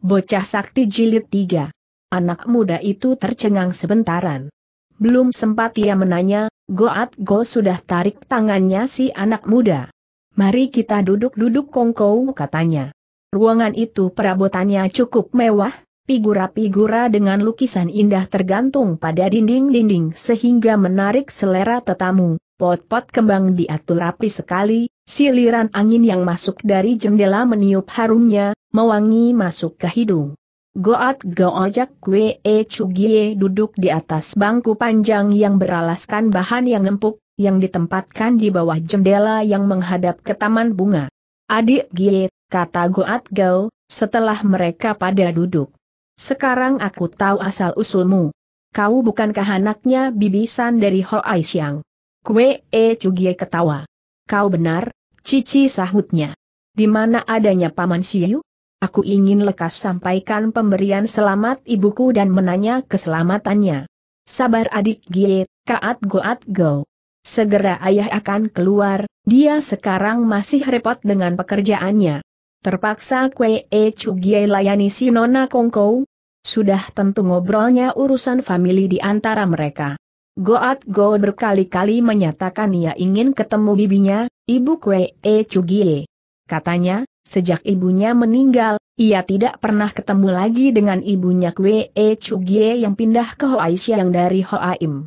Bocah Sakti Jilid 3 Anak muda itu tercengang sebentaran. Belum sempat ia menanya, Goat Go sudah tarik tangannya si anak muda. Mari kita duduk-duduk kongkow katanya. Ruangan itu perabotannya cukup mewah, figura-figura dengan lukisan indah tergantung pada dinding-dinding sehingga menarik selera tetamu, pot-pot kembang diatur rapi sekali, Siliran angin yang masuk dari jendela meniup harumnya, mewangi masuk ke hidung. Goat Goojak Kwe E Chugie duduk di atas bangku panjang yang beralaskan bahan yang empuk, yang ditempatkan di bawah jendela yang menghadap ke taman bunga. Adik Gie, kata Goat Gao, setelah mereka pada duduk. Sekarang aku tahu asal-usulmu. Kau bukankah anaknya bibisan dari Ho Siang? Kwe E Chugie ketawa. Kau benar, Cici sahutnya. Di mana adanya Paman Siu? Aku ingin lekas sampaikan pemberian selamat ibuku dan menanya keselamatannya. Sabar adik gie, kaat goat go. Segera ayah akan keluar, dia sekarang masih repot dengan pekerjaannya. Terpaksa kue e Gie layani si nona Kongkou. Sudah tentu ngobrolnya urusan famili di antara mereka. Goat Go berkali-kali menyatakan ia ingin ketemu bibinya, Ibu Kwe E Chugie. Katanya, sejak ibunya meninggal, ia tidak pernah ketemu lagi dengan ibunya Kwe E Chugie yang pindah ke Hoa yang dari Hoaim.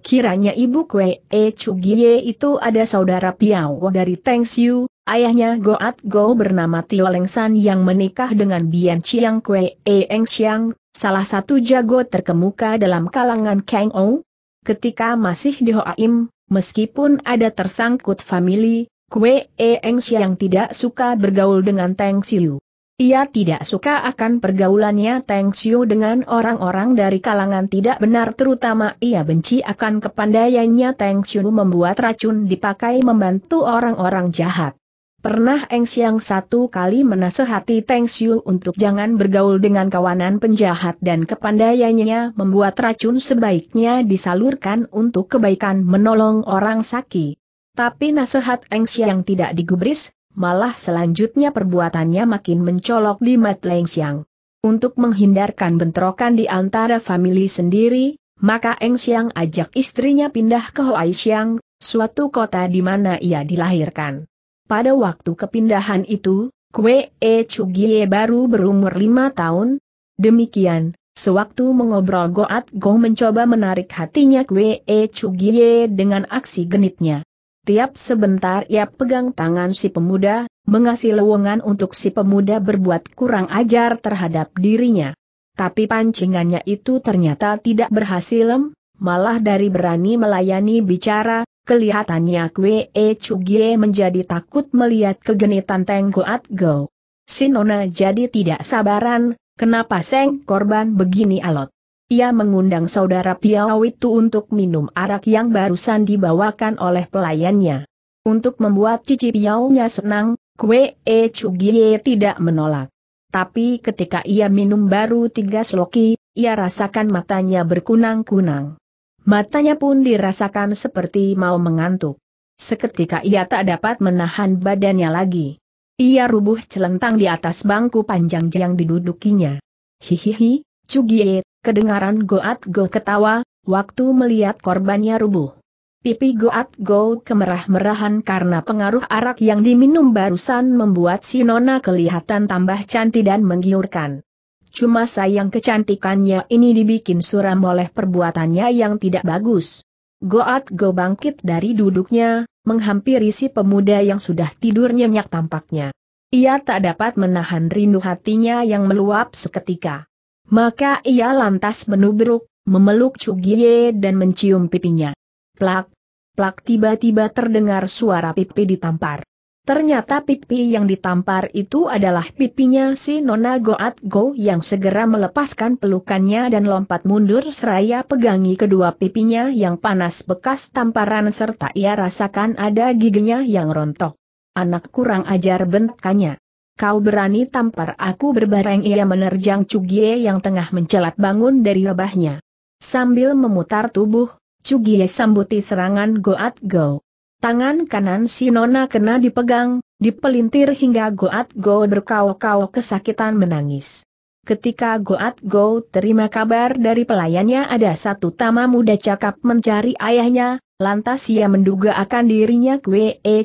Kiranya ibu Kwe E Chugie itu ada saudara Piao dari Teng Siu, ayahnya Goat Go bernama Tio Leng San yang menikah dengan Bian Chiang Kwe E Eng Siang, salah satu jago terkemuka dalam kalangan Kang Ou, Ketika masih di Hoaim, meskipun ada tersangkut famili, Kue Eng yang tidak suka bergaul dengan Teng Siu. Ia tidak suka akan pergaulannya Teng Siu dengan orang-orang dari kalangan tidak benar terutama ia benci akan kepandaiannya Teng Siu membuat racun dipakai membantu orang-orang jahat. Pernah Eng Siang satu kali menasehati Teng Xiu untuk jangan bergaul dengan kawanan penjahat dan kepandaiannya membuat racun sebaiknya disalurkan untuk kebaikan menolong orang sakit. Tapi nasihat Eng Siang tidak digubris, malah selanjutnya perbuatannya makin mencolok di Mat Leng Siang. Untuk menghindarkan bentrokan di antara famili sendiri, maka Eng Siang ajak istrinya pindah ke Hoai Siang, suatu kota di mana ia dilahirkan. Pada waktu kepindahan itu, Kwe E Chugie baru berumur lima tahun. Demikian, sewaktu mengobrol Goat Gong mencoba menarik hatinya Kwe E Chugie dengan aksi genitnya. Tiap sebentar ia pegang tangan si pemuda, mengasih Lewongan untuk si pemuda berbuat kurang ajar terhadap dirinya. Tapi pancingannya itu ternyata tidak berhasil, malah dari berani melayani bicara, Kelihatannya Kwe E Chugie menjadi takut melihat kegenitan Teng Goat Go. Sinona jadi tidak sabaran, kenapa Seng korban begini alot. Ia mengundang saudara Piau itu untuk minum arak yang barusan dibawakan oleh pelayannya. Untuk membuat cici Piaunya senang, Kwe E Chugie tidak menolak. Tapi ketika ia minum baru tiga sloki, ia rasakan matanya berkunang-kunang. Matanya pun dirasakan seperti mau mengantuk. Seketika ia tak dapat menahan badannya lagi. Ia rubuh celentang di atas bangku panjang yang didudukinya. Hihihi, Cugie, kedengaran Goat Go ketawa, waktu melihat korbannya rubuh. Pipi Goat Go kemerah-merahan karena pengaruh arak yang diminum barusan membuat si Nona kelihatan tambah cantik dan menggiurkan cuma sayang kecantikannya ini dibikin suram oleh perbuatannya yang tidak bagus. Goat Go bangkit dari duduknya, menghampiri si pemuda yang sudah tidur nyenyak tampaknya. Ia tak dapat menahan rindu hatinya yang meluap seketika. Maka ia lantas menubruk, memeluk Cugie dan mencium pipinya. Plak, plak tiba-tiba terdengar suara pipi ditampar. Ternyata pipi yang ditampar itu adalah pipinya si Nona Goat Go yang segera melepaskan pelukannya dan lompat mundur seraya pegangi kedua pipinya yang panas bekas tamparan serta ia rasakan ada giginya yang rontok. Anak kurang ajar bentakannya. Kau berani tampar aku berbareng ia menerjang Cugie yang tengah mencelat bangun dari rebahnya. Sambil memutar tubuh, Cugie sambuti serangan Goat Go. Tangan kanan si Nona kena dipegang, dipelintir hingga Goat Go berkau-kau kesakitan menangis. Ketika Goat Go terima kabar dari pelayannya ada satu tama muda cakap mencari ayahnya, lantas ia menduga akan dirinya Kwe E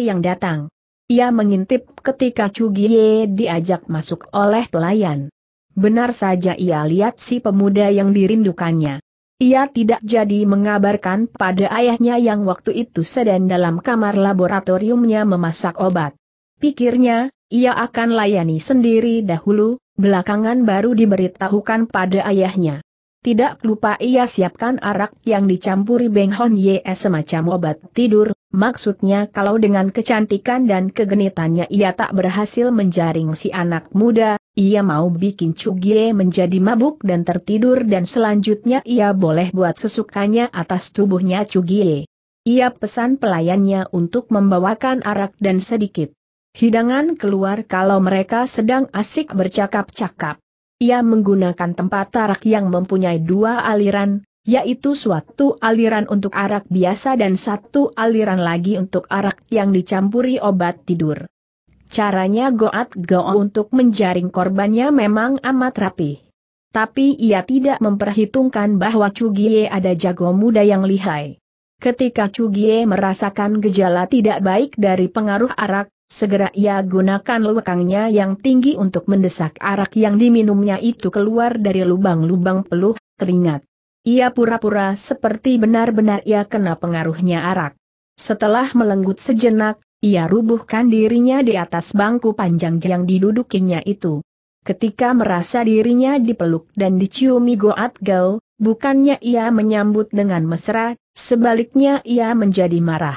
yang datang. Ia mengintip ketika Cugie diajak masuk oleh pelayan. Benar saja ia lihat si pemuda yang dirindukannya. Ia tidak jadi mengabarkan pada ayahnya yang waktu itu sedang dalam kamar laboratoriumnya memasak obat. Pikirnya, ia akan layani sendiri dahulu, belakangan baru diberitahukan pada ayahnya. Tidak lupa ia siapkan arak yang dicampuri Beng Hon Ye semacam obat tidur, maksudnya kalau dengan kecantikan dan kegenitannya ia tak berhasil menjaring si anak muda, ia mau bikin Cugie menjadi mabuk dan tertidur dan selanjutnya ia boleh buat sesukanya atas tubuhnya Cugie. Ia pesan pelayannya untuk membawakan arak dan sedikit hidangan keluar kalau mereka sedang asik bercakap-cakap. Ia menggunakan tempat arak yang mempunyai dua aliran, yaitu suatu aliran untuk arak biasa dan satu aliran lagi untuk arak yang dicampuri obat tidur. Caranya Goat Goa untuk menjaring korbannya memang amat rapi. Tapi ia tidak memperhitungkan bahwa Cugie ada jago muda yang lihai. Ketika Cugie merasakan gejala tidak baik dari pengaruh arak, segera ia gunakan lekangnya yang tinggi untuk mendesak arak yang diminumnya itu keluar dari lubang-lubang peluh, keringat. Ia pura-pura seperti benar-benar ia kena pengaruhnya arak. Setelah melenggut sejenak, ia rubuhkan dirinya di atas bangku panjang yang didudukinya itu. Ketika merasa dirinya dipeluk dan diciumi Goat Gao, bukannya ia menyambut dengan mesra, sebaliknya ia menjadi marah.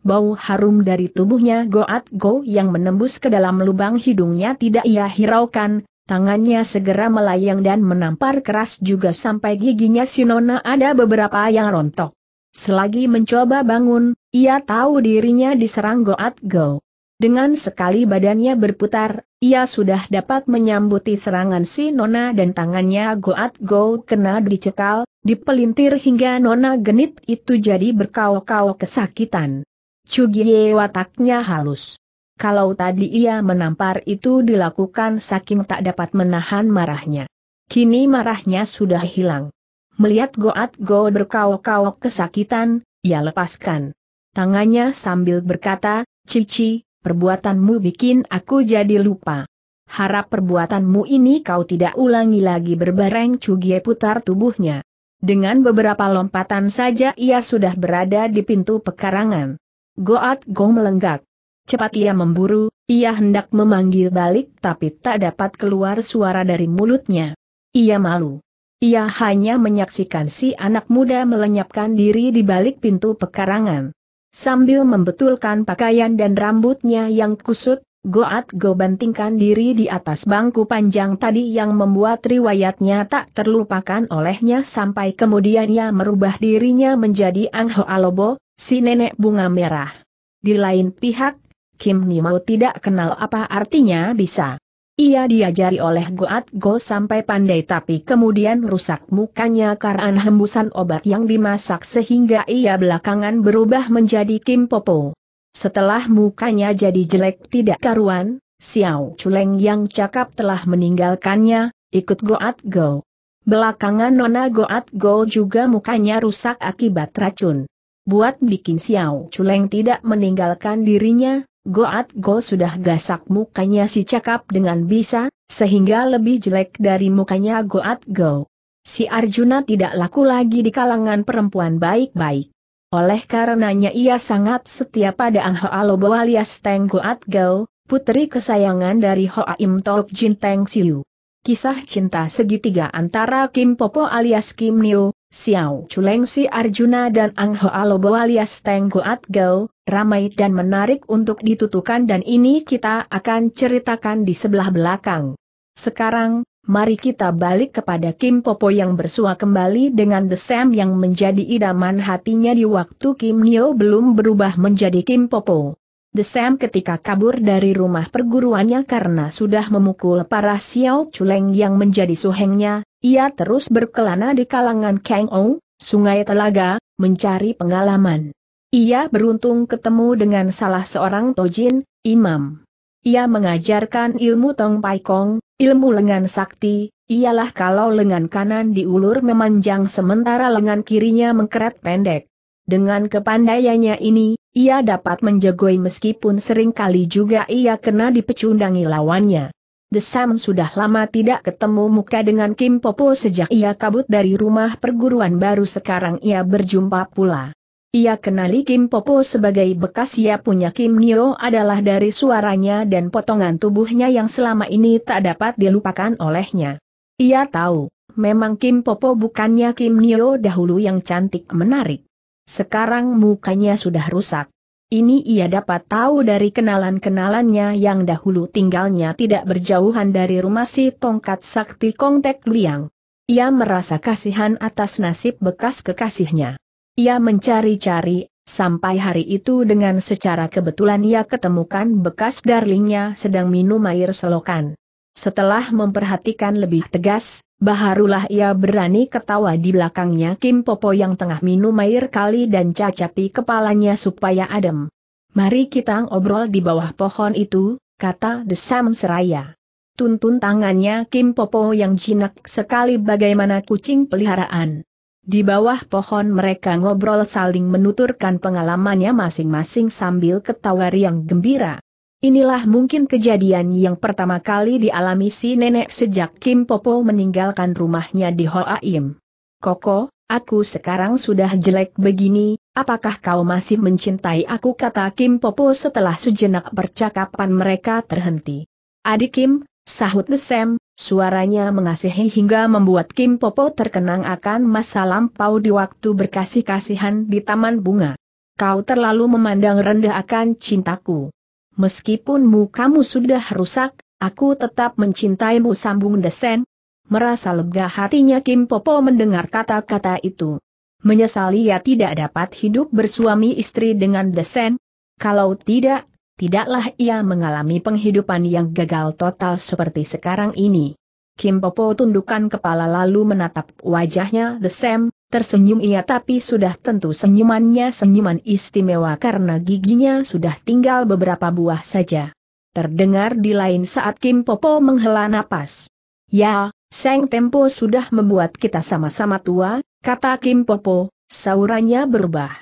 Bau harum dari tubuhnya Goat Go yang menembus ke dalam lubang hidungnya tidak ia hiraukan, tangannya segera melayang dan menampar keras juga sampai giginya Sinona ada beberapa yang rontok. Selagi mencoba bangun, ia tahu dirinya diserang Goat Go. Dengan sekali badannya berputar, ia sudah dapat menyambuti serangan si Nona dan tangannya Goat Go kena dicekal, dipelintir hingga Nona genit itu jadi berkau-kau kesakitan. Cugie wataknya halus. Kalau tadi ia menampar itu dilakukan saking tak dapat menahan marahnya. Kini marahnya sudah hilang. Melihat Goat Go berkaok-kaok kesakitan, ia lepaskan tangannya sambil berkata, Cici, perbuatanmu bikin aku jadi lupa. Harap perbuatanmu ini kau tidak ulangi lagi berbareng Cugie putar tubuhnya. Dengan beberapa lompatan saja ia sudah berada di pintu pekarangan. Goat Go melenggak. Cepat ia memburu, ia hendak memanggil balik tapi tak dapat keluar suara dari mulutnya. Ia malu. Ia hanya menyaksikan si anak muda melenyapkan diri di balik pintu pekarangan. Sambil membetulkan pakaian dan rambutnya yang kusut, Goat Go bantingkan diri di atas bangku panjang tadi yang membuat riwayatnya tak terlupakan olehnya sampai kemudian ia merubah dirinya menjadi Ang Ho Alobo, si nenek bunga merah. Di lain pihak, Kim Nimau tidak kenal apa artinya bisa ia diajari oleh Goat Go sampai pandai tapi kemudian rusak mukanya karena hembusan obat yang dimasak sehingga ia belakangan berubah menjadi Kim Popo. Setelah mukanya jadi jelek tidak karuan, Xiao Chuleng yang cakap telah meninggalkannya, ikut Goat Go. Belakangan Nona Goat Go juga mukanya rusak akibat racun. Buat bikin Xiao Chuleng tidak meninggalkan dirinya, Goat Go sudah gasak mukanya si cakap dengan bisa, sehingga lebih jelek dari mukanya Goat Go. Si Arjuna tidak laku lagi di kalangan perempuan baik-baik. Oleh karenanya ia sangat setia pada Ang Lobo alias Teng Goat Go, putri kesayangan dari Hoa Im Tok Jin Teng Siu. Kisah cinta segitiga antara Kim Popo alias Kim Niu Xiao Chuleng Si Arjuna dan Ang Ho Alobo alias Teng Goat Gao, ramai dan menarik untuk ditutukan dan ini kita akan ceritakan di sebelah belakang. Sekarang, mari kita balik kepada Kim Popo yang bersua kembali dengan The Sam yang menjadi idaman hatinya di waktu Kim Nio belum berubah menjadi Kim Popo. The Sam ketika kabur dari rumah perguruannya karena sudah memukul para Xiao Chuleng yang menjadi suhengnya, ia terus berkelana di kalangan Kang Ou, Sungai Telaga, mencari pengalaman. Ia beruntung ketemu dengan salah seorang tojin, imam. Ia mengajarkan ilmu Tong Pai Kong, ilmu lengan sakti, ialah kalau lengan kanan diulur memanjang sementara lengan kirinya mengkeret pendek. Dengan kepandaiannya ini, ia dapat menjagoi meskipun sering kali juga ia kena dipecundangi lawannya. The Sam sudah lama tidak ketemu muka dengan Kim Popo sejak ia kabut dari rumah perguruan baru sekarang ia berjumpa pula. Ia kenali Kim Popo sebagai bekas ia punya Kim Nio adalah dari suaranya dan potongan tubuhnya yang selama ini tak dapat dilupakan olehnya. Ia tahu, memang Kim Popo bukannya Kim Nio dahulu yang cantik menarik. Sekarang mukanya sudah rusak. Ini ia dapat tahu dari kenalan-kenalannya yang dahulu tinggalnya tidak berjauhan dari rumah si tongkat sakti Kongtek Liang. Ia merasa kasihan atas nasib bekas kekasihnya. Ia mencari-cari, sampai hari itu dengan secara kebetulan ia ketemukan bekas darlingnya sedang minum air selokan. Setelah memperhatikan lebih tegas, baharulah ia berani ketawa di belakangnya Kim Popo yang tengah minum air kali dan cacapi kepalanya supaya adem. Mari kita ngobrol di bawah pohon itu, kata Desam Seraya. Tuntun tangannya Kim Popo yang jinak sekali bagaimana kucing peliharaan. Di bawah pohon mereka ngobrol saling menuturkan pengalamannya masing-masing sambil ketawa riang gembira. Inilah mungkin kejadian yang pertama kali dialami si nenek sejak Kim Popo meninggalkan rumahnya di Hoaim. Koko, aku sekarang sudah jelek begini, apakah kau masih mencintai aku kata Kim Popo setelah sejenak percakapan mereka terhenti. Adik Kim, sahut Desem, suaranya mengasihi hingga membuat Kim Popo terkenang akan masa lampau di waktu berkasih-kasihan di taman bunga. Kau terlalu memandang rendah akan cintaku meskipun mukamu sudah rusak, aku tetap mencintaimu sambung desen. Merasa lega hatinya Kim Popo mendengar kata-kata itu. Menyesali ia tidak dapat hidup bersuami istri dengan desen. Kalau tidak, tidaklah ia mengalami penghidupan yang gagal total seperti sekarang ini. Kim Popo tundukkan kepala lalu menatap wajahnya Desem, Tersenyum ia tapi sudah tentu senyumannya senyuman istimewa karena giginya sudah tinggal beberapa buah saja. Terdengar di lain saat Kim Popo menghela napas. Ya, Seng Tempo sudah membuat kita sama-sama tua, kata Kim Popo, sauranya berubah.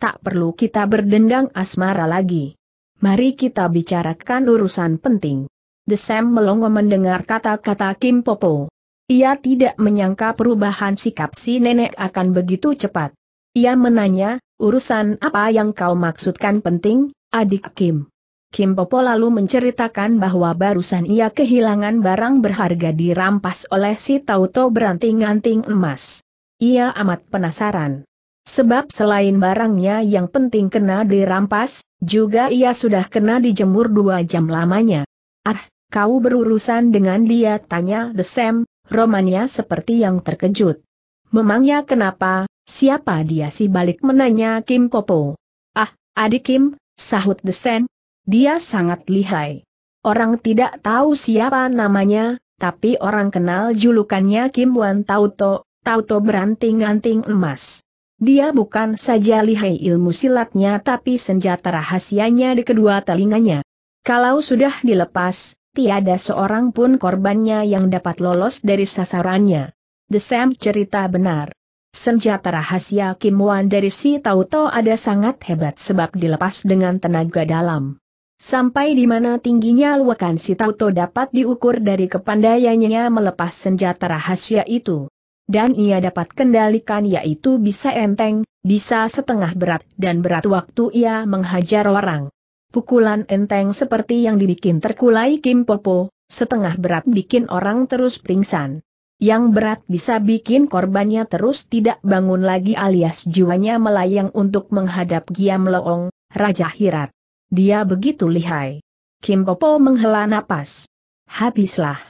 Tak perlu kita berdendang asmara lagi. Mari kita bicarakan urusan penting. Desem melongo mendengar kata-kata Kim Popo. Ia tidak menyangka perubahan sikap si nenek akan begitu cepat. Ia menanya, urusan apa yang kau maksudkan penting, adik Kim? Kim Popo lalu menceritakan bahwa barusan ia kehilangan barang berharga dirampas oleh si Tauto beranting-anting emas. Ia amat penasaran. Sebab selain barangnya yang penting kena dirampas, juga ia sudah kena dijemur dua jam lamanya. Ah, kau berurusan dengan dia tanya The Sam, Romania seperti yang terkejut. Memangnya kenapa, siapa dia si balik menanya Kim Popo? Ah, adik Kim, sahut desen. Dia sangat lihai. Orang tidak tahu siapa namanya, tapi orang kenal julukannya Kim Wan Tauto, Tauto beranting-anting emas. Dia bukan saja lihai ilmu silatnya tapi senjata rahasianya di kedua telinganya. Kalau sudah dilepas, tiada seorang pun korbannya yang dapat lolos dari sasarannya. The Sam cerita benar. Senjata rahasia Kim Wan dari si Tauto ada sangat hebat sebab dilepas dengan tenaga dalam. Sampai di mana tingginya luakan si Tauto dapat diukur dari kepandaiannya melepas senjata rahasia itu. Dan ia dapat kendalikan yaitu bisa enteng, bisa setengah berat dan berat waktu ia menghajar orang. Pukulan enteng seperti yang dibikin terkulai Kim Popo, setengah berat bikin orang terus pingsan. Yang berat bisa bikin korbannya terus tidak bangun lagi alias jiwanya melayang untuk menghadap Giam Loong, Raja Hirat. Dia begitu lihai. Kim Popo menghela napas. Habislah.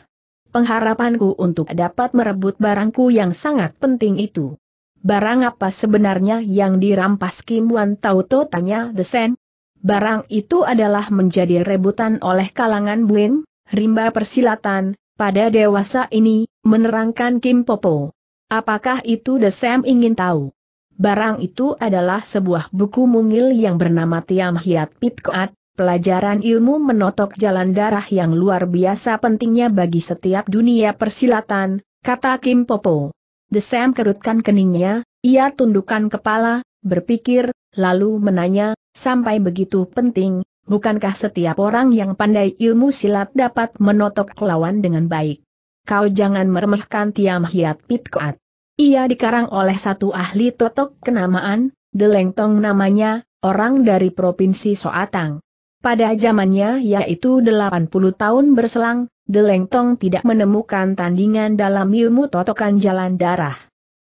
Pengharapanku untuk dapat merebut barangku yang sangat penting itu. Barang apa sebenarnya yang dirampas Kim Wan Tauto tanya Desen, barang itu adalah menjadi rebutan oleh kalangan bling, rimba persilatan, pada dewasa ini, menerangkan Kim Popo. Apakah itu The Sam ingin tahu? Barang itu adalah sebuah buku mungil yang bernama Tiam Hiat Pit Koat, pelajaran ilmu menotok jalan darah yang luar biasa pentingnya bagi setiap dunia persilatan, kata Kim Popo. The Sam kerutkan keningnya, ia tundukkan kepala, berpikir, lalu menanya, Sampai begitu penting, bukankah setiap orang yang pandai ilmu silat dapat menotok lawan dengan baik? Kau jangan meremehkan Tiam Hiat Pitkoat. Ia dikarang oleh satu ahli totok kenamaan, Delengtong namanya, orang dari Provinsi Soatang. Pada zamannya yaitu 80 tahun berselang, Delengtong tidak menemukan tandingan dalam ilmu totokan jalan darah.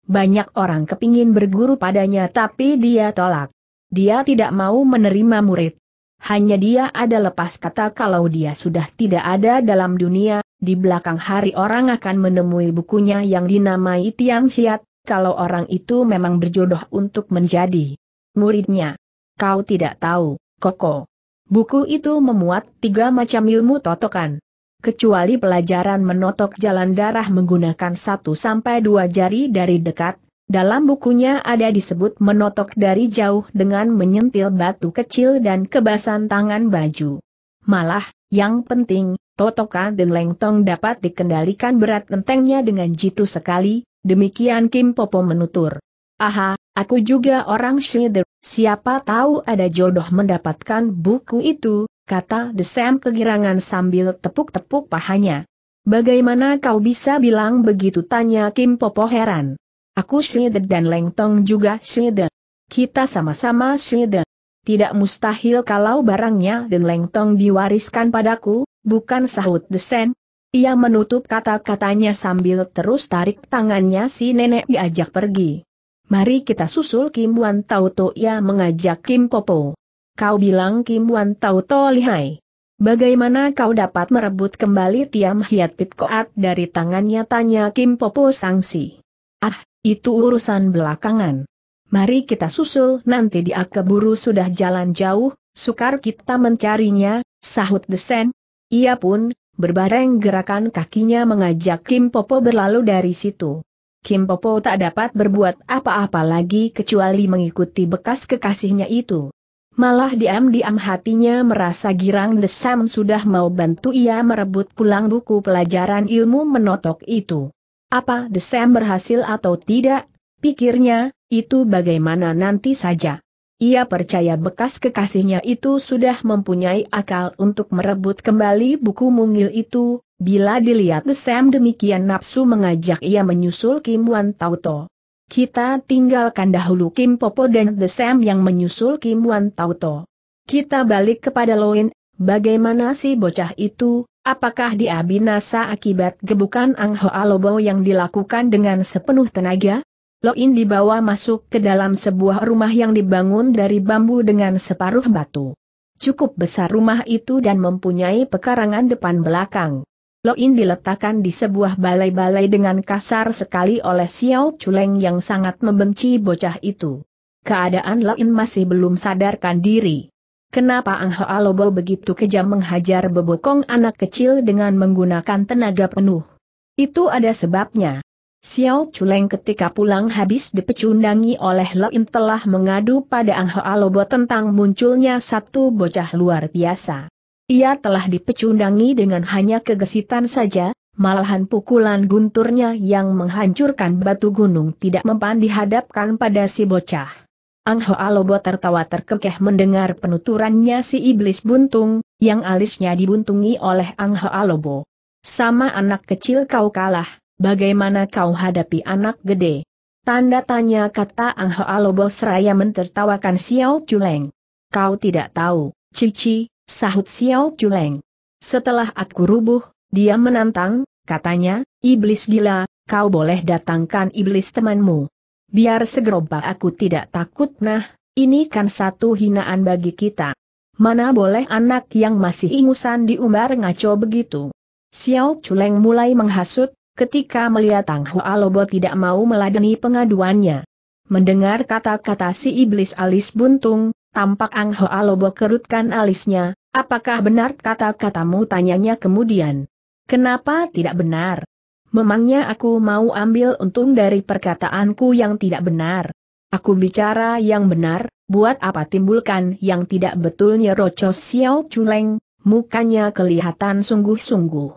Banyak orang kepingin berguru padanya tapi dia tolak. Dia tidak mau menerima murid. Hanya dia ada lepas kata kalau dia sudah tidak ada dalam dunia, di belakang hari orang akan menemui bukunya yang dinamai Tiam Hiat, kalau orang itu memang berjodoh untuk menjadi muridnya. Kau tidak tahu, Koko. Buku itu memuat tiga macam ilmu totokan. Kecuali pelajaran menotok jalan darah menggunakan satu sampai dua jari dari dekat, dalam bukunya ada disebut menotok dari jauh dengan menyentil batu kecil dan kebasan tangan baju. Malah, yang penting, totokan dan lengtong dapat dikendalikan berat entengnya dengan jitu sekali, demikian Kim Popo menutur. Aha, aku juga orang Shider, siapa tahu ada jodoh mendapatkan buku itu, kata Desem kegirangan sambil tepuk-tepuk pahanya. Bagaimana kau bisa bilang begitu tanya Kim Popo heran. Aku Shide dan Leng Tong juga Shide. Kita sama-sama Shide. Tidak mustahil kalau barangnya dan Leng Tong diwariskan padaku, bukan sahut desen. Ia menutup kata-katanya sambil terus tarik tangannya si nenek diajak pergi. Mari kita susul Kim Wan Tauto ia mengajak Kim Popo. Kau bilang Kim Wan Tauto lihai. Bagaimana kau dapat merebut kembali Tiam Hiat Pitkoat dari tangannya tanya Kim Popo Sangsi. Ah, itu urusan belakangan. Mari kita susul nanti dia keburu sudah jalan jauh, sukar kita mencarinya, sahut desen. Ia pun, berbareng gerakan kakinya mengajak Kim Popo berlalu dari situ. Kim Popo tak dapat berbuat apa-apa lagi kecuali mengikuti bekas kekasihnya itu. Malah diam-diam hatinya merasa girang Desam sudah mau bantu ia merebut pulang buku pelajaran ilmu menotok itu. Apa Desem berhasil atau tidak? Pikirnya, itu bagaimana nanti saja. Ia percaya bekas kekasihnya itu sudah mempunyai akal untuk merebut kembali buku mungil itu, bila dilihat Desem demikian nafsu mengajak ia menyusul Kim Wan Tauto. Kita tinggalkan dahulu Kim Popo dan Desem yang menyusul Kim Wan Tauto. Kita balik kepada Loin, bagaimana si bocah itu, Apakah dia binasa akibat gebukan Ang Hoa Lobo yang dilakukan dengan sepenuh tenaga? Lo in dibawa masuk ke dalam sebuah rumah yang dibangun dari bambu dengan separuh batu. Cukup besar rumah itu dan mempunyai pekarangan depan belakang. Lo in diletakkan di sebuah balai-balai dengan kasar sekali oleh Xiao Chuleng yang sangat membenci bocah itu. Keadaan Lo in masih belum sadarkan diri. Kenapa Ang Hoa Lobo begitu kejam menghajar bebokong anak kecil dengan menggunakan tenaga penuh? Itu ada sebabnya. Xiao Chuleng ketika pulang habis dipecundangi oleh Lein telah mengadu pada Ang Hoa Lobo tentang munculnya satu bocah luar biasa. Ia telah dipecundangi dengan hanya kegesitan saja, malahan pukulan gunturnya yang menghancurkan batu gunung tidak mempan dihadapkan pada si bocah. Ang Ho Alobo tertawa terkekeh mendengar penuturannya si iblis buntung, yang alisnya dibuntungi oleh Ang Ho Alobo. Sama anak kecil kau kalah, bagaimana kau hadapi anak gede? Tanda tanya kata Ang Ho Alobo seraya mentertawakan Xiao Chuleng. Kau tidak tahu, Cici, sahut Xiao Chuleng. Setelah aku rubuh, dia menantang, katanya, iblis gila, kau boleh datangkan iblis temanmu. Biar segerobak aku tidak takut nah, ini kan satu hinaan bagi kita. Mana boleh anak yang masih ingusan diumbar ngaco begitu. Xiao Chuleng mulai menghasut, ketika melihat Tang Hua Lobo tidak mau meladeni pengaduannya. Mendengar kata-kata si iblis alis buntung, tampak Ang Hoa Lobo kerutkan alisnya, apakah benar kata-katamu tanyanya kemudian. Kenapa tidak benar? Memangnya aku mau ambil untung dari perkataanku yang tidak benar? Aku bicara yang benar, buat apa timbulkan yang tidak betulnya Roco Xiao Chuleng, mukanya kelihatan sungguh-sungguh.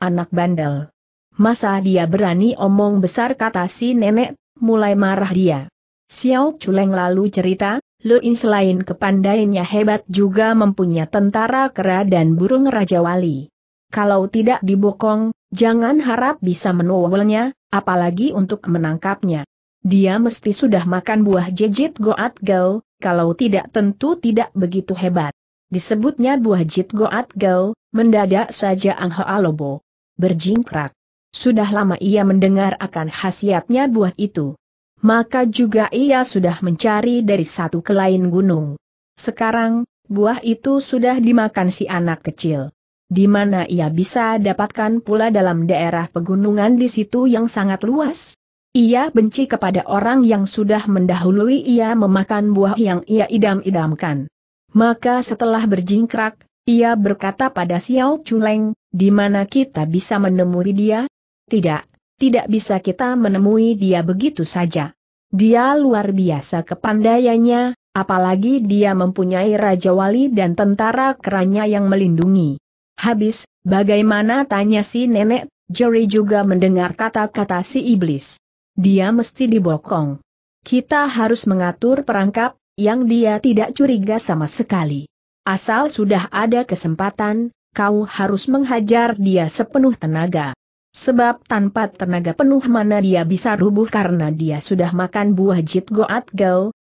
Anak bandel. Masa dia berani omong besar kata si nenek, mulai marah dia. Xiao culeng lalu cerita, In selain kepandainya hebat juga mempunyai tentara kera dan burung Raja Wali. Kalau tidak dibokong, Jangan harap bisa menowelnya, apalagi untuk menangkapnya. Dia mesti sudah makan buah jejit goat gau, kalau tidak tentu tidak begitu hebat. Disebutnya buah Jejit goat gau, mendadak saja Ang Alobo berjingkrak. Sudah lama ia mendengar akan khasiatnya buah itu. Maka juga ia sudah mencari dari satu ke lain gunung. Sekarang, buah itu sudah dimakan si anak kecil di mana ia bisa dapatkan pula dalam daerah pegunungan di situ yang sangat luas. Ia benci kepada orang yang sudah mendahului ia memakan buah yang ia idam-idamkan. Maka setelah berjingkrak, ia berkata pada Xiao Chuleng, di mana kita bisa menemui dia? Tidak, tidak bisa kita menemui dia begitu saja. Dia luar biasa kepandaiannya, apalagi dia mempunyai Raja Wali dan tentara keranya yang melindungi. Habis, bagaimana tanya si nenek, Jerry juga mendengar kata-kata si iblis. Dia mesti dibokong. Kita harus mengatur perangkap, yang dia tidak curiga sama sekali. Asal sudah ada kesempatan, kau harus menghajar dia sepenuh tenaga. Sebab tanpa tenaga penuh mana dia bisa rubuh karena dia sudah makan buah jit goat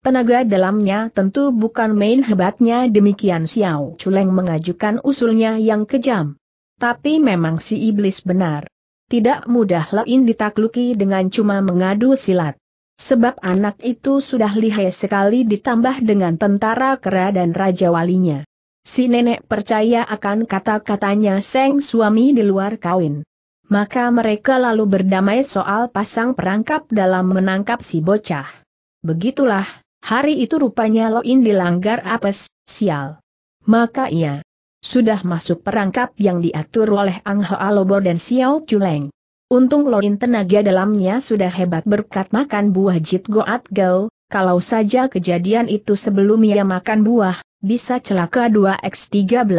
Tenaga dalamnya tentu bukan main hebatnya demikian Xiao Chuleng mengajukan usulnya yang kejam. Tapi memang si iblis benar. Tidak mudah lain ditakluki dengan cuma mengadu silat. Sebab anak itu sudah lihai sekali ditambah dengan tentara kera dan raja walinya. Si nenek percaya akan kata-katanya seng suami di luar kawin. Maka mereka lalu berdamai soal pasang perangkap dalam menangkap si bocah. Begitulah, Hari itu rupanya Loin dilanggar apes, sial. Maka ia sudah masuk perangkap yang diatur oleh Ang Hoa Lobo dan Xiao Chuleng. Untung Loin tenaga dalamnya sudah hebat berkat makan buah Jit Goat Gao, kalau saja kejadian itu sebelum ia makan buah, bisa celaka 2x13.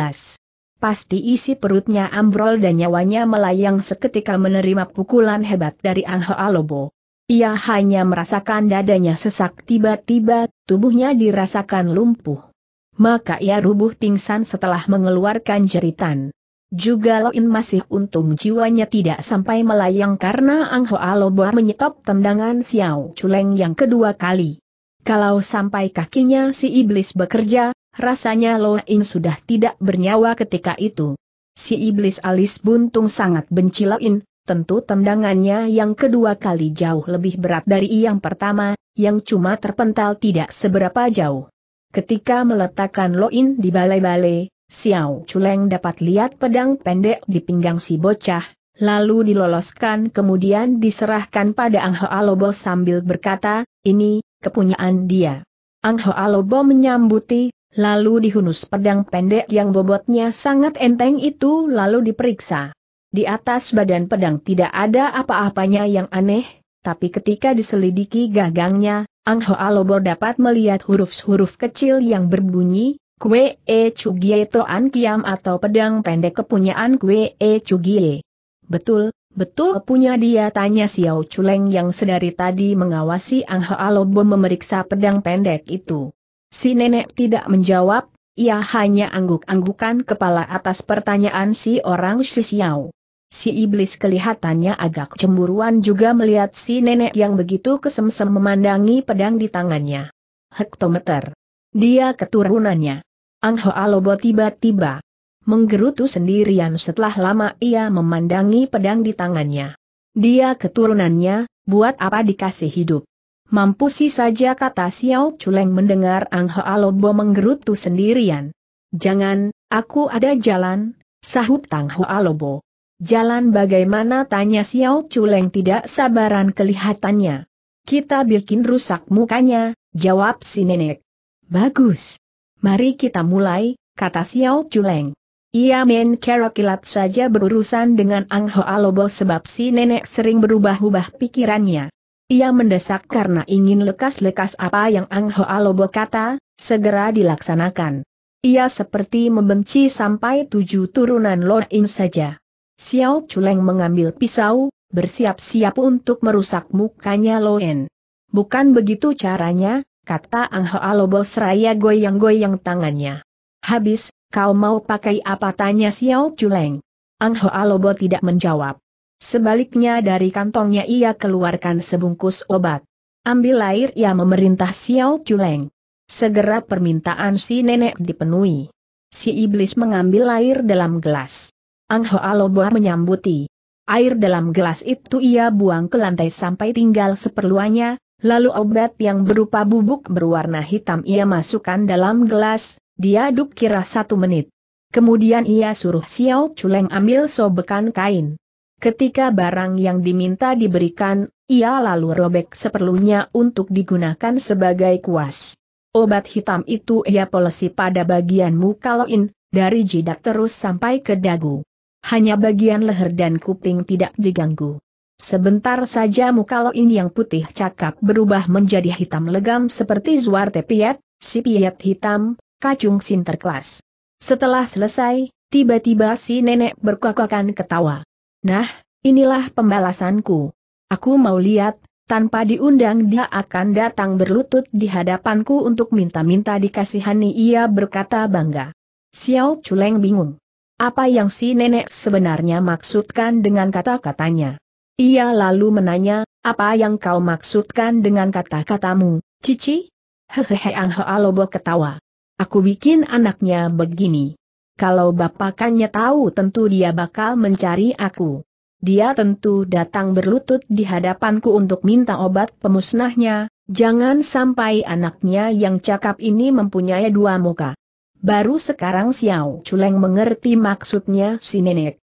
Pasti isi perutnya ambrol dan nyawanya melayang seketika menerima pukulan hebat dari Ang Hoa Lobo. Ia hanya merasakan dadanya sesak tiba-tiba, tubuhnya dirasakan lumpuh. Maka ia rubuh pingsan setelah mengeluarkan jeritan. Juga Loin masih untung jiwanya tidak sampai melayang karena Ang Hoa Lobar menyetop tendangan Xiao Culeng yang kedua kali. Kalau sampai kakinya si iblis bekerja, rasanya Loin sudah tidak bernyawa ketika itu. Si iblis alis buntung sangat benci Loin, tentu tendangannya yang kedua kali jauh lebih berat dari yang pertama, yang cuma terpental tidak seberapa jauh. Ketika meletakkan loin di balai-balai, Xiao Chuleng dapat lihat pedang pendek di pinggang si bocah, lalu diloloskan kemudian diserahkan pada Ang Hoa Lobo sambil berkata, ini, kepunyaan dia. Ang Hoa Lobo menyambuti, lalu dihunus pedang pendek yang bobotnya sangat enteng itu lalu diperiksa. Di atas badan pedang tidak ada apa-apanya yang aneh, tapi ketika diselidiki gagangnya, Ang Ho Lobo dapat melihat huruf-huruf kecil yang berbunyi, Kue E Chugie Toan Kiam atau pedang pendek kepunyaan Kue E Chugie. Betul, betul punya dia tanya Xiao Chuleng yang sedari tadi mengawasi Ang Ho Lobo memeriksa pedang pendek itu. Si nenek tidak menjawab, ia hanya angguk-anggukan kepala atas pertanyaan si orang si Xiao. Si iblis kelihatannya agak cemburuan juga melihat si nenek yang begitu kesemsem memandangi pedang di tangannya. Hektometer. Dia keturunannya. Ang Alobo tiba-tiba menggerutu sendirian setelah lama ia memandangi pedang di tangannya. Dia keturunannya, buat apa dikasih hidup? sih saja kata Xiao Chuleng mendengar Ang Alobo menggerutu sendirian. Jangan, aku ada jalan, sahut Tang Alobo. Jalan bagaimana tanya Xiao Chuleng tidak sabaran kelihatannya. Kita bikin rusak mukanya, jawab si nenek. Bagus. Mari kita mulai, kata Xiao Chuleng. Ia main kerokilat saja berurusan dengan Ang Ho Alobo sebab si nenek sering berubah-ubah pikirannya. Ia mendesak karena ingin lekas-lekas apa yang Ang Ho Alobo kata, segera dilaksanakan. Ia seperti membenci sampai tujuh turunan In saja. Xiao Chuleng mengambil pisau, bersiap-siap untuk merusak mukanya Loen. Bukan begitu caranya, kata Ang Hoalobo seraya goyang-goyang tangannya. Habis, kau mau pakai apa tanya Xiao Chuleng. Ang Alobo tidak menjawab. Sebaliknya dari kantongnya ia keluarkan sebungkus obat. Ambil air ia memerintah Xiao Chuleng. Segera permintaan si nenek dipenuhi. Si iblis mengambil air dalam gelas. Ang Hoa Lobar menyambuti. Air dalam gelas itu ia buang ke lantai sampai tinggal seperluannya, lalu obat yang berupa bubuk berwarna hitam ia masukkan dalam gelas, diaduk kira satu menit. Kemudian ia suruh Xiao Chuleng ambil sobekan kain. Ketika barang yang diminta diberikan, ia lalu robek seperlunya untuk digunakan sebagai kuas. Obat hitam itu ia polesi pada bagian muka Loin, dari jidat terus sampai ke dagu hanya bagian leher dan kuping tidak diganggu. Sebentar saja muka Loin yang putih cakap berubah menjadi hitam legam seperti Zuarte Piet, si Piet hitam, kacung Sinterklas. Setelah selesai, tiba-tiba si nenek berkakakan ketawa. Nah, inilah pembalasanku. Aku mau lihat, tanpa diundang dia akan datang berlutut di hadapanku untuk minta-minta dikasihani ia berkata bangga. Xiao Chuleng bingung. Apa yang si nenek sebenarnya maksudkan dengan kata-katanya? Ia lalu menanya, apa yang kau maksudkan dengan kata-katamu, Cici? Hehehe Ang Hoalobo ketawa. Aku bikin anaknya begini. Kalau bapakannya tahu tentu dia bakal mencari aku. Dia tentu datang berlutut di hadapanku untuk minta obat pemusnahnya, jangan sampai anaknya yang cakap ini mempunyai dua muka. Baru sekarang Xiao Chuleng mengerti maksudnya si nenek.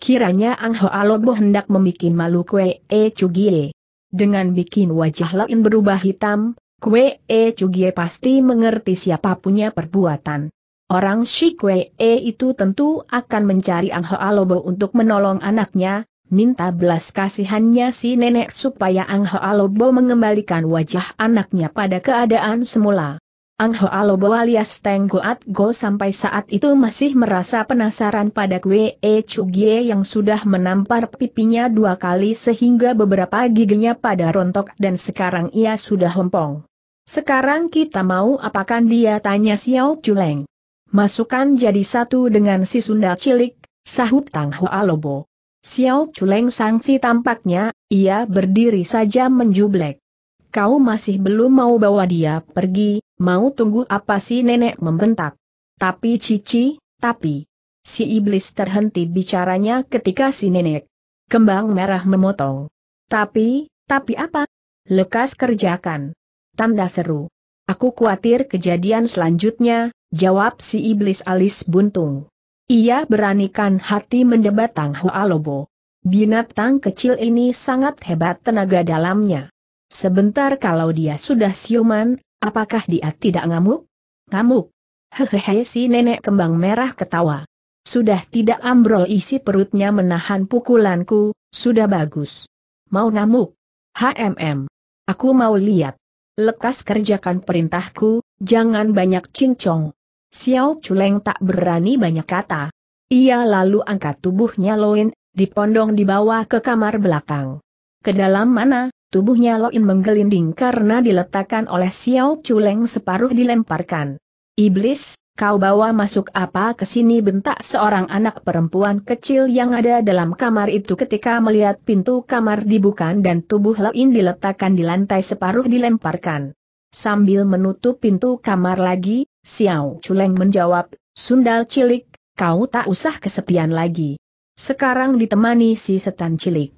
Kiranya Ang Ho Alobo hendak membuat malu kue E Cugie. Dengan bikin wajah lain berubah hitam, kue E Cugie pasti mengerti siapa punya perbuatan. Orang si kue E itu tentu akan mencari Ang Ho Alobo untuk menolong anaknya, minta belas kasihannya si nenek supaya Ang Ho Alobo mengembalikan wajah anaknya pada keadaan semula. Ang Ho Alobo alias Teng Goat Go sampai saat itu masih merasa penasaran pada Kwe E Chugie yang sudah menampar pipinya dua kali sehingga beberapa giginya pada rontok dan sekarang ia sudah hompong. Sekarang kita mau apakan dia tanya Xiao Chuleng. Masukkan jadi satu dengan si Sunda cilik, sahut Tang Ho Alobo. Xiao Chuleng sangsi tampaknya, ia berdiri saja menjublek. Kau masih belum mau bawa dia pergi, Mau tunggu apa sih nenek membentak? Tapi cici, tapi. Si iblis terhenti bicaranya ketika si nenek. Kembang merah memotong. Tapi, tapi apa? Lekas kerjakan. Tanda seru. Aku khawatir kejadian selanjutnya, jawab si iblis alis buntung. Ia beranikan hati mendebat Tang Lobo. Binatang kecil ini sangat hebat tenaga dalamnya. Sebentar kalau dia sudah siuman, Apakah dia tidak ngamuk? Ngamuk. Hehehe si nenek kembang merah ketawa. Sudah tidak ambrol isi perutnya menahan pukulanku, sudah bagus. Mau ngamuk? HMM. Aku mau lihat. Lekas kerjakan perintahku, jangan banyak cincong. Xiao Culeng tak berani banyak kata. Ia lalu angkat tubuhnya Loin, dipondong dibawa ke kamar belakang. Ke dalam mana, Tubuhnya Loin menggelinding karena diletakkan oleh Xiao Chuleng separuh dilemparkan. Iblis, kau bawa masuk apa ke sini bentak seorang anak perempuan kecil yang ada dalam kamar itu ketika melihat pintu kamar dibuka dan tubuh Loin diletakkan di lantai separuh dilemparkan. Sambil menutup pintu kamar lagi, Xiao Chuleng menjawab, Sundal cilik, kau tak usah kesepian lagi. Sekarang ditemani si setan cilik.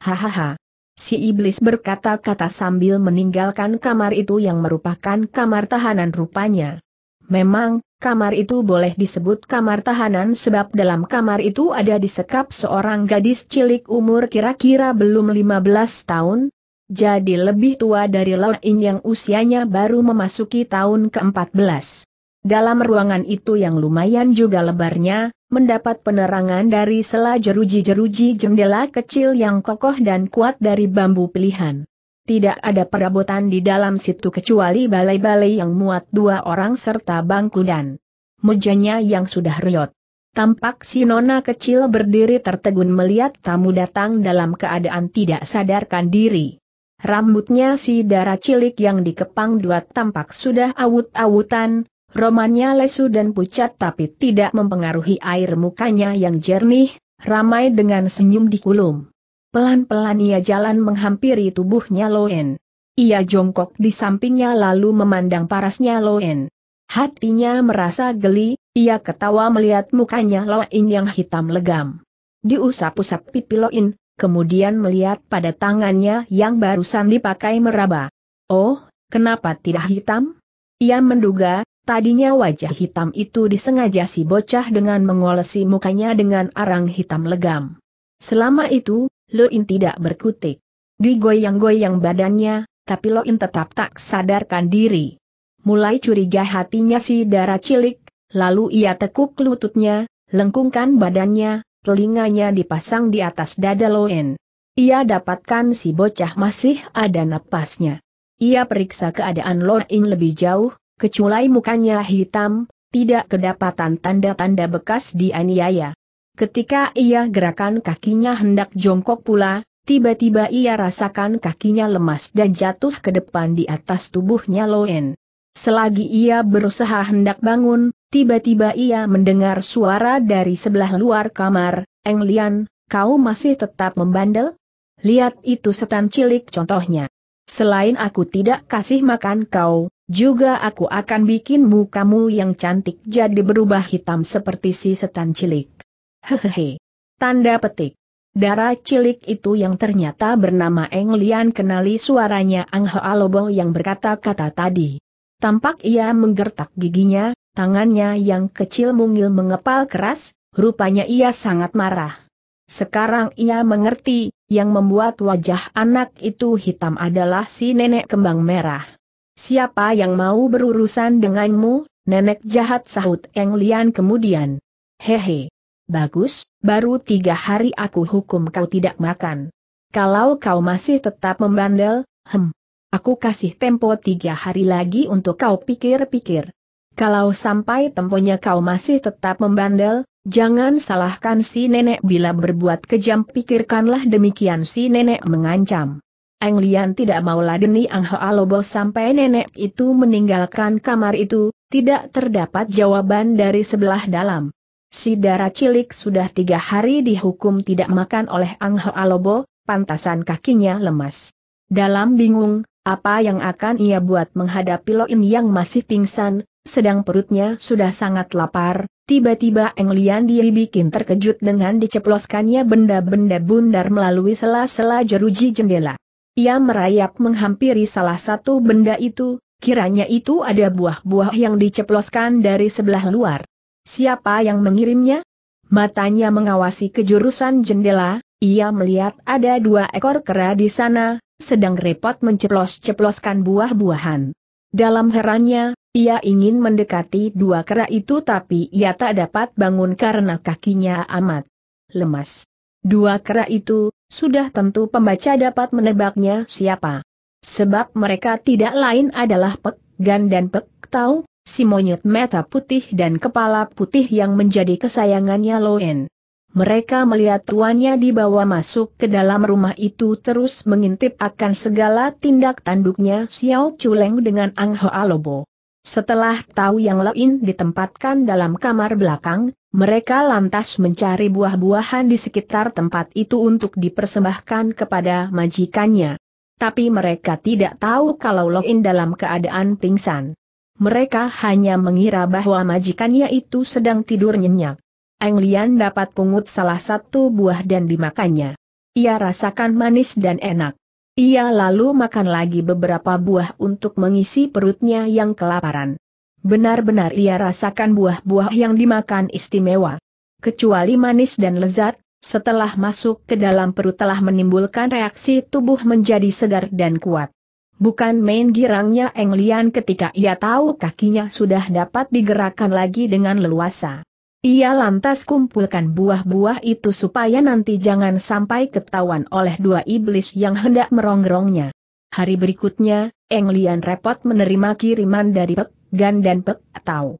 Hahaha. Si iblis berkata-kata sambil meninggalkan kamar itu yang merupakan kamar tahanan rupanya. Memang, kamar itu boleh disebut kamar tahanan sebab dalam kamar itu ada disekap seorang gadis cilik umur kira-kira belum 15 tahun, jadi lebih tua dari Lauin yang usianya baru memasuki tahun ke-14. Dalam ruangan itu yang lumayan juga lebarnya, mendapat penerangan dari sela jeruji-jeruji jendela kecil yang kokoh dan kuat dari bambu pilihan. Tidak ada perabotan di dalam situ kecuali balai-balai yang muat dua orang serta bangku dan mejanya yang sudah riot. Tampak si nona kecil berdiri tertegun melihat tamu datang dalam keadaan tidak sadarkan diri. Rambutnya si darah cilik yang dikepang dua tampak sudah awut-awutan, Romannya lesu dan pucat tapi tidak mempengaruhi air mukanya yang jernih, ramai dengan senyum di kulum. Pelan-pelan ia jalan menghampiri tubuhnya Loen. Ia jongkok di sampingnya lalu memandang parasnya Loen. Hatinya merasa geli, ia ketawa melihat mukanya Loen yang hitam legam. Diusap-usap pipi Loen, kemudian melihat pada tangannya yang barusan dipakai meraba. Oh, kenapa tidak hitam? Ia menduga, Tadinya wajah hitam itu disengaja si bocah dengan mengolesi mukanya dengan arang hitam legam. Selama itu, Loin tidak berkutik. Digoyang-goyang badannya, tapi Loin tetap tak sadarkan diri. Mulai curiga hatinya si darah cilik, lalu ia tekuk lututnya, lengkungkan badannya, telinganya dipasang di atas dada Loin. Ia dapatkan si bocah masih ada napasnya. Ia periksa keadaan Loin lebih jauh, keculai mukanya hitam, tidak kedapatan tanda-tanda bekas dianiaya. Ketika ia gerakan kakinya hendak jongkok pula, tiba-tiba ia rasakan kakinya lemas dan jatuh ke depan di atas tubuhnya Loen. Selagi ia berusaha hendak bangun, tiba-tiba ia mendengar suara dari sebelah luar kamar, Eng Lian, kau masih tetap membandel? Lihat itu setan cilik contohnya. Selain aku tidak kasih makan kau, juga aku akan bikin mukamu yang cantik jadi berubah hitam seperti si setan cilik. Hehehe. Tanda petik. Darah cilik itu yang ternyata bernama Eng Lian kenali suaranya Ang Alobo yang berkata-kata tadi. Tampak ia menggertak giginya, tangannya yang kecil mungil mengepal keras, rupanya ia sangat marah. Sekarang ia mengerti, yang membuat wajah anak itu hitam adalah si nenek kembang merah. Siapa yang mau berurusan denganmu, nenek jahat sahut Eng Lian kemudian. Hehe. Bagus, baru tiga hari aku hukum kau tidak makan. Kalau kau masih tetap membandel, hem. Aku kasih tempo tiga hari lagi untuk kau pikir-pikir. Kalau sampai temponya kau masih tetap membandel, jangan salahkan si nenek bila berbuat kejam pikirkanlah demikian si nenek mengancam. Eng Lian tidak mau ladeni Ang Hoa Lobo sampai nenek itu meninggalkan kamar itu, tidak terdapat jawaban dari sebelah dalam. Si darah cilik sudah tiga hari dihukum tidak makan oleh Ang Hoa Lobo, pantasan kakinya lemas. Dalam bingung, apa yang akan ia buat menghadapi Loin yang masih pingsan, sedang perutnya sudah sangat lapar, Tiba-tiba Eng Lian dibikin terkejut dengan diceploskannya benda-benda bundar melalui sela-sela jeruji jendela. Ia merayap menghampiri salah satu benda itu, kiranya itu ada buah-buah yang diceploskan dari sebelah luar. Siapa yang mengirimnya? Matanya mengawasi kejurusan jendela, ia melihat ada dua ekor kera di sana, sedang repot menceplos-ceploskan buah-buahan. Dalam herannya, ia ingin mendekati dua kera itu tapi ia tak dapat bangun karena kakinya amat lemas. Dua kera itu, sudah tentu pembaca dapat menebaknya siapa. Sebab mereka tidak lain adalah Pek, Gan dan Pek Tau, si monyet mata putih dan kepala putih yang menjadi kesayangannya Loen. Mereka melihat tuannya dibawa masuk ke dalam rumah itu terus mengintip akan segala tindak tanduknya Xiao Chuleng dengan Ang Hoa Lobo. Setelah tahu yang lain ditempatkan dalam kamar belakang, mereka lantas mencari buah-buahan di sekitar tempat itu untuk dipersembahkan kepada majikannya. Tapi mereka tidak tahu kalau Loin dalam keadaan pingsan. Mereka hanya mengira bahwa majikannya itu sedang tidur nyenyak. Eng Lian dapat pungut salah satu buah dan dimakannya. Ia rasakan manis dan enak. Ia lalu makan lagi beberapa buah untuk mengisi perutnya yang kelaparan. Benar-benar ia rasakan buah-buah yang dimakan istimewa. Kecuali manis dan lezat, setelah masuk ke dalam perut telah menimbulkan reaksi tubuh menjadi segar dan kuat. Bukan main girangnya Eng Lian ketika ia tahu kakinya sudah dapat digerakkan lagi dengan leluasa. Ia lantas kumpulkan buah-buah itu supaya nanti jangan sampai ketahuan oleh dua iblis yang hendak merongrongnya. Hari berikutnya, Eng Lian repot menerima kiriman dari Pek Gan dan Pek tahu.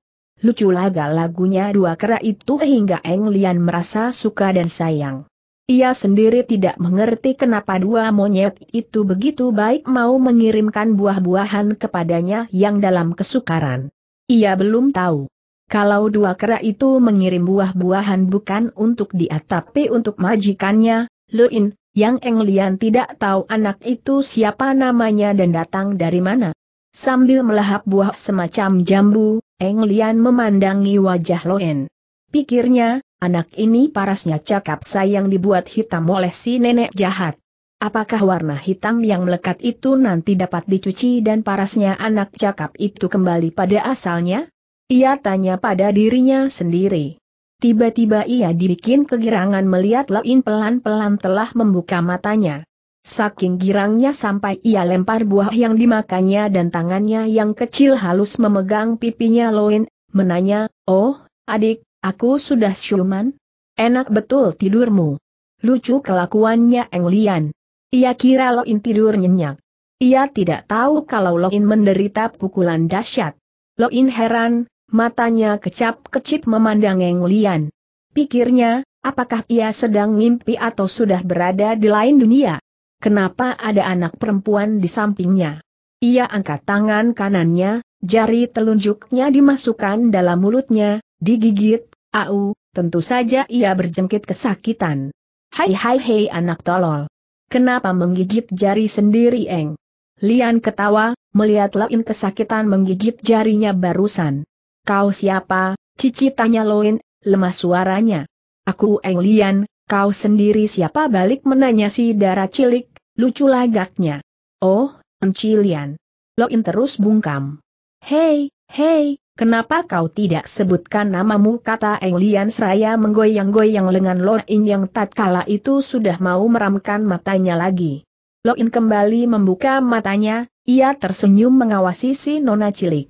laga lagunya dua kera itu hingga Eng Lian merasa suka dan sayang. Ia sendiri tidak mengerti kenapa dua monyet itu begitu baik mau mengirimkan buah-buahan kepadanya yang dalam kesukaran. Ia belum tahu. Kalau dua kera itu mengirim buah-buahan bukan untuk dia tapi untuk majikannya, Luin, yang Eng Lian tidak tahu anak itu siapa namanya dan datang dari mana. Sambil melahap buah semacam jambu, Eng Lian memandangi wajah Loen. Pikirnya, anak ini parasnya cakap sayang dibuat hitam oleh si nenek jahat. Apakah warna hitam yang melekat itu nanti dapat dicuci dan parasnya anak cakap itu kembali pada asalnya? Ia tanya pada dirinya sendiri. Tiba-tiba ia dibikin kegirangan melihat Loin pelan-pelan telah membuka matanya. Saking girangnya sampai ia lempar buah yang dimakannya dan tangannya yang kecil halus memegang pipinya Loin, menanya, Oh, adik, aku sudah siuman? Enak betul tidurmu. Lucu kelakuannya Eng Lian. Ia kira Loin tidur nyenyak. Ia tidak tahu kalau Loin menderita pukulan dahsyat. Loin heran, matanya kecap-kecip memandang Eng Lian. Pikirnya, apakah ia sedang mimpi atau sudah berada di lain dunia? kenapa ada anak perempuan di sampingnya. Ia angkat tangan kanannya, jari telunjuknya dimasukkan dalam mulutnya, digigit, au, tentu saja ia berjengkit kesakitan. Hai hai hei anak tolol. Kenapa menggigit jari sendiri eng? Lian ketawa, melihat Loin kesakitan menggigit jarinya barusan. Kau siapa? Cici tanya Loin, lemah suaranya. Aku Eng Lian, kau sendiri siapa balik menanya si darah cilik, Lucu lagaknya. Oh, Encilian. Loin terus bungkam. Hei, hei, kenapa kau tidak sebutkan namamu kata Englian seraya menggoyang-goyang lengan Loin yang tatkala itu sudah mau meramkan matanya lagi. Loin kembali membuka matanya, ia tersenyum mengawasi si nona cilik.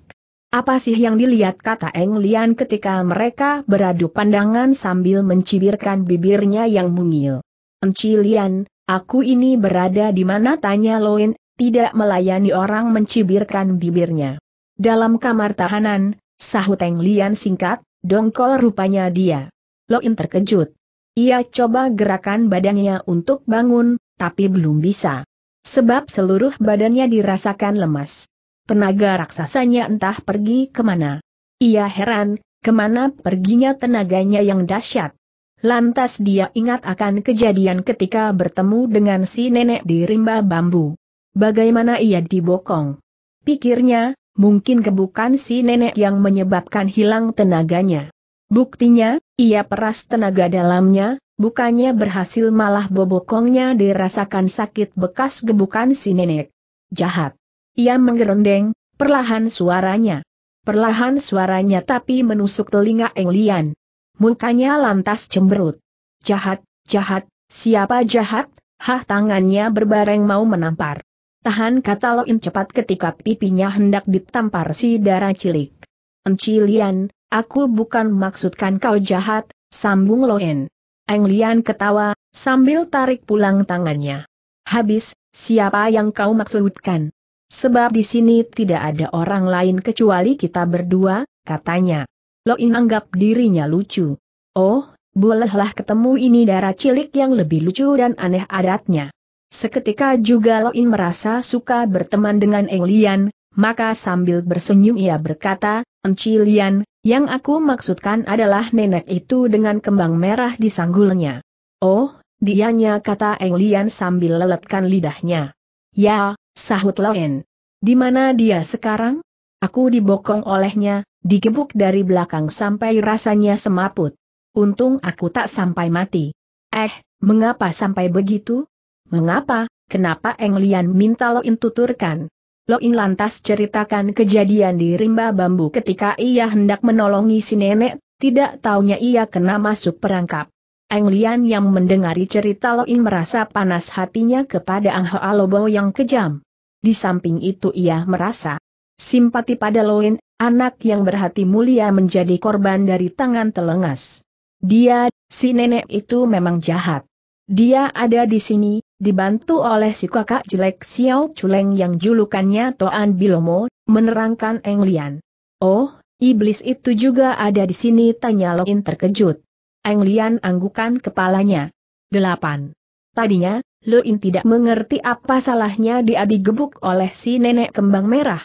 Apa sih yang dilihat kata Englian ketika mereka beradu pandangan sambil mencibirkan bibirnya yang mungil. Encilian. Aku ini berada di mana tanya Loin, tidak melayani orang mencibirkan bibirnya. Dalam kamar tahanan, sahut Teng Lian singkat, dongkol rupanya dia. Loin terkejut. Ia coba gerakan badannya untuk bangun, tapi belum bisa. Sebab seluruh badannya dirasakan lemas. Tenaga raksasanya entah pergi kemana. Ia heran, kemana perginya tenaganya yang dahsyat. Lantas dia ingat akan kejadian ketika bertemu dengan si nenek di rimba bambu. Bagaimana ia dibokong? Pikirnya, mungkin kebukan si nenek yang menyebabkan hilang tenaganya. Buktinya, ia peras tenaga dalamnya, bukannya berhasil malah bobokongnya dirasakan sakit bekas gebukan si nenek. Jahat. Ia menggerondeng, perlahan suaranya. Perlahan suaranya tapi menusuk telinga Eng Mukanya lantas cemberut. Jahat, jahat, siapa jahat? Hah tangannya berbareng mau menampar. Tahan kata Loin cepat ketika pipinya hendak ditampar si darah cilik. Encilian, aku bukan maksudkan kau jahat, sambung Loin. Englian ketawa, sambil tarik pulang tangannya. Habis, siapa yang kau maksudkan? Sebab di sini tidak ada orang lain kecuali kita berdua, katanya. Lo In anggap dirinya lucu. Oh, bolehlah ketemu ini darah cilik yang lebih lucu dan aneh adatnya. Seketika juga Lo In merasa suka berteman dengan Eng Lian, maka sambil bersenyum ia berkata, Enci Lian, yang aku maksudkan adalah nenek itu dengan kembang merah di sanggulnya. Oh, dianya kata Eng Lian sambil leletkan lidahnya. Ya, sahut Loin. Di mana dia sekarang? Aku dibokong olehnya, Digebuk dari belakang sampai rasanya semaput. Untung aku tak sampai mati. Eh, mengapa sampai begitu? Mengapa, kenapa Eng Lian minta Loin tuturkan? Loin lantas ceritakan kejadian di rimba bambu ketika ia hendak menolongi si nenek, tidak taunya ia kena masuk perangkap. Eng yang mendengari cerita Loin merasa panas hatinya kepada Ang Hoa yang kejam. Di samping itu ia merasa simpati pada Loin Anak yang berhati mulia menjadi korban dari tangan telengas. Dia, si nenek itu memang jahat. Dia ada di sini, dibantu oleh si kakak jelek Xiao Chuleng yang julukannya Toan Bilomo, menerangkan Eng Lian. Oh, iblis itu juga ada di sini tanya Loin terkejut. Eng Lian anggukan kepalanya. 8. Tadinya, Luin tidak mengerti apa salahnya dia digebuk oleh si nenek kembang merah.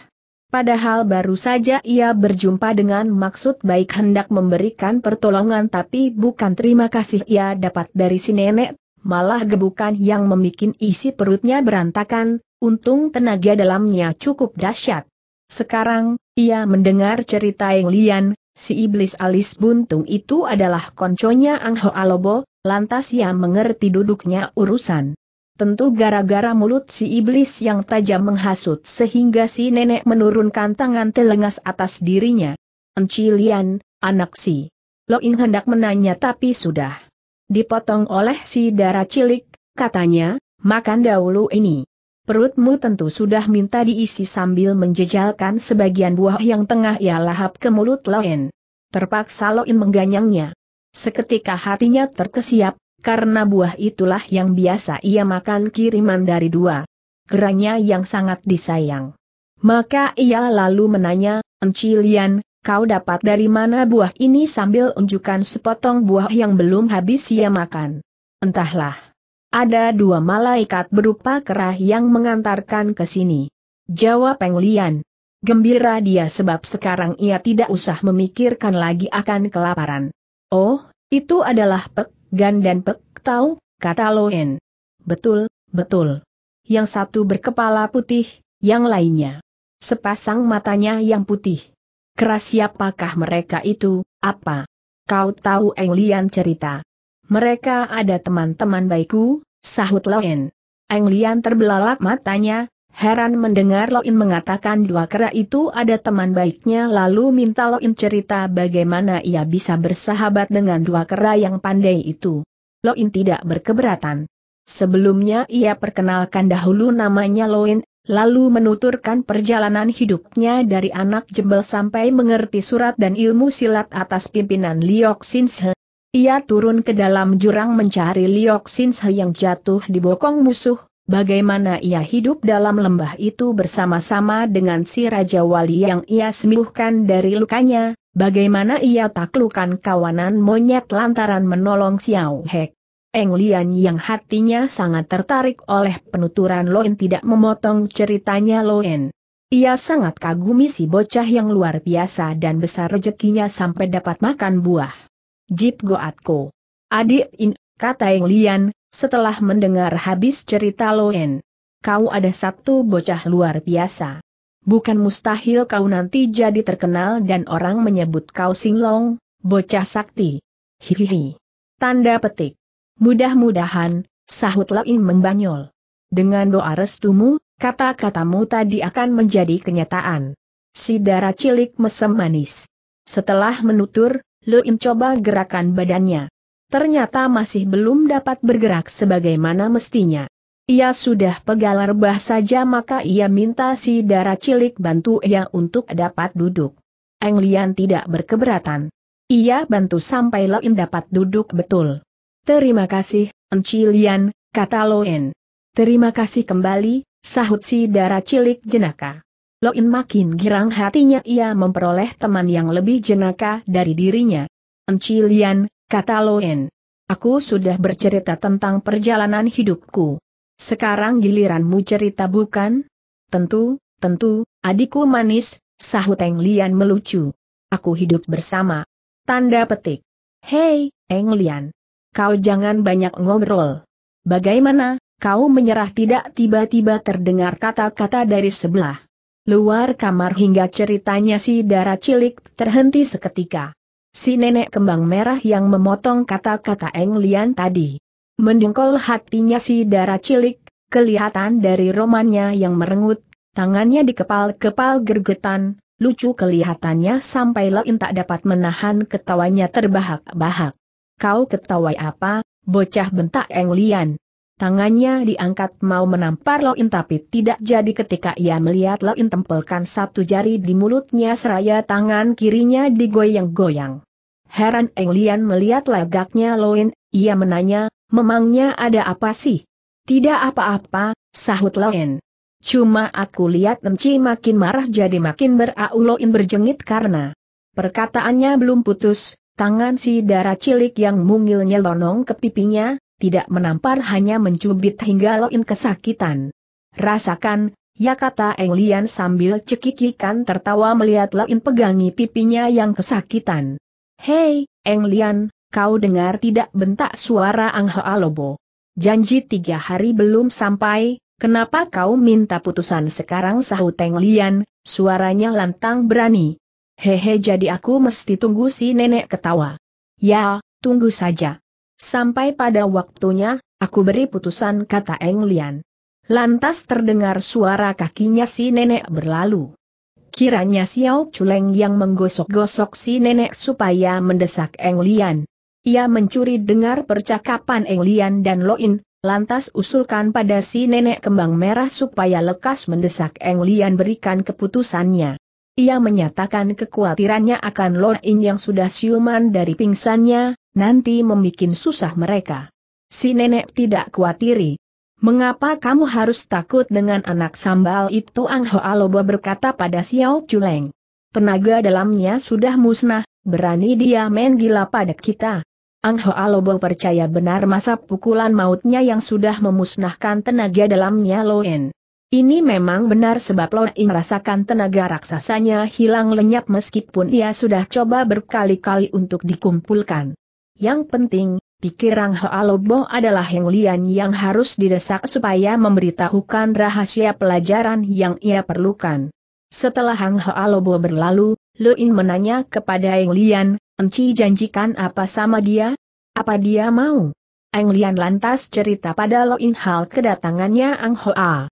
Padahal baru saja ia berjumpa dengan maksud baik hendak memberikan pertolongan tapi bukan terima kasih ia dapat dari si nenek, malah gebukan yang membuat isi perutnya berantakan, untung tenaga dalamnya cukup dahsyat. Sekarang, ia mendengar cerita yang lian, si iblis alis buntung itu adalah konconya Ang Angho Alobo, lantas ia mengerti duduknya urusan. Tentu gara-gara mulut si iblis yang tajam menghasut sehingga si nenek menurunkan tangan telengas atas dirinya. Encilian, anak si. Loing hendak menanya tapi sudah. Dipotong oleh si darah cilik, katanya, makan dahulu ini. Perutmu tentu sudah minta diisi sambil menjejalkan sebagian buah yang tengah ia lahap ke mulut Loen. Terpaksa Loin mengganyangnya. Seketika hatinya terkesiap, karena buah itulah yang biasa ia makan kiriman dari dua geranya yang sangat disayang. Maka ia lalu menanya, Encilian, kau dapat dari mana buah ini sambil unjukkan sepotong buah yang belum habis ia makan. Entahlah. Ada dua malaikat berupa kerah yang mengantarkan ke sini. Jawab Penglian. Gembira dia sebab sekarang ia tidak usah memikirkan lagi akan kelaparan. Oh, itu adalah pek Gan dan Pek, tahu, kata Loen. Betul, betul. Yang satu berkepala putih, yang lainnya. Sepasang matanya yang putih. Keras siapakah mereka itu, apa? Kau tahu Eng Lian cerita. Mereka ada teman-teman baikku, sahut Loen. Eng Lian terbelalak matanya, Heran mendengar Loin mengatakan dua kera itu ada teman baiknya lalu minta Loin cerita bagaimana ia bisa bersahabat dengan dua kera yang pandai itu. Loin tidak berkeberatan. Sebelumnya ia perkenalkan dahulu namanya Loin, lalu menuturkan perjalanan hidupnya dari anak jembel sampai mengerti surat dan ilmu silat atas pimpinan Liok Sinshe. Ia turun ke dalam jurang mencari Liok Sinshe yang jatuh di bokong musuh, bagaimana ia hidup dalam lembah itu bersama-sama dengan si Raja Wali yang ia sembuhkan dari lukanya, bagaimana ia taklukan kawanan monyet lantaran menolong Xiao Hek. Eng Lian yang hatinya sangat tertarik oleh penuturan Loen tidak memotong ceritanya Loen. Ia sangat kagumi si bocah yang luar biasa dan besar rezekinya sampai dapat makan buah. Jip Goatko. Adik In, kata Eng Lian, setelah mendengar habis cerita Loen, kau ada satu bocah luar biasa. Bukan mustahil kau nanti jadi terkenal dan orang menyebut kau Singlong, bocah sakti. Hihihi. Tanda petik. Mudah-mudahan, sahut Loen membanyol. Dengan doa restumu, kata-katamu tadi akan menjadi kenyataan. Si darah cilik mesem manis. Setelah menutur, Loen coba gerakan badannya ternyata masih belum dapat bergerak sebagaimana mestinya. Ia sudah pegal rebah saja maka ia minta si darah cilik bantu ia untuk dapat duduk. Eng Lian tidak berkeberatan. Ia bantu sampai Loin dapat duduk betul. Terima kasih, Enci Lian, kata Loin. Terima kasih kembali, sahut si darah cilik jenaka. Loin makin girang hatinya ia memperoleh teman yang lebih jenaka dari dirinya. Enci Lian, Kata Loen. Aku sudah bercerita tentang perjalanan hidupku. Sekarang giliranmu cerita bukan? Tentu, tentu, adikku manis, sahut Eng Lian melucu. Aku hidup bersama. Tanda petik. Hei, Eng Lian. Kau jangan banyak ngobrol. Bagaimana, kau menyerah tidak tiba-tiba terdengar kata-kata dari sebelah. Luar kamar hingga ceritanya si darah cilik terhenti seketika. Si nenek kembang merah yang memotong kata-kata Eng Lian tadi. Mendengkol hatinya si darah cilik, kelihatan dari romannya yang merengut, tangannya dikepal-kepal gergetan, lucu kelihatannya sampai lain tak dapat menahan ketawanya terbahak-bahak. Kau ketawai apa, bocah bentak Eng Lian? Tangannya diangkat mau menampar Loin tapi tidak jadi ketika ia melihat Loin tempelkan satu jari di mulutnya seraya tangan kirinya digoyang-goyang. Heran Eng Lian melihat lagaknya Loin, ia menanya, memangnya ada apa sih? Tidak apa-apa, sahut Loin. Cuma aku lihat Nemci makin marah jadi makin berau Loin berjengit karena perkataannya belum putus, tangan si darah cilik yang mungilnya lonong ke pipinya, tidak menampar hanya mencubit hingga loin kesakitan. Rasakan, ya kata Englian sambil cekikikan tertawa melihat loin pegangi pipinya yang kesakitan. Hei, Englian, kau dengar tidak bentak suara Ang Hoa Janji tiga hari belum sampai, kenapa kau minta putusan sekarang sahut Englian, suaranya lantang berani. Hehe jadi aku mesti tunggu si nenek ketawa. Ya, tunggu saja. Sampai pada waktunya, aku beri putusan kata Eng Lian. Lantas terdengar suara kakinya si nenek berlalu. Kiranya Xiao Culeng yang menggosok-gosok si nenek supaya mendesak Eng Lian. Ia mencuri dengar percakapan Eng Lian dan Loin, lantas usulkan pada si nenek kembang merah supaya lekas mendesak Eng Lian berikan keputusannya. Ia menyatakan kekhawatirannya akan Lord In yang sudah siuman dari pingsannya, nanti membuat susah mereka. Si nenek tidak khawatiri. Mengapa kamu harus takut dengan anak sambal itu Ang Hoa Lobo berkata pada Xiao Chuleng. Tenaga dalamnya sudah musnah, berani dia main gila pada kita. Ang Hoa Lobo percaya benar masa pukulan mautnya yang sudah memusnahkan tenaga dalamnya Loen. Ini memang benar sebab Lo In merasakan tenaga raksasanya hilang lenyap meskipun ia sudah coba berkali-kali untuk dikumpulkan. Yang penting, pikiran Hoalobo adalah Heng Lian yang harus didesak supaya memberitahukan rahasia pelajaran yang ia perlukan. Setelah Hang Hoalobo berlalu, Lo In menanya kepada Heng Lian, Enci janjikan apa sama dia? Apa dia mau? Eng Lian lantas cerita pada Lo In hal kedatangannya Ang Hoa.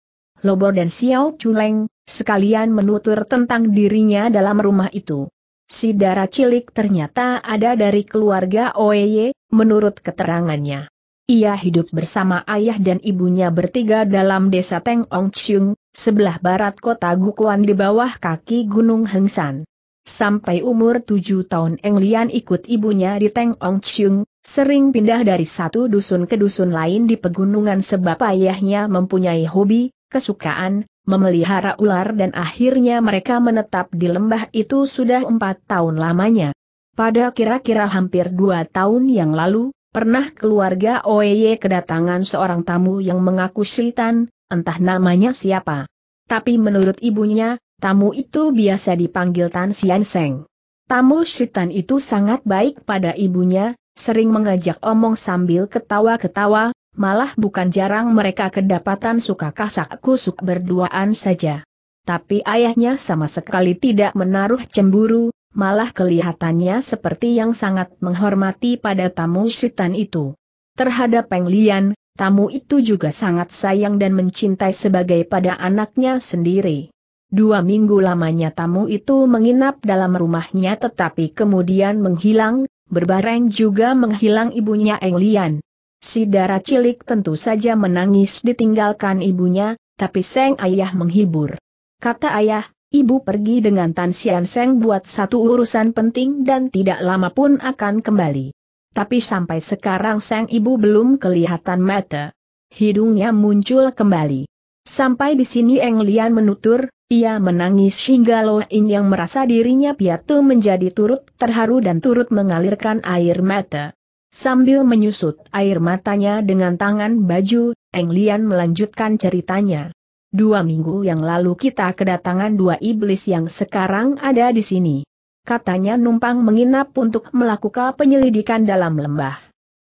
Lobor dan Xiao Chuleng, sekalian menutur tentang dirinya dalam rumah itu. Si darah cilik ternyata ada dari keluarga Oeye, menurut keterangannya. Ia hidup bersama ayah dan ibunya bertiga dalam desa Teng Ong Chung, sebelah barat kota Gukuan di bawah kaki Gunung Hengsan. Sampai umur tujuh tahun Eng Lian ikut ibunya di Teng Ong Chung, sering pindah dari satu dusun ke dusun lain di pegunungan sebab ayahnya mempunyai hobi, kesukaan, memelihara ular dan akhirnya mereka menetap di lembah itu sudah empat tahun lamanya. Pada kira-kira hampir dua tahun yang lalu, pernah keluarga Oeye kedatangan seorang tamu yang mengaku Shitan, entah namanya siapa. Tapi menurut ibunya, tamu itu biasa dipanggil Tan Sian Seng. Tamu Shitan itu sangat baik pada ibunya, sering mengajak omong sambil ketawa-ketawa, malah bukan jarang mereka kedapatan suka kasak kusuk berduaan saja. Tapi ayahnya sama sekali tidak menaruh cemburu, malah kelihatannya seperti yang sangat menghormati pada tamu sitan itu. Terhadap Peng Lian, tamu itu juga sangat sayang dan mencintai sebagai pada anaknya sendiri. Dua minggu lamanya tamu itu menginap dalam rumahnya tetapi kemudian menghilang, berbareng juga menghilang ibunya Eng Lian. Si darah cilik tentu saja menangis ditinggalkan ibunya, tapi Seng Ayah menghibur. Kata ayah, ibu pergi dengan Tan Sian Seng buat satu urusan penting dan tidak lama pun akan kembali. Tapi sampai sekarang Seng ibu belum kelihatan mata. Hidungnya muncul kembali. Sampai di sini Eng Lian menutur, ia menangis hingga Lo In yang merasa dirinya piatu menjadi turut terharu dan turut mengalirkan air mata. Sambil menyusut air matanya dengan tangan baju, Eng Lian melanjutkan ceritanya. Dua minggu yang lalu kita kedatangan dua iblis yang sekarang ada di sini. Katanya numpang menginap untuk melakukan penyelidikan dalam lembah.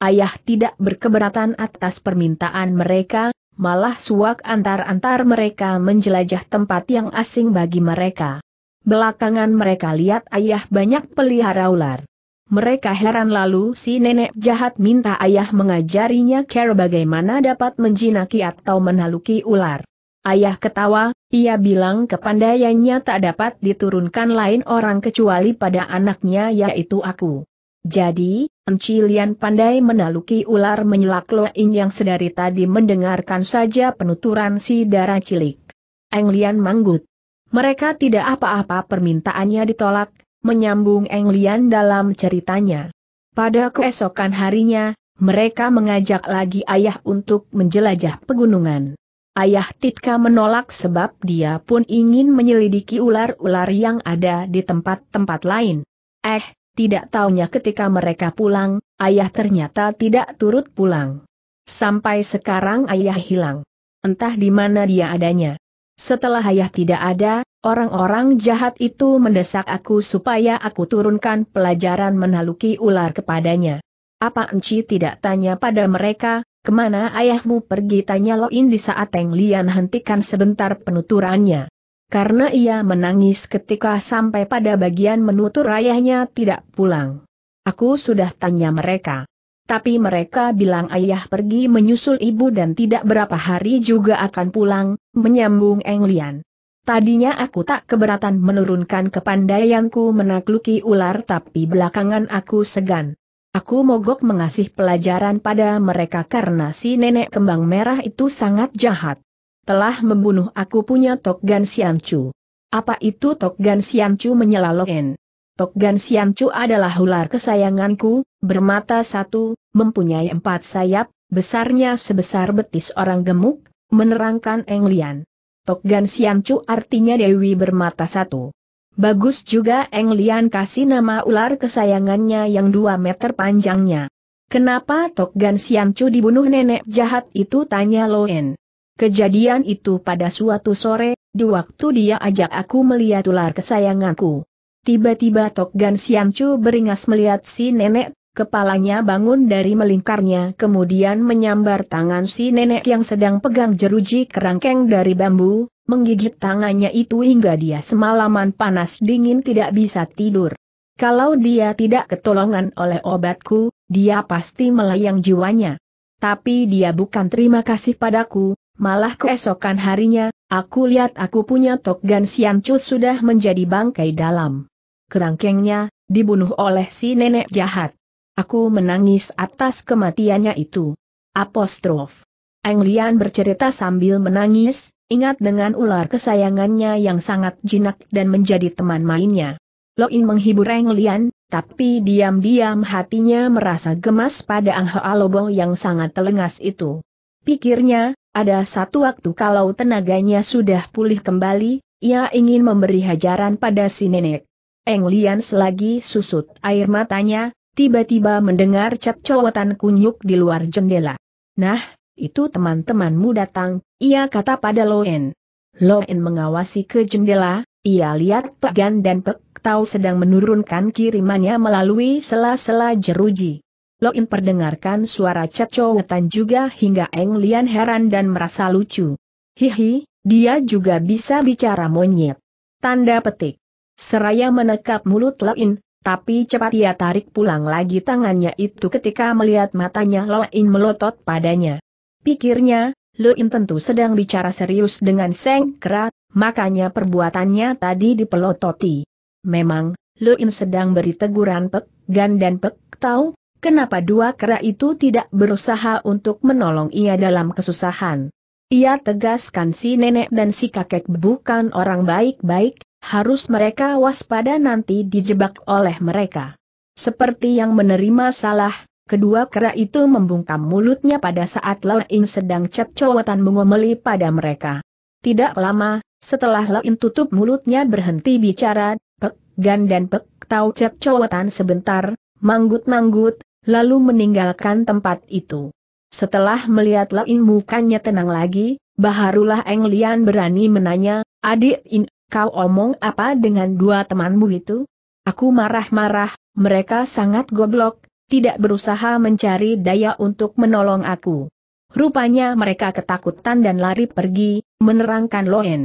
Ayah tidak berkeberatan atas permintaan mereka, malah suak antar-antar mereka menjelajah tempat yang asing bagi mereka. Belakangan mereka lihat ayah banyak pelihara ular. Mereka heran lalu si nenek jahat minta ayah mengajarinya care bagaimana dapat menjinaki atau menaluki ular. Ayah ketawa, ia bilang kepandaiannya tak dapat diturunkan lain orang kecuali pada anaknya yaitu aku. Jadi, Encilian pandai menaluki ular menyelak Loin yang sedari tadi mendengarkan saja penuturan si darah cilik. Englian manggut. Mereka tidak apa-apa permintaannya ditolak, menyambung Eng Lian dalam ceritanya. Pada keesokan harinya, mereka mengajak lagi ayah untuk menjelajah pegunungan. Ayah Titka menolak sebab dia pun ingin menyelidiki ular-ular yang ada di tempat-tempat lain. Eh, tidak taunya ketika mereka pulang, ayah ternyata tidak turut pulang. Sampai sekarang ayah hilang. Entah di mana dia adanya. Setelah ayah tidak ada, Orang-orang jahat itu mendesak aku supaya aku turunkan pelajaran menaluki ular kepadanya. Apa Enci tidak tanya pada mereka, kemana ayahmu pergi tanya Loin di saat Teng Lian hentikan sebentar penuturannya. Karena ia menangis ketika sampai pada bagian menutur ayahnya tidak pulang. Aku sudah tanya mereka. Tapi mereka bilang ayah pergi menyusul ibu dan tidak berapa hari juga akan pulang, menyambung Eng Lian. Tadinya aku tak keberatan menurunkan kepandaianku menakluki ular tapi belakangan aku segan. Aku mogok mengasih pelajaran pada mereka karena si nenek kembang merah itu sangat jahat. Telah membunuh aku punya Tokgan siancu. Apa itu Tokgan siancu? menyela Loen? Tokgan siancu adalah ular kesayanganku, bermata satu, mempunyai empat sayap, besarnya sebesar betis orang gemuk, menerangkan Englian. Sian Siancu artinya Dewi bermata satu. Bagus juga Eng Lian kasih nama ular kesayangannya yang dua meter panjangnya. Kenapa Sian Siancu dibunuh nenek jahat itu tanya Loen. Kejadian itu pada suatu sore, di waktu dia ajak aku melihat ular kesayanganku. Tiba-tiba Sian Siancu beringas melihat si nenek Kepalanya bangun dari melingkarnya kemudian menyambar tangan si nenek yang sedang pegang jeruji kerangkeng dari bambu, menggigit tangannya itu hingga dia semalaman panas dingin tidak bisa tidur. Kalau dia tidak ketolongan oleh obatku, dia pasti melayang jiwanya. Tapi dia bukan terima kasih padaku, malah keesokan harinya, aku lihat aku punya Tokgan Siancu sudah menjadi bangkai dalam. Kerangkengnya, dibunuh oleh si nenek jahat. Aku menangis atas kematiannya itu. Apostrof. Eng Lian bercerita sambil menangis, ingat dengan ular kesayangannya yang sangat jinak dan menjadi teman mainnya. Loin menghibur Eng Lian, tapi diam-diam hatinya merasa gemas pada Ang Alobo yang sangat telengas itu. Pikirnya, ada satu waktu kalau tenaganya sudah pulih kembali, ia ingin memberi hajaran pada si nenek. Eng Lian selagi susut air matanya, tiba-tiba mendengar cowotan kunyuk di luar jendela. Nah, itu teman-temanmu datang, ia kata pada Loen. Loen mengawasi ke jendela, ia lihat Pegan dan Pek Tau sedang menurunkan kirimannya melalui sela-sela jeruji. Loen perdengarkan suara cat cekcowetan juga hingga Eng Lian heran dan merasa lucu. Hihi, dia juga bisa bicara monyet. Tanda petik. Seraya menekap mulut Loin, tapi cepat ia tarik pulang lagi tangannya itu ketika melihat matanya Loin melotot padanya. Pikirnya, Loin tentu sedang bicara serius dengan Seng Kera, makanya perbuatannya tadi dipelototi. Memang, Loin sedang beri teguran Pek, Gan dan Pek tahu, kenapa dua kera itu tidak berusaha untuk menolong ia dalam kesusahan. Ia tegaskan si nenek dan si kakek bukan orang baik-baik, harus mereka waspada nanti dijebak oleh mereka. Seperti yang menerima salah, kedua kera itu membungkam mulutnya pada saat Loing sedang cowatan mengomeli pada mereka. Tidak lama, setelah Loing tutup mulutnya berhenti bicara, Pek Gan dan Pek Tau cowatan sebentar, manggut-manggut, lalu meninggalkan tempat itu. Setelah melihat Loing mukanya tenang lagi, baharulah Eng Lian berani menanya, Adik In Kau omong apa dengan dua temanmu itu? Aku marah-marah, mereka sangat goblok, tidak berusaha mencari daya untuk menolong aku. Rupanya mereka ketakutan dan lari pergi, menerangkan Loen.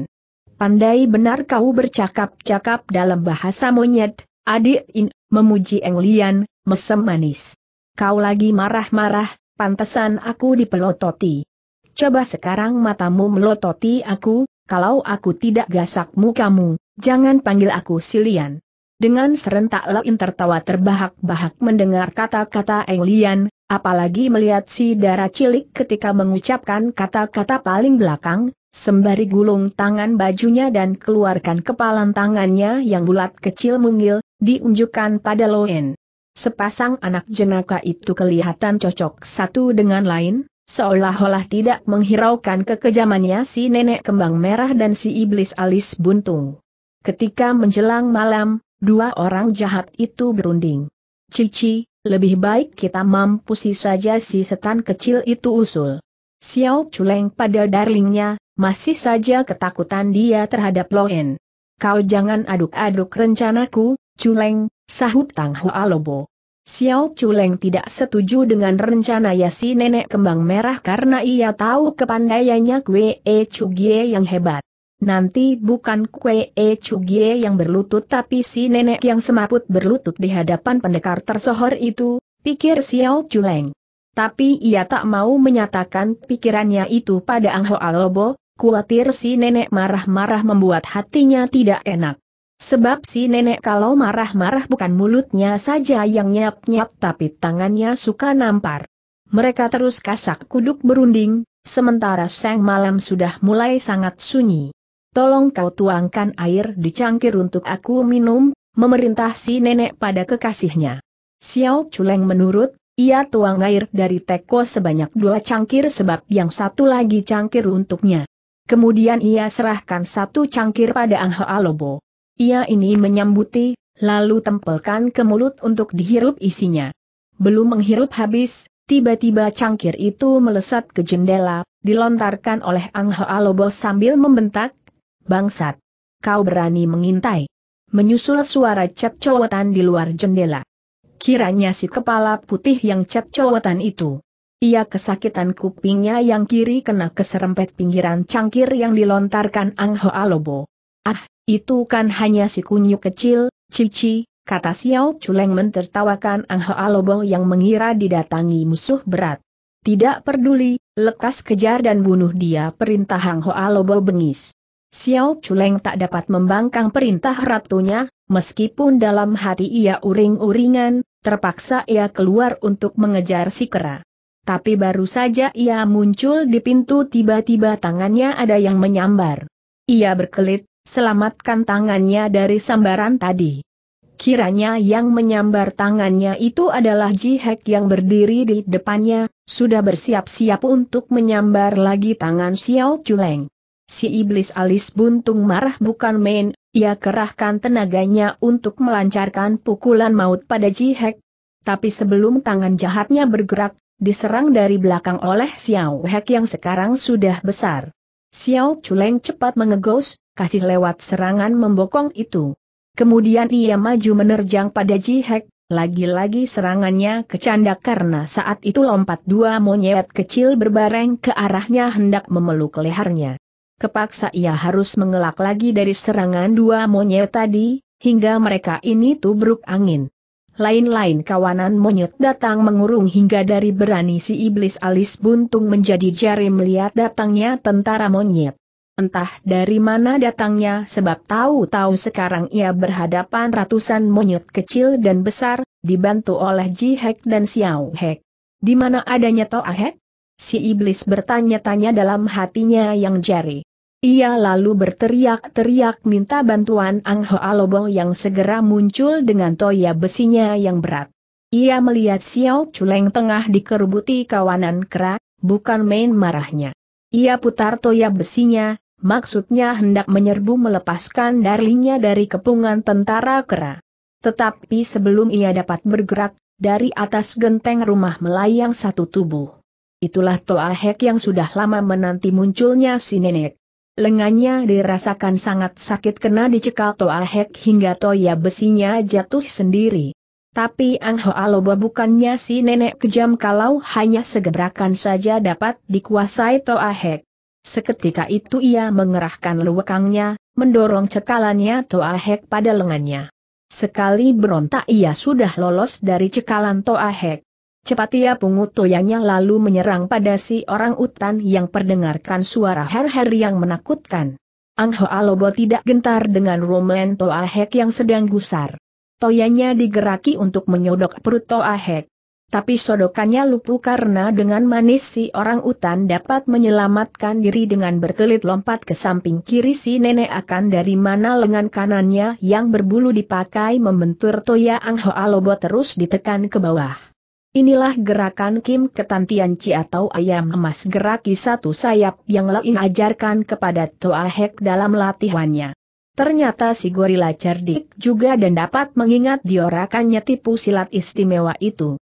Pandai benar kau bercakap-cakap dalam bahasa monyet, adik in, memuji Englian, mesem manis. Kau lagi marah-marah, pantesan aku dipelototi. Coba sekarang matamu melototi aku, kalau aku tidak gasak mukamu, jangan panggil aku Silian. Dengan serentak Lain tertawa terbahak-bahak mendengar kata-kata Englian, apalagi melihat si darah cilik ketika mengucapkan kata-kata paling belakang, sembari gulung tangan bajunya dan keluarkan kepalan tangannya yang bulat kecil mungil, diunjukkan pada Loen. Sepasang anak jenaka itu kelihatan cocok satu dengan lain, seolah-olah tidak menghiraukan kekejamannya si nenek kembang merah dan si iblis alis buntung. Ketika menjelang malam, dua orang jahat itu berunding. Cici, lebih baik kita mampusi saja si setan kecil itu usul. Xiao Culeng pada darlingnya, masih saja ketakutan dia terhadap Loen. Kau jangan aduk-aduk rencanaku, Culeng, sahut Tang Hoa Lobo. Xiao Chuleng tidak setuju dengan rencana Yasi nenek kembang merah karena ia tahu kepandaiannya Kwe E Chugie yang hebat. Nanti bukan Kwe E Chugie yang berlutut tapi si nenek yang semaput berlutut di hadapan pendekar tersohor itu, pikir Xiao Chuleng. Tapi ia tak mau menyatakan pikirannya itu pada Ang Hoa Lobo, khawatir si nenek marah-marah membuat hatinya tidak enak. Sebab si nenek kalau marah-marah bukan mulutnya saja yang nyap-nyap tapi tangannya suka nampar. Mereka terus kasak kuduk berunding, sementara sang malam sudah mulai sangat sunyi. Tolong kau tuangkan air di cangkir untuk aku minum, memerintah si nenek pada kekasihnya. Xiao Chuleng menurut, ia tuang air dari teko sebanyak dua cangkir sebab yang satu lagi cangkir untuknya. Kemudian ia serahkan satu cangkir pada Ang Lobo. Ia ini menyambuti, lalu tempelkan ke mulut untuk dihirup isinya. Belum menghirup habis, tiba-tiba cangkir itu melesat ke jendela, dilontarkan oleh Ang Lobo sambil membentak, Bangsat! Kau berani mengintai! Menyusul suara cowotan di luar jendela. Kiranya si kepala putih yang cowotan itu. Ia kesakitan kupingnya yang kiri kena keserempet pinggiran cangkir yang dilontarkan Ang Lobo. Ah, itu kan hanya si kunyuk kecil, cici, kata Xiao Chuleng mentertawakan Ang Hoa Lobo yang mengira didatangi musuh berat. Tidak peduli, lekas kejar dan bunuh dia perintah Ang Hoa Lobo bengis. Xiao Chuleng tak dapat membangkang perintah ratunya, meskipun dalam hati ia uring-uringan, terpaksa ia keluar untuk mengejar si kera. Tapi baru saja ia muncul di pintu tiba-tiba tangannya ada yang menyambar. Ia berkelit, selamatkan tangannya dari sambaran tadi. Kiranya yang menyambar tangannya itu adalah Jihek yang berdiri di depannya, sudah bersiap-siap untuk menyambar lagi tangan Xiao Chuleng. Si iblis alis buntung marah bukan main, ia kerahkan tenaganya untuk melancarkan pukulan maut pada Jihek. Tapi sebelum tangan jahatnya bergerak, diserang dari belakang oleh Xiao Hek yang sekarang sudah besar. Xiao Chuleng cepat mengegos, kasih lewat serangan membokong itu. Kemudian ia maju menerjang pada Ji lagi-lagi serangannya kecanda karena saat itu lompat dua monyet kecil berbareng ke arahnya hendak memeluk lehernya. Kepaksa ia harus mengelak lagi dari serangan dua monyet tadi, hingga mereka ini tubruk angin. Lain-lain kawanan monyet datang mengurung hingga dari berani si iblis alis buntung menjadi jari melihat datangnya tentara monyet. Entah dari mana datangnya sebab tahu-tahu sekarang ia berhadapan ratusan monyet kecil dan besar, dibantu oleh Ji Hek dan Xiao Hek. Di mana adanya Toa Hek? Si iblis bertanya-tanya dalam hatinya yang jari. Ia lalu berteriak-teriak minta bantuan Ang Hoa Lobong yang segera muncul dengan toya besinya yang berat. Ia melihat Xiao Chuleng tengah dikerubuti kawanan kera, bukan main marahnya. Ia putar toya besinya, maksudnya hendak menyerbu melepaskan darlinya dari kepungan tentara kera. Tetapi sebelum ia dapat bergerak, dari atas genteng rumah melayang satu tubuh. Itulah Toahek yang sudah lama menanti munculnya si nenek. Lengannya dirasakan sangat sakit kena dicekal Toahek hingga toya besinya jatuh sendiri. Tapi Ang Aloba bukannya si nenek kejam kalau hanya segebrakan saja dapat dikuasai Toahek. Seketika itu ia mengerahkan lewekangnya, mendorong cekalannya Toahek pada lengannya. Sekali berontak ia sudah lolos dari cekalan Toahek. Cepat ia pungut toyanya lalu menyerang pada si orang utan yang perdengarkan suara her-her yang menakutkan. Ang Hoa Lobo tidak gentar dengan Roman Toahek yang sedang gusar. Toyanya digeraki untuk menyodok perut Toahek. Tapi sodokannya lupu karena dengan manis si orang utan dapat menyelamatkan diri dengan berkelit lompat ke samping kiri si nenek akan dari mana lengan kanannya yang berbulu dipakai membentur Toya Ang Hoa Lobo terus ditekan ke bawah. Inilah gerakan Kim Ketantian Ci atau Ayam Emas Geraki Satu Sayap yang Lain ajarkan kepada Toa Hek dalam latihannya. Ternyata si gorila cerdik juga dan dapat mengingat diorakannya tipu silat istimewa itu.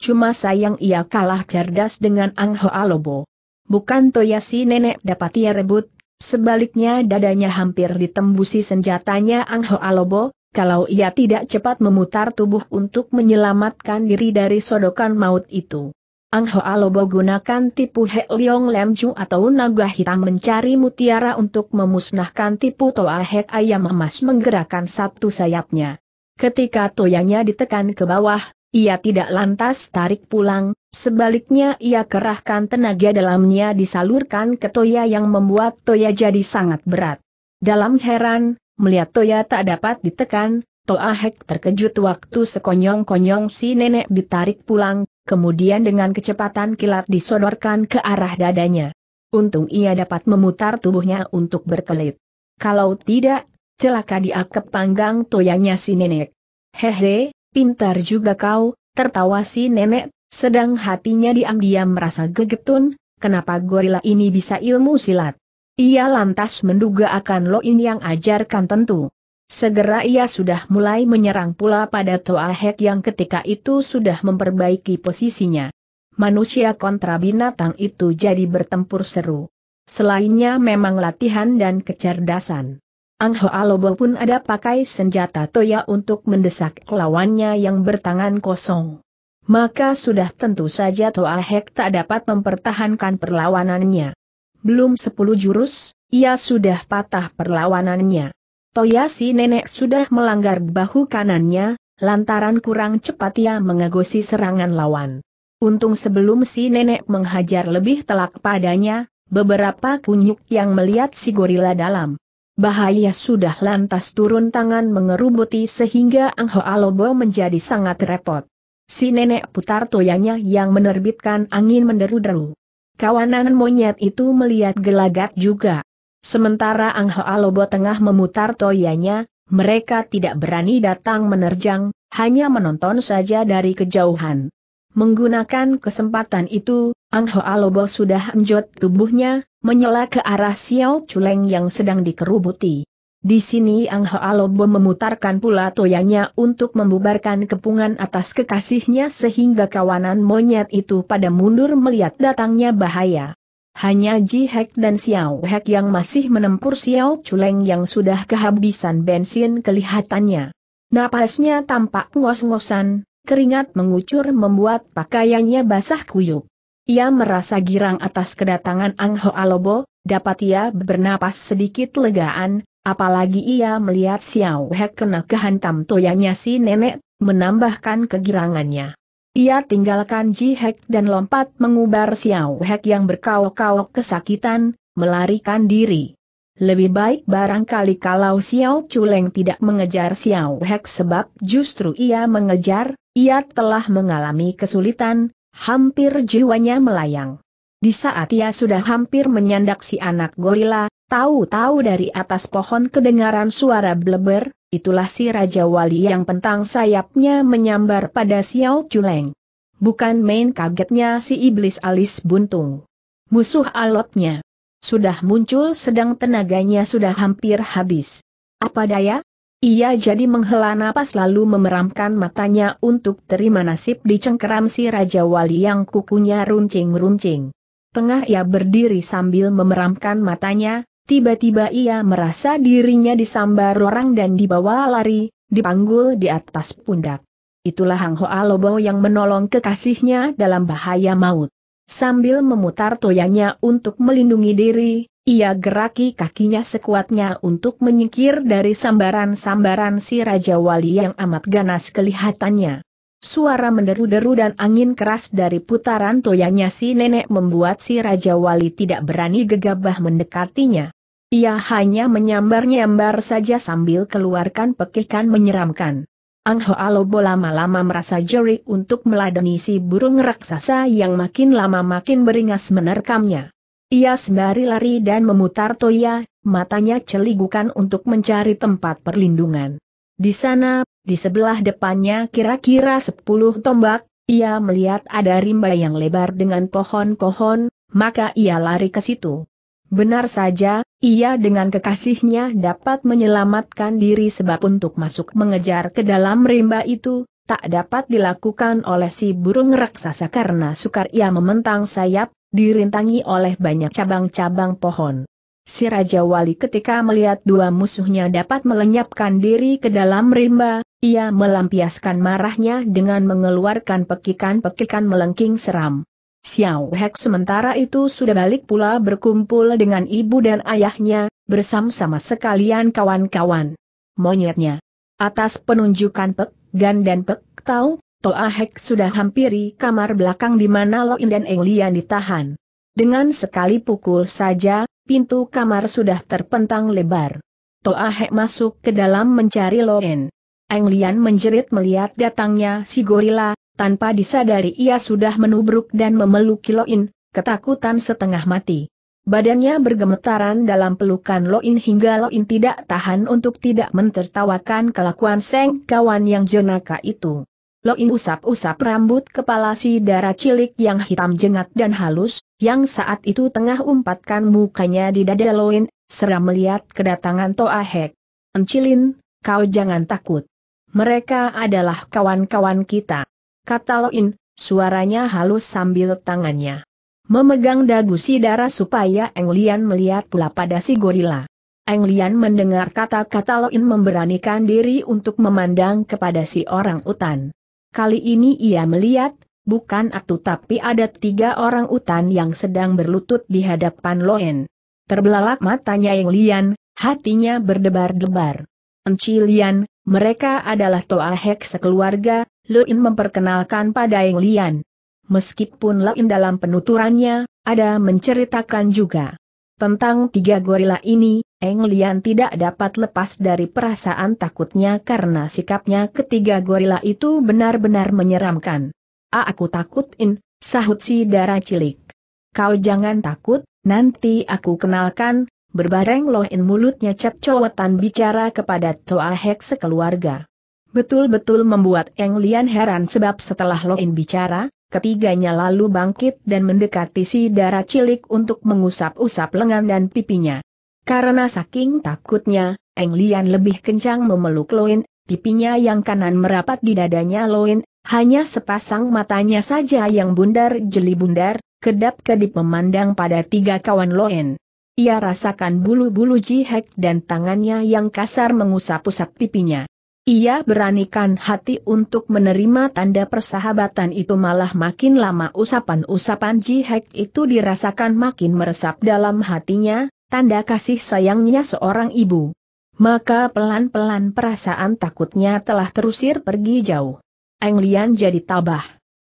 Cuma sayang ia kalah cerdas dengan Ang Hoa Lobo. Bukan Toyasi nenek dapat ia rebut, sebaliknya dadanya hampir ditembusi senjatanya Ang Hoa Lobo, kalau ia tidak cepat memutar tubuh untuk menyelamatkan diri dari sodokan maut itu. Ang Hoa Lobo gunakan tipu He Leong Lem Ju atau naga hitam mencari mutiara untuk memusnahkan tipu Toa Hek Ayam Emas menggerakkan satu sayapnya. Ketika toyanya ditekan ke bawah, ia tidak lantas tarik pulang, sebaliknya ia kerahkan tenaga dalamnya disalurkan ke Toya yang membuat Toya jadi sangat berat. Dalam heran, melihat Toya tak dapat ditekan, Toa Hek terkejut waktu sekonyong-konyong si nenek ditarik pulang, kemudian dengan kecepatan kilat disodorkan ke arah dadanya. Untung ia dapat memutar tubuhnya untuk berkelit. Kalau tidak, celaka dia kepanggang toyanya si nenek. Hehe, Pintar juga kau, tertawa si nenek, sedang hatinya diam-diam merasa gegetun, kenapa gorila ini bisa ilmu silat. Ia lantas menduga akan lo Loin yang ajarkan tentu. Segera ia sudah mulai menyerang pula pada Toa Hek yang ketika itu sudah memperbaiki posisinya. Manusia kontra binatang itu jadi bertempur seru. Selainnya memang latihan dan kecerdasan. Ang Alobo pun ada pakai senjata toya untuk mendesak lawannya yang bertangan kosong. Maka sudah tentu saja Toa Hek tak dapat mempertahankan perlawanannya. Belum sepuluh jurus, ia sudah patah perlawanannya. Toya si nenek sudah melanggar bahu kanannya, lantaran kurang cepat ia mengegosi serangan lawan. Untung sebelum si nenek menghajar lebih telak padanya, beberapa kunyuk yang melihat si gorila dalam bahaya sudah lantas turun tangan mengerubuti sehingga Ang Ho Alobo menjadi sangat repot. Si nenek putar toyanya yang menerbitkan angin menderu-deru. Kawanan monyet itu melihat gelagat juga. Sementara Ang Ho Alobo tengah memutar toyanya, mereka tidak berani datang menerjang, hanya menonton saja dari kejauhan. Menggunakan kesempatan itu, Ang Ho Alobo sudah enjot tubuhnya, menyela ke arah Xiao Chuleng yang sedang dikerubuti. Di sini Ang Hoalobo memutarkan pula toyanya untuk membubarkan kepungan atas kekasihnya sehingga kawanan monyet itu pada mundur melihat datangnya bahaya. Hanya Ji Hek dan Xiao Hek yang masih menempur Xiao Chuleng yang sudah kehabisan bensin kelihatannya. Napasnya tampak ngos-ngosan, keringat mengucur membuat pakaiannya basah kuyup. Ia merasa girang atas kedatangan Ang Ho Alobo, dapat ia bernapas sedikit legaan, apalagi ia melihat Xiao He kena kehantam toyanya si nenek, menambahkan kegirangannya. Ia tinggalkan Ji Hek dan lompat mengubar Xiao Hek yang berkaok-kaok kesakitan, melarikan diri. Lebih baik barangkali kalau Xiao Chuleng tidak mengejar Xiao Hek sebab justru ia mengejar, ia telah mengalami kesulitan, hampir jiwanya melayang. Di saat ia sudah hampir menyandak si anak gorila, tahu-tahu dari atas pohon kedengaran suara bleber, itulah si Raja Wali yang pentang sayapnya menyambar pada Xiao Chuleng. Bukan main kagetnya si iblis alis buntung. Musuh alotnya. Sudah muncul sedang tenaganya sudah hampir habis. Apa daya, ia jadi menghela napas lalu memeramkan matanya untuk terima nasib di cengkeram si Raja Wali yang kukunya runcing-runcing. Tengah ia berdiri sambil memeramkan matanya, tiba-tiba ia merasa dirinya disambar orang dan dibawa lari, dipanggul di atas pundak. Itulah Hang Hoa Lobo yang menolong kekasihnya dalam bahaya maut. Sambil memutar toyanya untuk melindungi diri, ia geraki kakinya sekuatnya untuk menyingkir dari sambaran-sambaran si Raja Wali yang amat ganas kelihatannya. Suara menderu-deru dan angin keras dari putaran toyanya si nenek membuat si Raja Wali tidak berani gegabah mendekatinya. Ia hanya menyambar-nyambar saja sambil keluarkan pekikan menyeramkan. Ang Hoalobo lama-lama merasa jeri untuk meladeni si burung raksasa yang makin lama makin beringas menerkamnya. Ia sembari lari dan memutar toya, matanya celigukan untuk mencari tempat perlindungan. Di sana, di sebelah depannya kira-kira sepuluh tombak, ia melihat ada rimba yang lebar dengan pohon-pohon, maka ia lari ke situ. Benar saja, ia dengan kekasihnya dapat menyelamatkan diri sebab untuk masuk mengejar ke dalam rimba itu, tak dapat dilakukan oleh si burung raksasa karena sukar ia mementang sayap, dirintangi oleh banyak cabang-cabang pohon. Si Raja Wali ketika melihat dua musuhnya dapat melenyapkan diri ke dalam rimba, ia melampiaskan marahnya dengan mengeluarkan pekikan-pekikan melengking seram. Xiao Hek sementara itu sudah balik pula berkumpul dengan ibu dan ayahnya, bersama-sama sekalian kawan-kawan. Monyetnya. Atas penunjukan Pek, Gan dan Pek Tau, Toa Hek sudah hampiri kamar belakang di mana Loin dan Eng Lian ditahan. Dengan sekali pukul saja, pintu kamar sudah terpentang lebar. Toa Hek masuk ke dalam mencari Loin. Eng Lian menjerit melihat datangnya si gorila, tanpa disadari ia sudah menubruk dan memeluki Loin, ketakutan setengah mati. Badannya bergemetaran dalam pelukan Loin hingga Loin tidak tahan untuk tidak mentertawakan kelakuan Seng kawan yang jenaka itu. Loin usap-usap rambut kepala si darah cilik yang hitam jengat dan halus, yang saat itu tengah umpatkan mukanya di dada Loin, seram melihat kedatangan Toa Toahek. Encilin, kau jangan takut. Mereka adalah kawan-kawan kita. Kata Loin, suaranya halus sambil tangannya. Memegang dagu si darah supaya Eng Lian melihat pula pada si gorila. Eng Lian mendengar kata-kata Loin memberanikan diri untuk memandang kepada si orang utan. Kali ini ia melihat, bukan aku tapi ada tiga orang utan yang sedang berlutut di hadapan Loen. Terbelalak matanya yang lian, hatinya berdebar-debar. Enci lian, mereka adalah Toa Hek sekeluarga, Loin memperkenalkan pada yang lian. Meskipun Loen dalam penuturannya, ada menceritakan juga. Tentang tiga gorila ini, Eng Lian tidak dapat lepas dari perasaan takutnya karena sikapnya ketiga gorila itu benar-benar menyeramkan. A ah, aku takutin, sahut si darah cilik. Kau jangan takut, nanti aku kenalkan, berbareng lohin mulutnya cap cowetan bicara kepada Toa Hek sekeluarga. Betul-betul membuat Eng Lian heran sebab setelah lohin bicara, ketiganya lalu bangkit dan mendekati si darah cilik untuk mengusap-usap lengan dan pipinya. Karena saking takutnya, Eng Lian lebih kencang memeluk Loin, pipinya yang kanan merapat di dadanya Loin, hanya sepasang matanya saja yang bundar jeli bundar, kedap-kedip memandang pada tiga kawan Loin. Ia rasakan bulu-bulu jihek dan tangannya yang kasar mengusap-usap pipinya. Ia beranikan hati untuk menerima tanda persahabatan itu malah makin lama usapan-usapan jihek itu dirasakan makin meresap dalam hatinya, tanda kasih sayangnya seorang ibu. Maka pelan-pelan perasaan takutnya telah terusir pergi jauh. Eng Lian jadi tabah.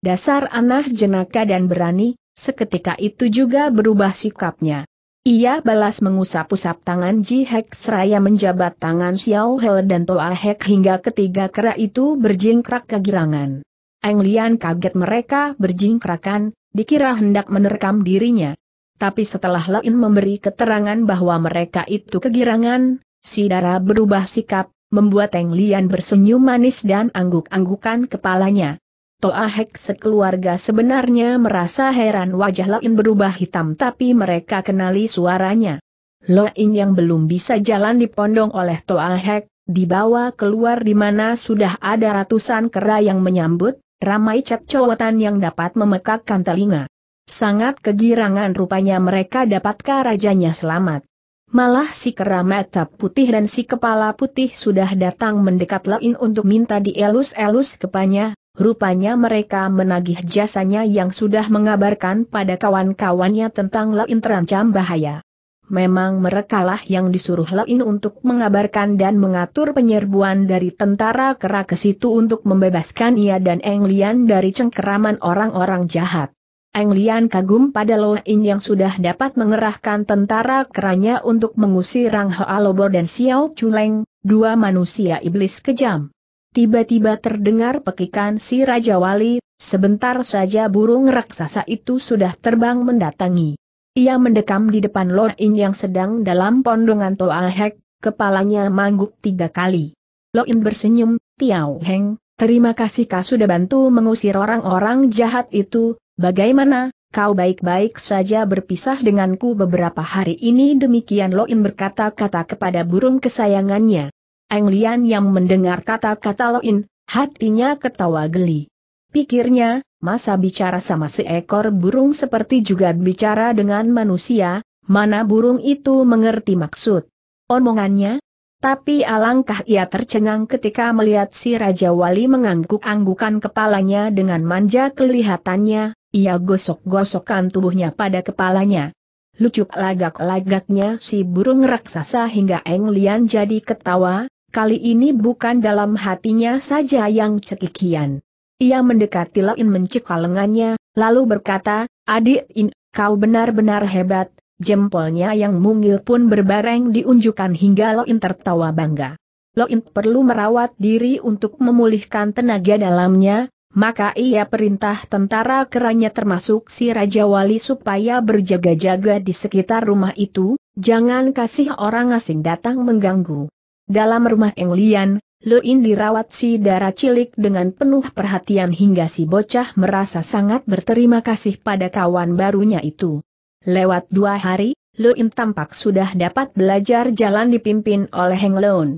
Dasar anak jenaka dan berani, seketika itu juga berubah sikapnya. Ia balas mengusap-usap tangan Ji Hek seraya menjabat tangan Xiao He dan Toa Hek hingga ketiga kera itu berjingkrak kegirangan. Eng Lian kaget mereka berjingkrakan, dikira hendak menerkam dirinya. Tapi setelah Lain memberi keterangan bahwa mereka itu kegirangan, si Dara berubah sikap, membuat Teng Lian bersenyum manis dan angguk-anggukan kepalanya. Toa Hek sekeluarga sebenarnya merasa heran wajah Lain berubah hitam tapi mereka kenali suaranya. Lain yang belum bisa jalan dipondong oleh Toa Hek, dibawa keluar di mana sudah ada ratusan kera yang menyambut, ramai cowatan yang dapat memekakkan telinga. Sangat kegirangan rupanya mereka dapatkan rajanya selamat. Malah si kera mata putih dan si kepala putih sudah datang mendekat lain untuk minta dielus-elus kepanya, rupanya mereka menagih jasanya yang sudah mengabarkan pada kawan-kawannya tentang lain terancam bahaya. Memang merekalah yang disuruh lain untuk mengabarkan dan mengatur penyerbuan dari tentara kera ke situ untuk membebaskan ia dan englian dari cengkeraman orang-orang jahat. Eng Lian kagum pada Lo In yang sudah dapat mengerahkan tentara keranya untuk mengusir Rang Hoa Lobo dan Xiao Chuleng, dua manusia iblis kejam. Tiba-tiba terdengar pekikan si Raja Wali, sebentar saja burung raksasa itu sudah terbang mendatangi. Ia mendekam di depan Lo In yang sedang dalam pondongan Toa Hek, kepalanya mangguk tiga kali. Lo In bersenyum, Tiao Heng, terima kasih kau sudah bantu mengusir orang-orang jahat itu, Bagaimana, kau baik-baik saja berpisah denganku beberapa hari ini demikian Loin berkata-kata kepada burung kesayangannya. Eng Lian yang mendengar kata-kata Loin, hatinya ketawa geli. Pikirnya, masa bicara sama seekor burung seperti juga bicara dengan manusia, mana burung itu mengerti maksud omongannya? Tapi alangkah ia tercengang ketika melihat si Raja Wali mengangguk-anggukan kepalanya dengan manja kelihatannya, ia gosok-gosokkan tubuhnya pada kepalanya. Lucuk lagak-lagaknya si burung raksasa hingga Eng Lian jadi ketawa, kali ini bukan dalam hatinya saja yang cekikian. Ia mendekati Lain mencekal lengannya, lalu berkata, Adik In, kau benar-benar hebat, jempolnya yang mungil pun berbareng diunjukkan hingga Lain tertawa bangga. Loin perlu merawat diri untuk memulihkan tenaga dalamnya, maka ia perintah tentara keranya termasuk si Raja Wali supaya berjaga-jaga di sekitar rumah itu, jangan kasih orang asing datang mengganggu. Dalam rumah Englian, Luin dirawat si darah cilik dengan penuh perhatian hingga si bocah merasa sangat berterima kasih pada kawan barunya itu. Lewat dua hari, Luin tampak sudah dapat belajar jalan dipimpin oleh Heng Lon.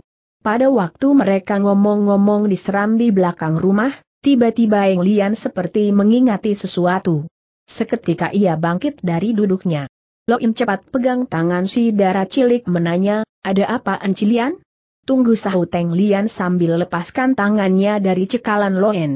Pada waktu mereka ngomong-ngomong di serambi belakang rumah, Tiba-tiba Eng Lian seperti mengingati sesuatu. Seketika ia bangkit dari duduknya. Loin cepat pegang tangan si darah cilik menanya, ada apa Encilian? Tunggu sahut Eng Lian sambil lepaskan tangannya dari cekalan Loen.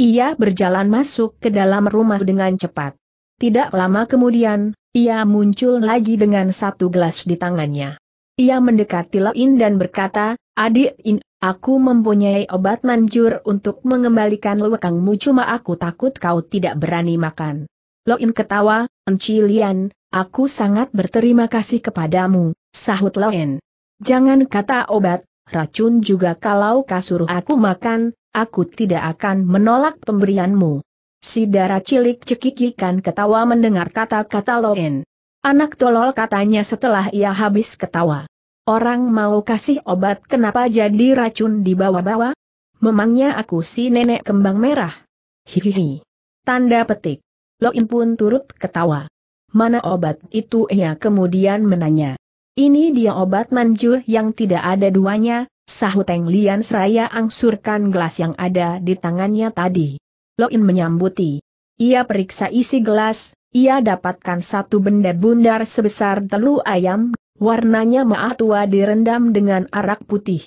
Ia berjalan masuk ke dalam rumah dengan cepat. Tidak lama kemudian, ia muncul lagi dengan satu gelas di tangannya. Ia mendekati Loin dan berkata, Adik In, Aku mempunyai obat manjur untuk mengembalikan lewekangmu cuma aku takut kau tidak berani makan. Loin ketawa, Enci Lian, aku sangat berterima kasih kepadamu, sahut Loin. Jangan kata obat, racun juga kalau kasur aku makan, aku tidak akan menolak pemberianmu. Si darah cilik cekikikan ketawa mendengar kata-kata Loin. Anak tolol katanya setelah ia habis ketawa. Orang mau kasih obat kenapa jadi racun di bawah-bawah? Memangnya aku si nenek kembang merah? Hihihi. Tanda petik. Loin pun turut ketawa. Mana obat itu ia kemudian menanya. Ini dia obat manjur yang tidak ada duanya, sahut Eng Lian seraya angsurkan gelas yang ada di tangannya tadi. Loin menyambuti. Ia periksa isi gelas, ia dapatkan satu benda bundar sebesar telur ayam Warnanya maah tua direndam dengan arak putih.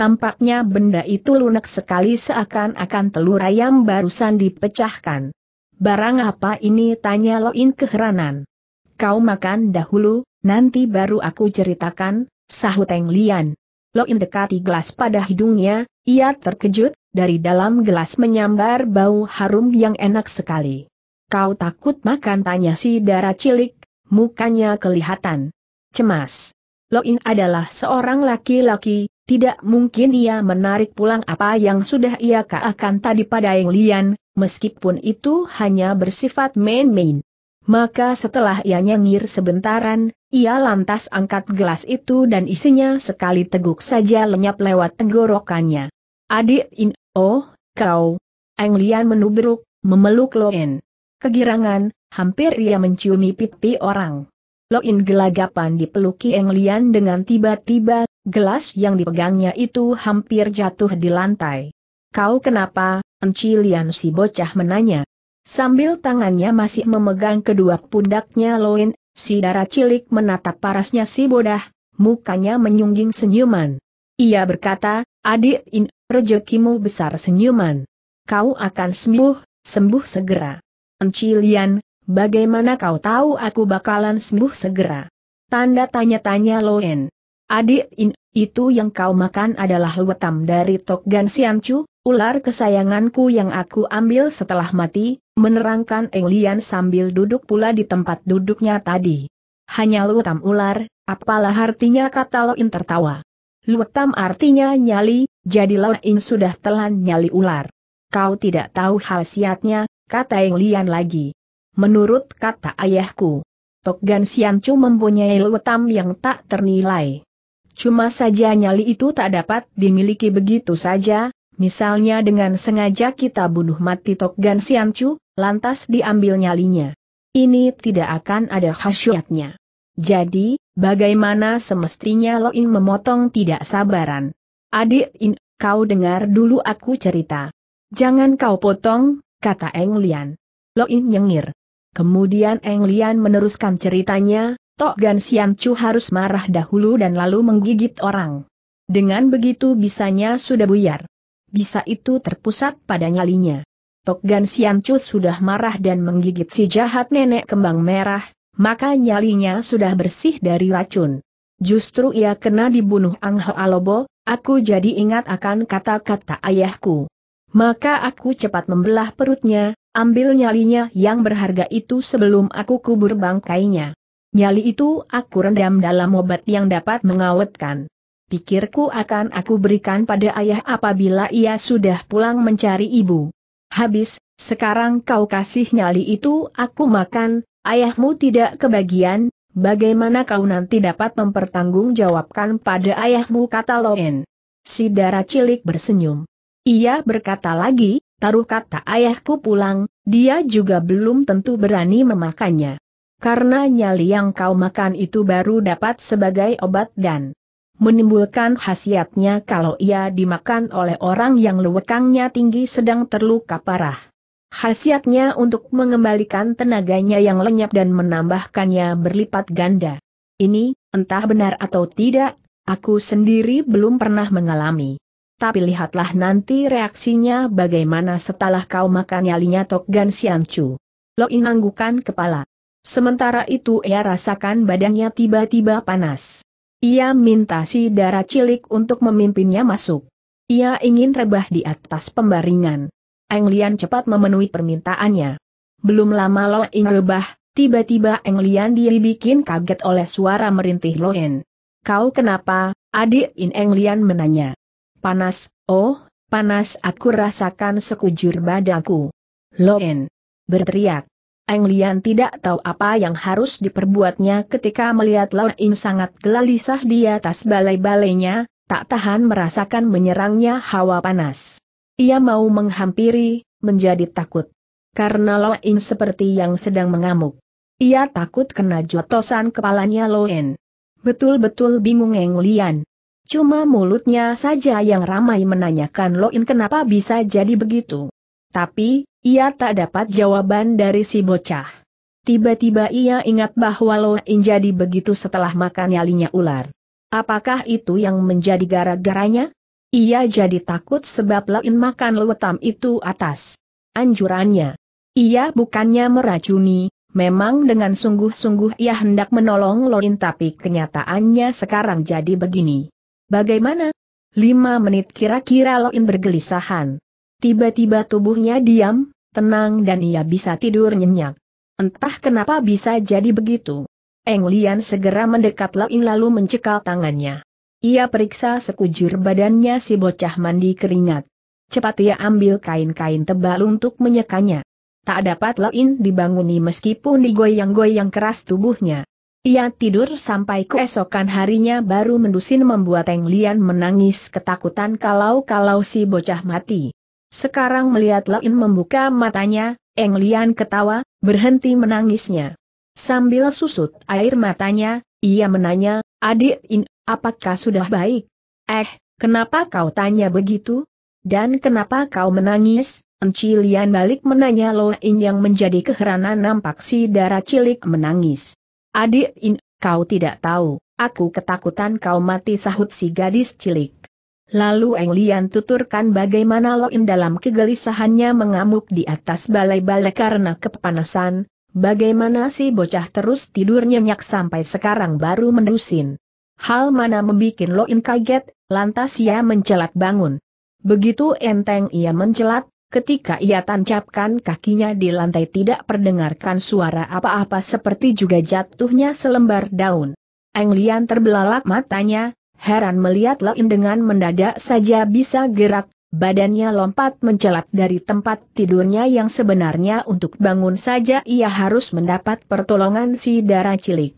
Tampaknya benda itu lunak sekali seakan-akan telur ayam barusan dipecahkan. Barang apa ini tanya Loin keheranan. Kau makan dahulu, nanti baru aku ceritakan, sahut Eng Lian. Loin dekati gelas pada hidungnya, ia terkejut, dari dalam gelas menyambar bau harum yang enak sekali. Kau takut makan tanya si darah cilik, mukanya kelihatan cemas. Loin adalah seorang laki-laki, tidak mungkin ia menarik pulang apa yang sudah ia kaakan tadi pada Eng Lian, meskipun itu hanya bersifat main-main. Maka setelah ia nyengir sebentaran, ia lantas angkat gelas itu dan isinya sekali teguk saja lenyap lewat tenggorokannya. Adik In, oh, kau. Eng Lian menubruk, memeluk Loin. Kegirangan, hampir ia menciumi pipi orang. Loin gelagapan dipeluki Eng Lian dengan tiba-tiba, gelas yang dipegangnya itu hampir jatuh di lantai. Kau kenapa, Enci Lian si bocah menanya. Sambil tangannya masih memegang kedua pundaknya Loin, si darah cilik menatap parasnya si bodah, mukanya menyungging senyuman. Ia berkata, adik in, rejekimu besar senyuman. Kau akan sembuh, sembuh segera. Enci Lian, bagaimana kau tahu aku bakalan sembuh segera? Tanda tanya-tanya Loen. Adik In, itu yang kau makan adalah luetam dari Tokgan Siancu, ular kesayanganku yang aku ambil setelah mati, menerangkan Eng Lian sambil duduk pula di tempat duduknya tadi. Hanya luetam ular, apalah artinya kata Loen tertawa. Luetam artinya nyali, jadi Loen sudah telan nyali ular. Kau tidak tahu hal siatnya, kata Eng Lian lagi. Menurut kata ayahku, Tok Gan Siancu mempunyai lewetam yang tak ternilai. Cuma saja nyali itu tak dapat dimiliki begitu saja, misalnya dengan sengaja kita bunuh mati Tok Gan Siancu, lantas diambil nyalinya. Ini tidak akan ada khasyatnya. Jadi, bagaimana semestinya Loin memotong tidak sabaran? Adik In, kau dengar dulu aku cerita. Jangan kau potong, kata Eng Lian. Loin nyengir. Kemudian Eng Lian meneruskan ceritanya, Tok Gan Sian Chu harus marah dahulu dan lalu menggigit orang. Dengan begitu bisanya sudah buyar. Bisa itu terpusat pada nyalinya. Tok Gan Sian Chu sudah marah dan menggigit si jahat nenek kembang merah, maka nyalinya sudah bersih dari racun. Justru ia kena dibunuh Ang Ho Alobo, aku jadi ingat akan kata-kata ayahku. Maka aku cepat membelah perutnya, Ambil nyalinya yang berharga itu sebelum aku kubur bangkainya. Nyali itu aku rendam dalam obat yang dapat mengawetkan. Pikirku akan aku berikan pada ayah apabila ia sudah pulang mencari ibu. Habis, sekarang kau kasih nyali itu aku makan, ayahmu tidak kebagian, bagaimana kau nanti dapat mempertanggungjawabkan pada ayahmu kata Loen. Si darah cilik bersenyum. Ia berkata lagi, taruh kata ayahku pulang, dia juga belum tentu berani memakannya. Karena nyali yang kau makan itu baru dapat sebagai obat dan menimbulkan khasiatnya kalau ia dimakan oleh orang yang lewekangnya tinggi sedang terluka parah. Khasiatnya untuk mengembalikan tenaganya yang lenyap dan menambahkannya berlipat ganda. Ini, entah benar atau tidak, aku sendiri belum pernah mengalami tapi lihatlah nanti reaksinya bagaimana setelah kau makan nyalinya Tok Gan Sian Chu. Lo anggukan kepala. Sementara itu ia rasakan badannya tiba-tiba panas. Ia minta si darah cilik untuk memimpinnya masuk. Ia ingin rebah di atas pembaringan. Eng Lian cepat memenuhi permintaannya. Belum lama Lo Ing rebah, tiba-tiba Eng Lian dibikin kaget oleh suara merintih Loen. Kau kenapa, adik In Eng Lian menanya panas, oh, panas aku rasakan sekujur badaku. Loen. Berteriak. Eng Lian tidak tahu apa yang harus diperbuatnya ketika melihat Loen sangat gelisah di atas balai-balainya, tak tahan merasakan menyerangnya hawa panas. Ia mau menghampiri, menjadi takut. Karena Loen seperti yang sedang mengamuk. Ia takut kena jotosan kepalanya Loen. Betul-betul bingung Eng Lian. Cuma mulutnya saja yang ramai menanyakan Loin kenapa bisa jadi begitu. Tapi, ia tak dapat jawaban dari si bocah. Tiba-tiba ia ingat bahwa Loin jadi begitu setelah makan nyalinya ular. Apakah itu yang menjadi gara-garanya? Ia jadi takut sebab Loin makan lewetam itu atas anjurannya. Ia bukannya meracuni, memang dengan sungguh-sungguh ia hendak menolong Loin tapi kenyataannya sekarang jadi begini. Bagaimana? Lima menit kira-kira Loin bergelisahan. Tiba-tiba tubuhnya diam, tenang dan ia bisa tidur nyenyak. Entah kenapa bisa jadi begitu. Eng Lian segera mendekat Loin lalu mencekal tangannya. Ia periksa sekujur badannya si bocah mandi keringat. Cepat ia ambil kain-kain tebal untuk menyekanya. Tak dapat Loin dibanguni meskipun digoyang-goyang keras tubuhnya. Ia tidur sampai keesokan harinya baru mendusin membuat Teng Lian menangis ketakutan kalau-kalau si bocah mati. Sekarang melihat Lain membuka matanya, Eng Lian ketawa, berhenti menangisnya. Sambil susut air matanya, ia menanya, adik In, apakah sudah baik? Eh, kenapa kau tanya begitu? Dan kenapa kau menangis? Enci Lian balik menanya Lo In yang menjadi keheranan nampak si darah cilik menangis. Adik in, kau tidak tahu, aku ketakutan kau mati sahut si gadis cilik. Lalu Eng Lian tuturkan bagaimana Lo in dalam kegelisahannya mengamuk di atas balai-balai karena kepanasan, bagaimana si bocah terus tidur nyenyak sampai sekarang baru mendusin. Hal mana membuat Lo in kaget, lantas ia mencelat bangun. Begitu enteng ia mencelat, Ketika ia tancapkan kakinya di lantai tidak perdengarkan suara apa-apa seperti juga jatuhnya selembar daun. Lian terbelalak matanya, heran melihat lain dengan mendadak saja bisa gerak, badannya lompat mencelat dari tempat tidurnya yang sebenarnya untuk bangun saja ia harus mendapat pertolongan si darah cilik.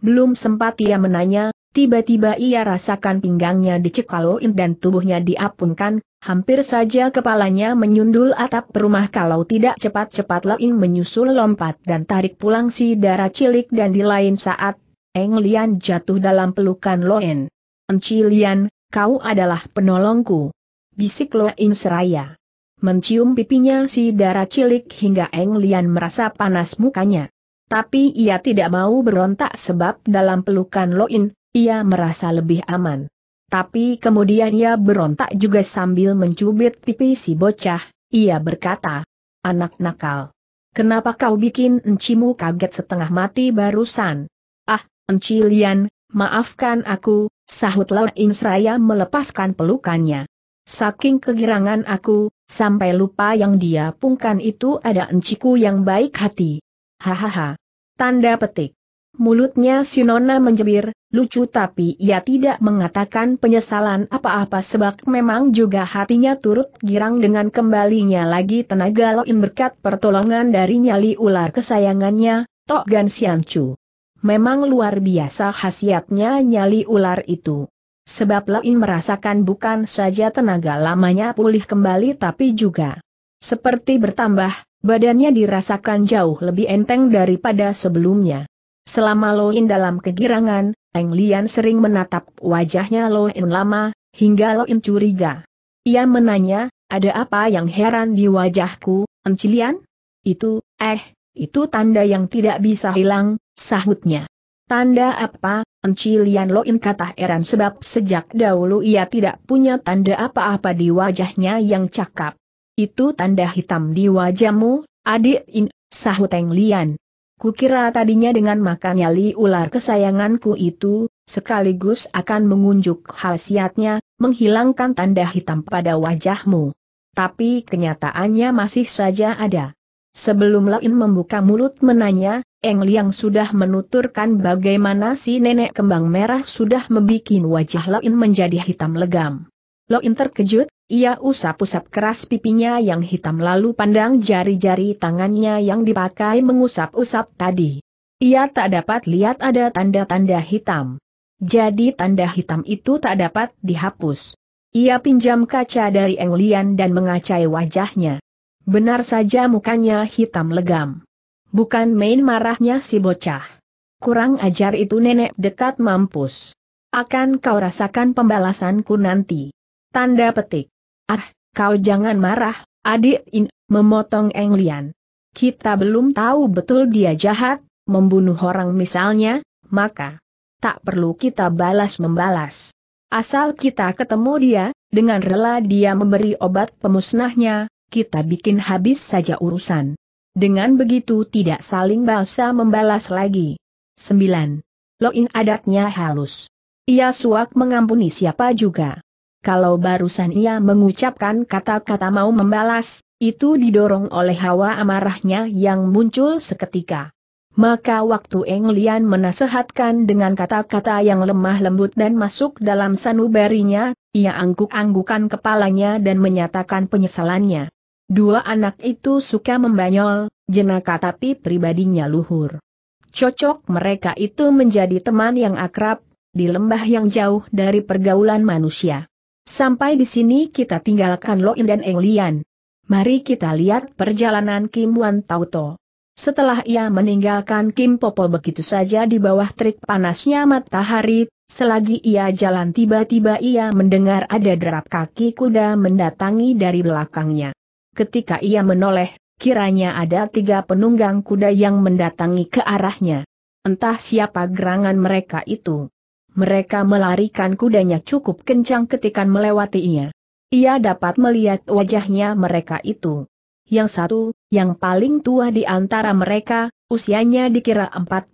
Belum sempat ia menanya, tiba-tiba ia rasakan pinggangnya dicekaloin dan tubuhnya diapunkan, Hampir saja kepalanya menyundul atap rumah kalau tidak cepat-cepat Lain menyusul lompat dan tarik pulang si darah cilik dan di lain saat, Eng Lian jatuh dalam pelukan Loen. Enci Lian, kau adalah penolongku. Bisik Loen seraya. Mencium pipinya si darah cilik hingga Eng Lian merasa panas mukanya. Tapi ia tidak mau berontak sebab dalam pelukan Loin, ia merasa lebih aman. Tapi kemudian ia berontak juga sambil mencubit pipi si bocah, ia berkata, anak nakal. Kenapa kau bikin encimu kaget setengah mati barusan? Ah, encilian, maafkan aku, sahut Lau Insraya melepaskan pelukannya. Saking kegirangan aku, sampai lupa yang dia pungkan itu ada enciku yang baik hati. Hahaha. Tanda petik. Mulutnya Sinona menjebir, lucu tapi ia tidak mengatakan penyesalan apa-apa sebab memang juga hatinya turut girang dengan kembalinya lagi tenaga loin berkat pertolongan dari nyali ular kesayangannya, Tok Gan Chu. Memang luar biasa khasiatnya nyali ular itu. Sebab loin merasakan bukan saja tenaga lamanya pulih kembali tapi juga seperti bertambah, badannya dirasakan jauh lebih enteng daripada sebelumnya. Selama Loin dalam kegirangan, Eng Lian sering menatap wajahnya Loin lama, hingga Loin curiga. Ia menanya, ada apa yang heran di wajahku, Encilian? Itu, eh, itu tanda yang tidak bisa hilang, sahutnya. Tanda apa, Encilian Loin kata heran sebab sejak dahulu ia tidak punya tanda apa-apa di wajahnya yang cakap. Itu tanda hitam di wajahmu, adik In, sahut Eng Lian. Kukira tadinya dengan makan nyali ular kesayanganku itu, sekaligus akan mengunjuk khasiatnya, menghilangkan tanda hitam pada wajahmu. Tapi kenyataannya masih saja ada. Sebelum Lain membuka mulut menanya, Eng Liang sudah menuturkan bagaimana si nenek kembang merah sudah membuat wajah Lain menjadi hitam legam. Lo terkejut, ia usap-usap keras pipinya yang hitam lalu pandang jari-jari tangannya yang dipakai mengusap-usap tadi. Ia tak dapat lihat ada tanda-tanda hitam. Jadi tanda hitam itu tak dapat dihapus. Ia pinjam kaca dari Englian dan mengacai wajahnya. Benar saja mukanya hitam legam. Bukan main marahnya si bocah. Kurang ajar itu nenek dekat mampus. Akan kau rasakan pembalasanku nanti. Tanda petik. Ah, kau jangan marah, adik In, memotong Eng Kita belum tahu betul dia jahat, membunuh orang misalnya, maka tak perlu kita balas membalas. Asal kita ketemu dia, dengan rela dia memberi obat pemusnahnya, kita bikin habis saja urusan. Dengan begitu tidak saling balsa membalas lagi. 9. Loin adatnya halus. Ia suak mengampuni siapa juga kalau barusan ia mengucapkan kata-kata mau membalas, itu didorong oleh hawa amarahnya yang muncul seketika. Maka waktu Eng Lian menasehatkan dengan kata-kata yang lemah lembut dan masuk dalam sanubarinya, ia angguk-anggukan kepalanya dan menyatakan penyesalannya. Dua anak itu suka membanyol, jenaka tapi pribadinya luhur. Cocok mereka itu menjadi teman yang akrab, di lembah yang jauh dari pergaulan manusia. Sampai di sini kita tinggalkan Lo In dan Eng Lian. Mari kita lihat perjalanan Kim Wan Tauto. Setelah ia meninggalkan Kim Popo begitu saja di bawah terik panasnya matahari, selagi ia jalan tiba-tiba ia mendengar ada derap kaki kuda mendatangi dari belakangnya. Ketika ia menoleh, kiranya ada tiga penunggang kuda yang mendatangi ke arahnya. Entah siapa gerangan mereka itu. Mereka melarikan kudanya cukup kencang ketika melewati ia. Ia dapat melihat wajahnya mereka itu. Yang satu, yang paling tua di antara mereka, usianya dikira 45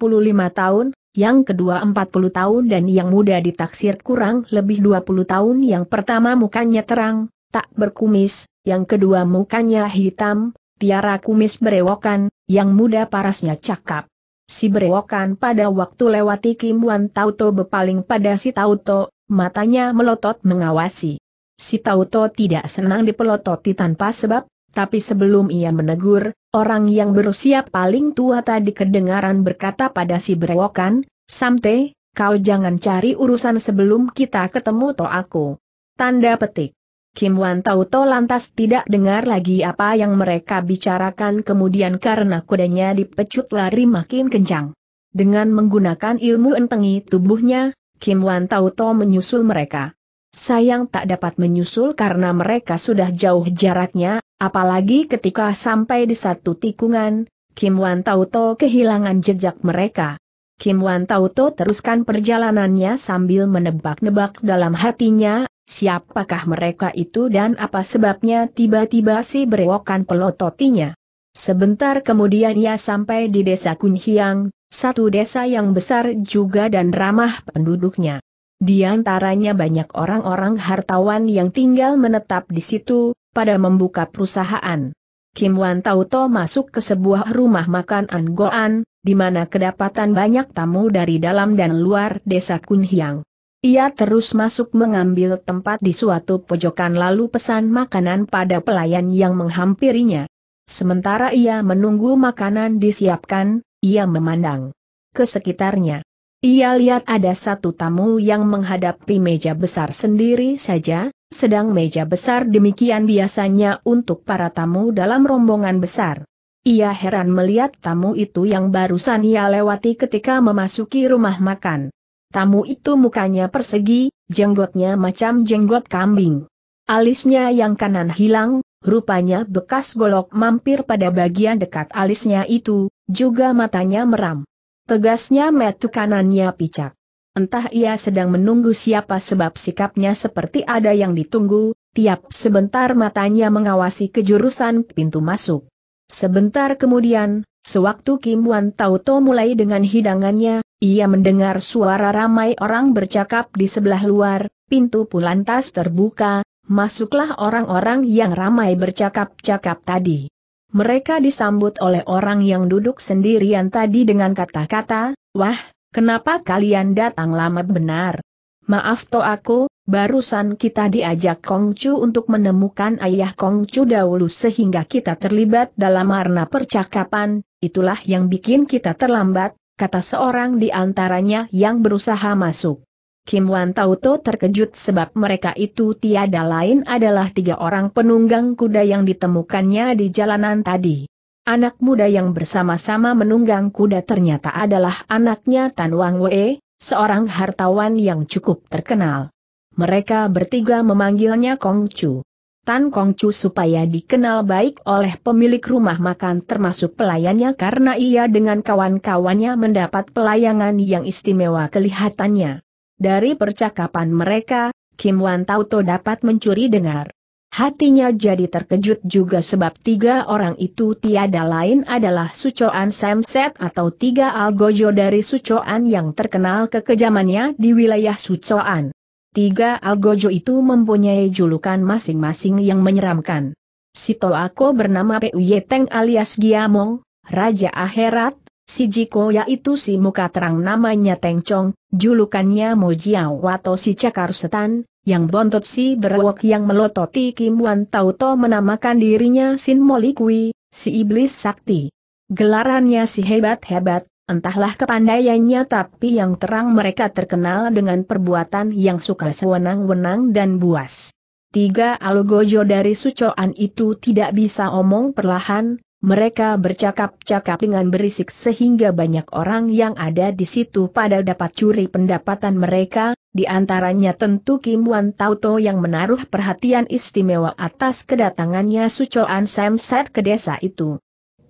tahun, yang kedua 40 tahun dan yang muda ditaksir kurang lebih 20 tahun yang pertama mukanya terang, tak berkumis, yang kedua mukanya hitam, tiara kumis berewokan, yang muda parasnya cakap si berewokan pada waktu lewati Kim Wan Tauto berpaling pada si Tauto, matanya melotot mengawasi. Si Tauto tidak senang dipelototi tanpa sebab, tapi sebelum ia menegur, orang yang berusia paling tua tadi kedengaran berkata pada si berewokan, Samte, kau jangan cari urusan sebelum kita ketemu to aku. Tanda petik. Kim Wan Tauto lantas tidak dengar lagi apa yang mereka bicarakan kemudian karena kudanya dipecut lari makin kencang. Dengan menggunakan ilmu entengi tubuhnya, Kim Wan Tauto menyusul mereka. Sayang tak dapat menyusul karena mereka sudah jauh jaraknya, apalagi ketika sampai di satu tikungan, Kim Wan Tauto kehilangan jejak mereka. Kim Wan Tauto teruskan perjalanannya sambil menebak-nebak dalam hatinya Siapakah mereka itu dan apa sebabnya tiba-tiba si berewokan pelototinya? Sebentar kemudian ia sampai di desa Kunhiang, satu desa yang besar juga dan ramah penduduknya. Di antaranya banyak orang-orang hartawan yang tinggal menetap di situ, pada membuka perusahaan. Kim Wan Tauto masuk ke sebuah rumah makan Goan, di mana kedapatan banyak tamu dari dalam dan luar desa Kunhiang. Ia terus masuk mengambil tempat di suatu pojokan lalu pesan makanan pada pelayan yang menghampirinya. Sementara ia menunggu makanan disiapkan, ia memandang ke sekitarnya. Ia lihat ada satu tamu yang menghadapi meja besar sendiri saja, sedang meja besar demikian biasanya untuk para tamu dalam rombongan besar. Ia heran melihat tamu itu yang barusan ia lewati ketika memasuki rumah makan. Tamu itu mukanya persegi, jenggotnya macam jenggot kambing. Alisnya yang kanan hilang, rupanya bekas golok mampir pada bagian dekat alisnya itu, juga matanya meram. Tegasnya metu kanannya picak. Entah ia sedang menunggu siapa sebab sikapnya seperti ada yang ditunggu, tiap sebentar matanya mengawasi kejurusan pintu masuk. Sebentar kemudian, sewaktu Kim Wan Tauto mulai dengan hidangannya, ia mendengar suara ramai orang bercakap di sebelah luar, pintu pun lantas terbuka, masuklah orang-orang yang ramai bercakap-cakap tadi. Mereka disambut oleh orang yang duduk sendirian tadi dengan kata-kata, Wah, kenapa kalian datang lama benar? Maaf to aku, barusan kita diajak Kongcu untuk menemukan ayah Kongcu dahulu sehingga kita terlibat dalam arna percakapan, itulah yang bikin kita terlambat, kata seorang di antaranya yang berusaha masuk. Kim Wan Tauto terkejut sebab mereka itu tiada lain adalah tiga orang penunggang kuda yang ditemukannya di jalanan tadi. Anak muda yang bersama-sama menunggang kuda ternyata adalah anaknya Tan Wang Wei, seorang hartawan yang cukup terkenal. Mereka bertiga memanggilnya Kong Chu. Tan Kong Chu supaya dikenal baik oleh pemilik rumah makan termasuk pelayannya karena ia dengan kawan-kawannya mendapat pelayangan yang istimewa kelihatannya. Dari percakapan mereka, Kim Wan Tauto dapat mencuri dengar. Hatinya jadi terkejut juga sebab tiga orang itu tiada lain adalah Sucoan Samset atau tiga algojo dari Sucoan yang terkenal kekejamannya di wilayah Sucoan. Tiga algojo itu mempunyai julukan masing-masing yang menyeramkan. Si Toako bernama Puye Teng alias Giamong, Raja Akhirat, si Jiko yaitu si muka terang namanya Teng Chong, julukannya Mojiao atau si Cakar Setan, yang bontot si berwok yang melototi Kim Wan Tauto menamakan dirinya Sin Molikui, si Iblis Sakti. Gelarannya si hebat-hebat, Entahlah kepandaiannya tapi yang terang mereka terkenal dengan perbuatan yang suka sewenang-wenang dan buas. Tiga alugojo dari sucoan itu tidak bisa omong perlahan, mereka bercakap-cakap dengan berisik sehingga banyak orang yang ada di situ pada dapat curi pendapatan mereka, di antaranya tentu Kim Wan Tauto yang menaruh perhatian istimewa atas kedatangannya Sucoan Samset ke desa itu.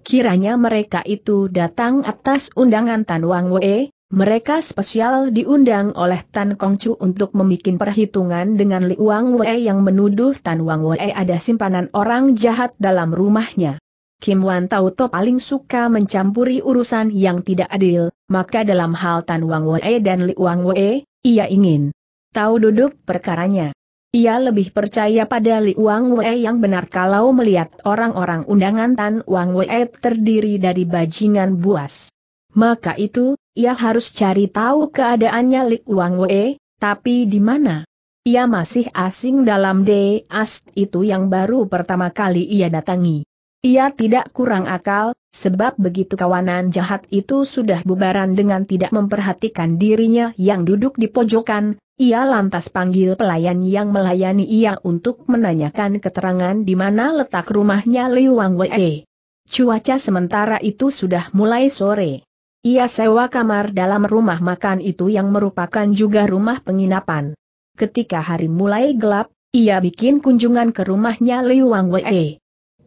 Kiranya mereka itu datang atas undangan Tan Wang Wei, mereka spesial diundang oleh Tan Kong Chu untuk membuat perhitungan dengan Li Wang Wei yang menuduh Tan Wang Wei ada simpanan orang jahat dalam rumahnya. Kim Wan Tau To paling suka mencampuri urusan yang tidak adil, maka dalam hal Tan Wang Wei dan Li Wang Wei, ia ingin tahu duduk perkaranya. Ia lebih percaya pada Li Wang Wei yang benar kalau melihat orang-orang undangan Tan Wang Wei terdiri dari bajingan buas. Maka itu, ia harus cari tahu keadaannya Li Wang Wei, tapi di mana? Ia masih asing dalam Ast itu yang baru pertama kali ia datangi. Ia tidak kurang akal, sebab begitu kawanan jahat itu sudah bubaran dengan tidak memperhatikan dirinya yang duduk di pojokan, ia lantas panggil pelayan yang melayani ia untuk menanyakan keterangan di mana letak rumahnya Wang Wei. Cuaca sementara itu sudah mulai sore. Ia sewa kamar dalam rumah makan itu yang merupakan juga rumah penginapan. Ketika hari mulai gelap, ia bikin kunjungan ke rumahnya Wang Wei.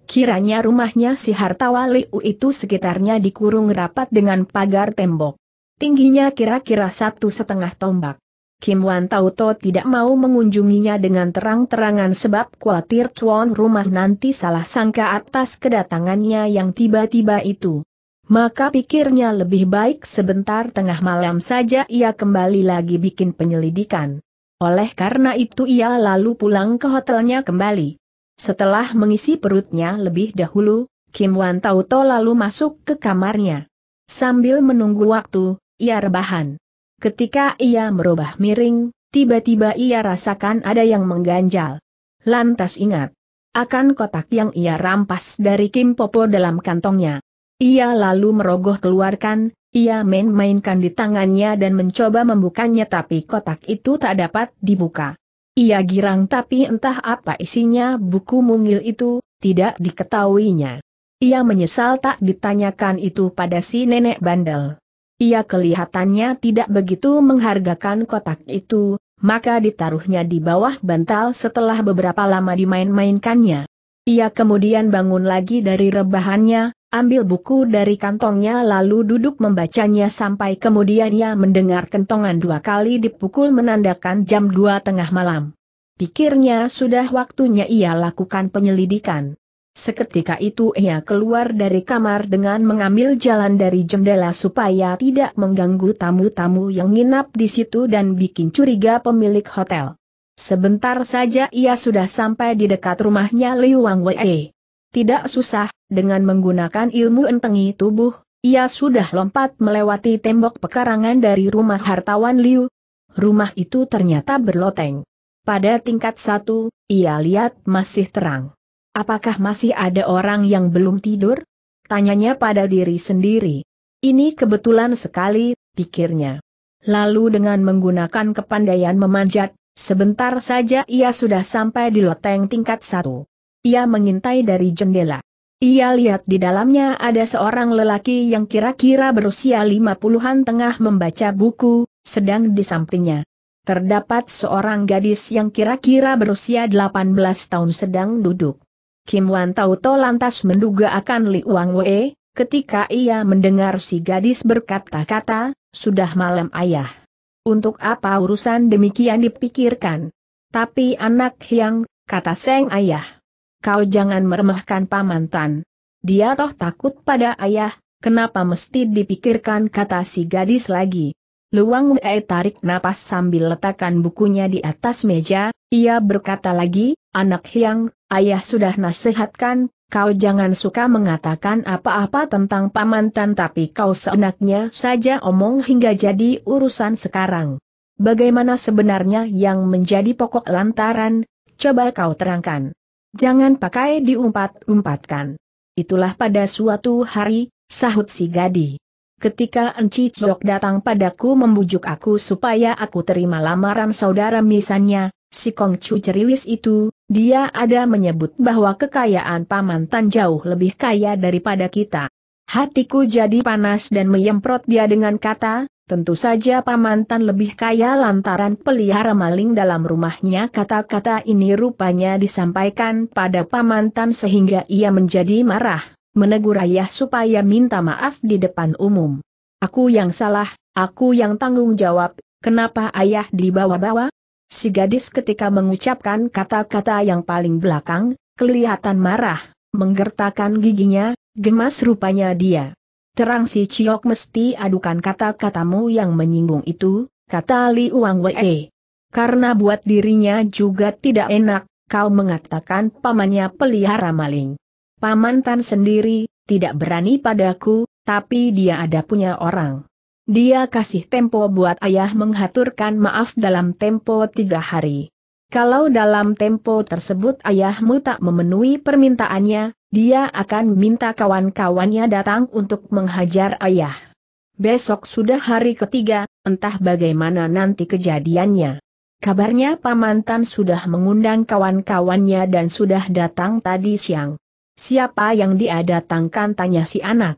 Kiranya rumahnya si hartawa U itu sekitarnya dikurung rapat dengan pagar tembok. Tingginya kira-kira satu setengah tombak. Kim Wan To tidak mau mengunjunginya dengan terang-terangan sebab khawatir Chuan Rumas nanti salah sangka atas kedatangannya yang tiba-tiba itu. Maka pikirnya lebih baik sebentar tengah malam saja ia kembali lagi bikin penyelidikan. Oleh karena itu ia lalu pulang ke hotelnya kembali. Setelah mengisi perutnya lebih dahulu, Kim Wan To lalu masuk ke kamarnya. Sambil menunggu waktu, ia rebahan. Ketika ia merubah miring, tiba-tiba ia rasakan ada yang mengganjal. Lantas ingat, akan kotak yang ia rampas dari Kim Popo dalam kantongnya. Ia lalu merogoh keluarkan, ia main-mainkan di tangannya dan mencoba membukanya tapi kotak itu tak dapat dibuka. Ia girang tapi entah apa isinya buku mungil itu, tidak diketahuinya. Ia menyesal tak ditanyakan itu pada si nenek bandel. Ia kelihatannya tidak begitu menghargakan kotak itu, maka ditaruhnya di bawah bantal setelah beberapa lama dimain-mainkannya. Ia kemudian bangun lagi dari rebahannya, ambil buku dari kantongnya lalu duduk membacanya sampai kemudian ia mendengar kentongan dua kali dipukul menandakan jam dua tengah malam. Pikirnya sudah waktunya ia lakukan penyelidikan. Seketika itu ia keluar dari kamar dengan mengambil jalan dari jendela supaya tidak mengganggu tamu-tamu yang nginap di situ dan bikin curiga pemilik hotel. Sebentar saja ia sudah sampai di dekat rumahnya Liu Wang Wei. Tidak susah, dengan menggunakan ilmu entengi tubuh, ia sudah lompat melewati tembok pekarangan dari rumah hartawan Liu. Rumah itu ternyata berloteng. Pada tingkat satu, ia lihat masih terang. Apakah masih ada orang yang belum tidur? Tanyanya pada diri sendiri. Ini kebetulan sekali, pikirnya. Lalu dengan menggunakan kepandaian memanjat, sebentar saja ia sudah sampai di loteng tingkat satu. Ia mengintai dari jendela. Ia lihat di dalamnya ada seorang lelaki yang kira-kira berusia lima puluhan tengah membaca buku, sedang di sampingnya terdapat seorang gadis yang kira-kira berusia 18 tahun sedang duduk. Kim Wan To lantas menduga akan Li Wang Wei, ketika ia mendengar si gadis berkata-kata, sudah malam ayah. Untuk apa urusan demikian dipikirkan? Tapi anak yang, kata Seng ayah. Kau jangan meremehkan pamantan. Dia toh takut pada ayah, kenapa mesti dipikirkan kata si gadis lagi. Luang Wei tarik napas sambil letakkan bukunya di atas meja, ia berkata lagi, anak yang, ayah sudah nasihatkan, kau jangan suka mengatakan apa-apa tentang pamantan tapi kau seenaknya saja omong hingga jadi urusan sekarang. Bagaimana sebenarnya yang menjadi pokok lantaran, coba kau terangkan. Jangan pakai diumpat-umpatkan. Itulah pada suatu hari, sahut si Gadi. Ketika Enci Cok datang padaku membujuk aku supaya aku terima lamaran saudara misalnya, si Kong Kongcu ceriwis itu, dia ada menyebut bahwa kekayaan Paman Tan jauh lebih kaya daripada kita. Hatiku jadi panas dan menyemprot dia dengan kata, Tentu saja Paman Tan lebih kaya lantaran pelihara maling dalam rumahnya kata-kata ini rupanya disampaikan pada Paman Tan sehingga ia menjadi marah, menegur ayah supaya minta maaf di depan umum. Aku yang salah, aku yang tanggung jawab, kenapa ayah dibawa-bawa? Si gadis ketika mengucapkan kata-kata yang paling belakang, kelihatan marah, menggertakkan giginya, gemas rupanya dia. Terang si Ciok mesti adukan kata-katamu yang menyinggung itu, kata Li Wang Wei. Karena buat dirinya juga tidak enak, kau mengatakan pamannya pelihara maling. Paman sendiri, tidak berani padaku, tapi dia ada punya orang. Dia kasih tempo buat ayah menghaturkan maaf dalam tempo tiga hari. Kalau dalam tempo tersebut ayahmu tak memenuhi permintaannya, dia akan minta kawan-kawannya datang untuk menghajar ayah. Besok sudah hari ketiga, entah bagaimana nanti kejadiannya. Kabarnya Pamantan sudah mengundang kawan-kawannya dan sudah datang tadi siang. Siapa yang dia datangkan tanya si anak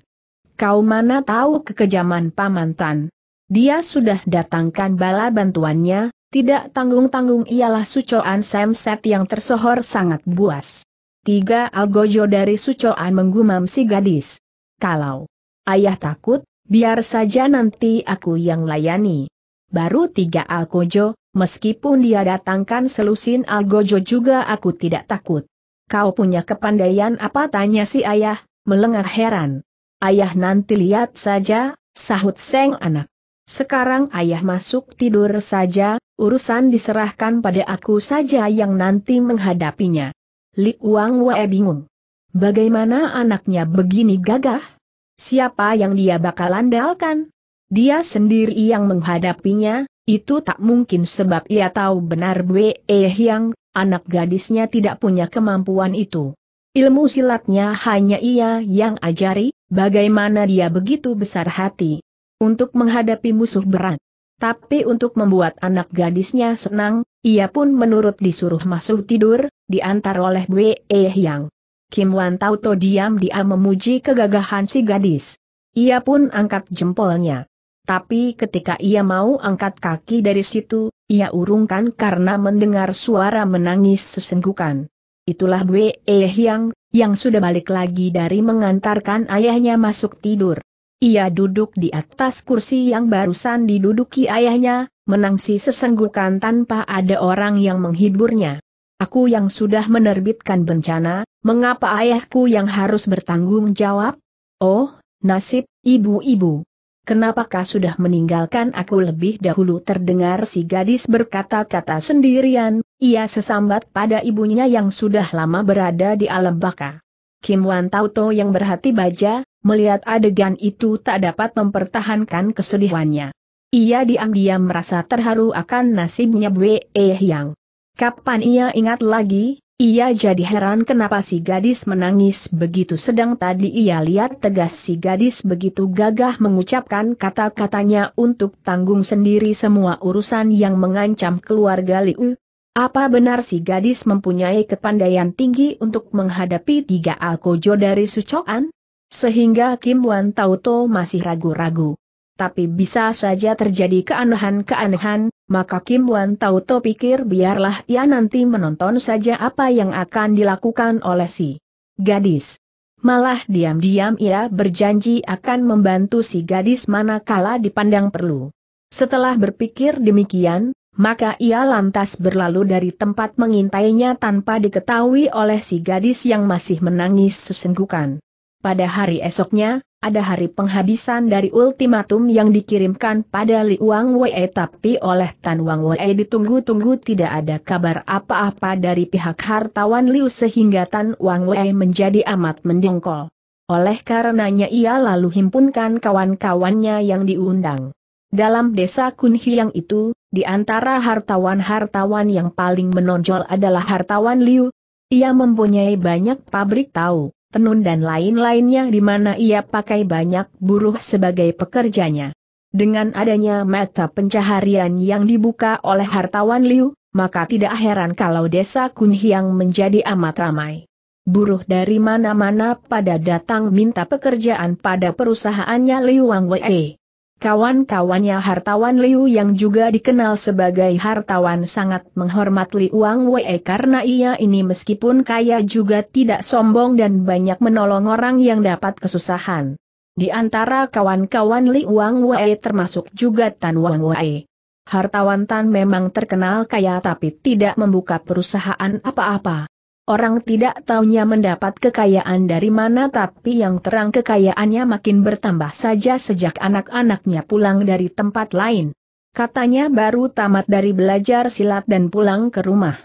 kau mana tahu kekejaman Pamantan. Dia sudah datangkan bala bantuannya, tidak tanggung-tanggung ialah sucoan Samset yang tersohor sangat buas. Tiga algojo dari sucoan menggumam si gadis. Kalau ayah takut, biar saja nanti aku yang layani. Baru tiga algojo, meskipun dia datangkan selusin algojo juga aku tidak takut. Kau punya kepandaian apa tanya si ayah, melengah heran. Ayah nanti lihat saja, sahut Seng anak. Sekarang ayah masuk tidur saja, urusan diserahkan pada aku saja yang nanti menghadapinya. Li Wang Wae bingung. Bagaimana anaknya begini gagah? Siapa yang dia bakal andalkan? Dia sendiri yang menghadapinya, itu tak mungkin sebab ia tahu benar Bwe Yang, anak gadisnya tidak punya kemampuan itu. Ilmu silatnya hanya ia yang ajari, bagaimana dia begitu besar hati untuk menghadapi musuh berat. Tapi untuk membuat anak gadisnya senang, ia pun menurut disuruh masuk tidur, diantar oleh Wei Yang. Kim Wan Tauto diam-diam memuji kegagahan si gadis. Ia pun angkat jempolnya. Tapi ketika ia mau angkat kaki dari situ, ia urungkan karena mendengar suara menangis sesenggukan itulah Bwe Hyang, yang sudah balik lagi dari mengantarkan ayahnya masuk tidur. Ia duduk di atas kursi yang barusan diduduki ayahnya, menangsi sesenggukan tanpa ada orang yang menghiburnya. Aku yang sudah menerbitkan bencana, mengapa ayahku yang harus bertanggung jawab? Oh, nasib, ibu-ibu. Kenapakah sudah meninggalkan aku lebih dahulu terdengar si gadis berkata-kata sendirian, ia sesambat pada ibunya yang sudah lama berada di alam baka. Kim Wan Tauto yang berhati baja, melihat adegan itu tak dapat mempertahankan kesedihannya. Ia diam-diam merasa terharu akan nasibnya Bwe Yang. Kapan ia ingat lagi, ia jadi heran kenapa si gadis menangis begitu sedang tadi ia lihat tegas si gadis begitu gagah mengucapkan kata-katanya untuk tanggung sendiri semua urusan yang mengancam keluarga Liu. Apa benar si gadis mempunyai kepandaian tinggi untuk menghadapi tiga alkojo dari Sucoan? Sehingga Kim Wan Tauto masih ragu-ragu. Tapi bisa saja terjadi keanehan-keanehan, maka Kim Wan tahu To pikir biarlah ia nanti menonton saja apa yang akan dilakukan oleh si gadis. Malah diam-diam ia berjanji akan membantu si gadis manakala dipandang perlu. Setelah berpikir demikian, maka ia lantas berlalu dari tempat mengintainya tanpa diketahui oleh si gadis yang masih menangis sesenggukan. Pada hari esoknya, ada hari penghabisan dari ultimatum yang dikirimkan pada Li Wang Wei tapi oleh Tan Wang Wei ditunggu-tunggu tidak ada kabar apa-apa dari pihak hartawan Liu sehingga Tan Wang Wei menjadi amat mendengkol. Oleh karenanya ia lalu himpunkan kawan-kawannya yang diundang. Dalam desa Kunhiang itu, di antara hartawan-hartawan yang paling menonjol adalah hartawan Liu. Ia mempunyai banyak pabrik tahu tenun dan lain-lainnya di mana ia pakai banyak buruh sebagai pekerjanya. Dengan adanya mata pencaharian yang dibuka oleh hartawan Liu, maka tidak heran kalau desa Kunhiang menjadi amat ramai. Buruh dari mana-mana pada datang minta pekerjaan pada perusahaannya Liu Wang Wei. Kawan-kawannya hartawan Liu yang juga dikenal sebagai hartawan sangat menghormat Liu Wang Wei karena ia ini meskipun kaya juga tidak sombong dan banyak menolong orang yang dapat kesusahan. Di antara kawan-kawan Li Wang Wei termasuk juga Tan Wang Wei. Hartawan Tan memang terkenal kaya tapi tidak membuka perusahaan apa-apa. Orang tidak taunya mendapat kekayaan dari mana tapi yang terang kekayaannya makin bertambah saja sejak anak-anaknya pulang dari tempat lain. Katanya baru tamat dari belajar silat dan pulang ke rumah.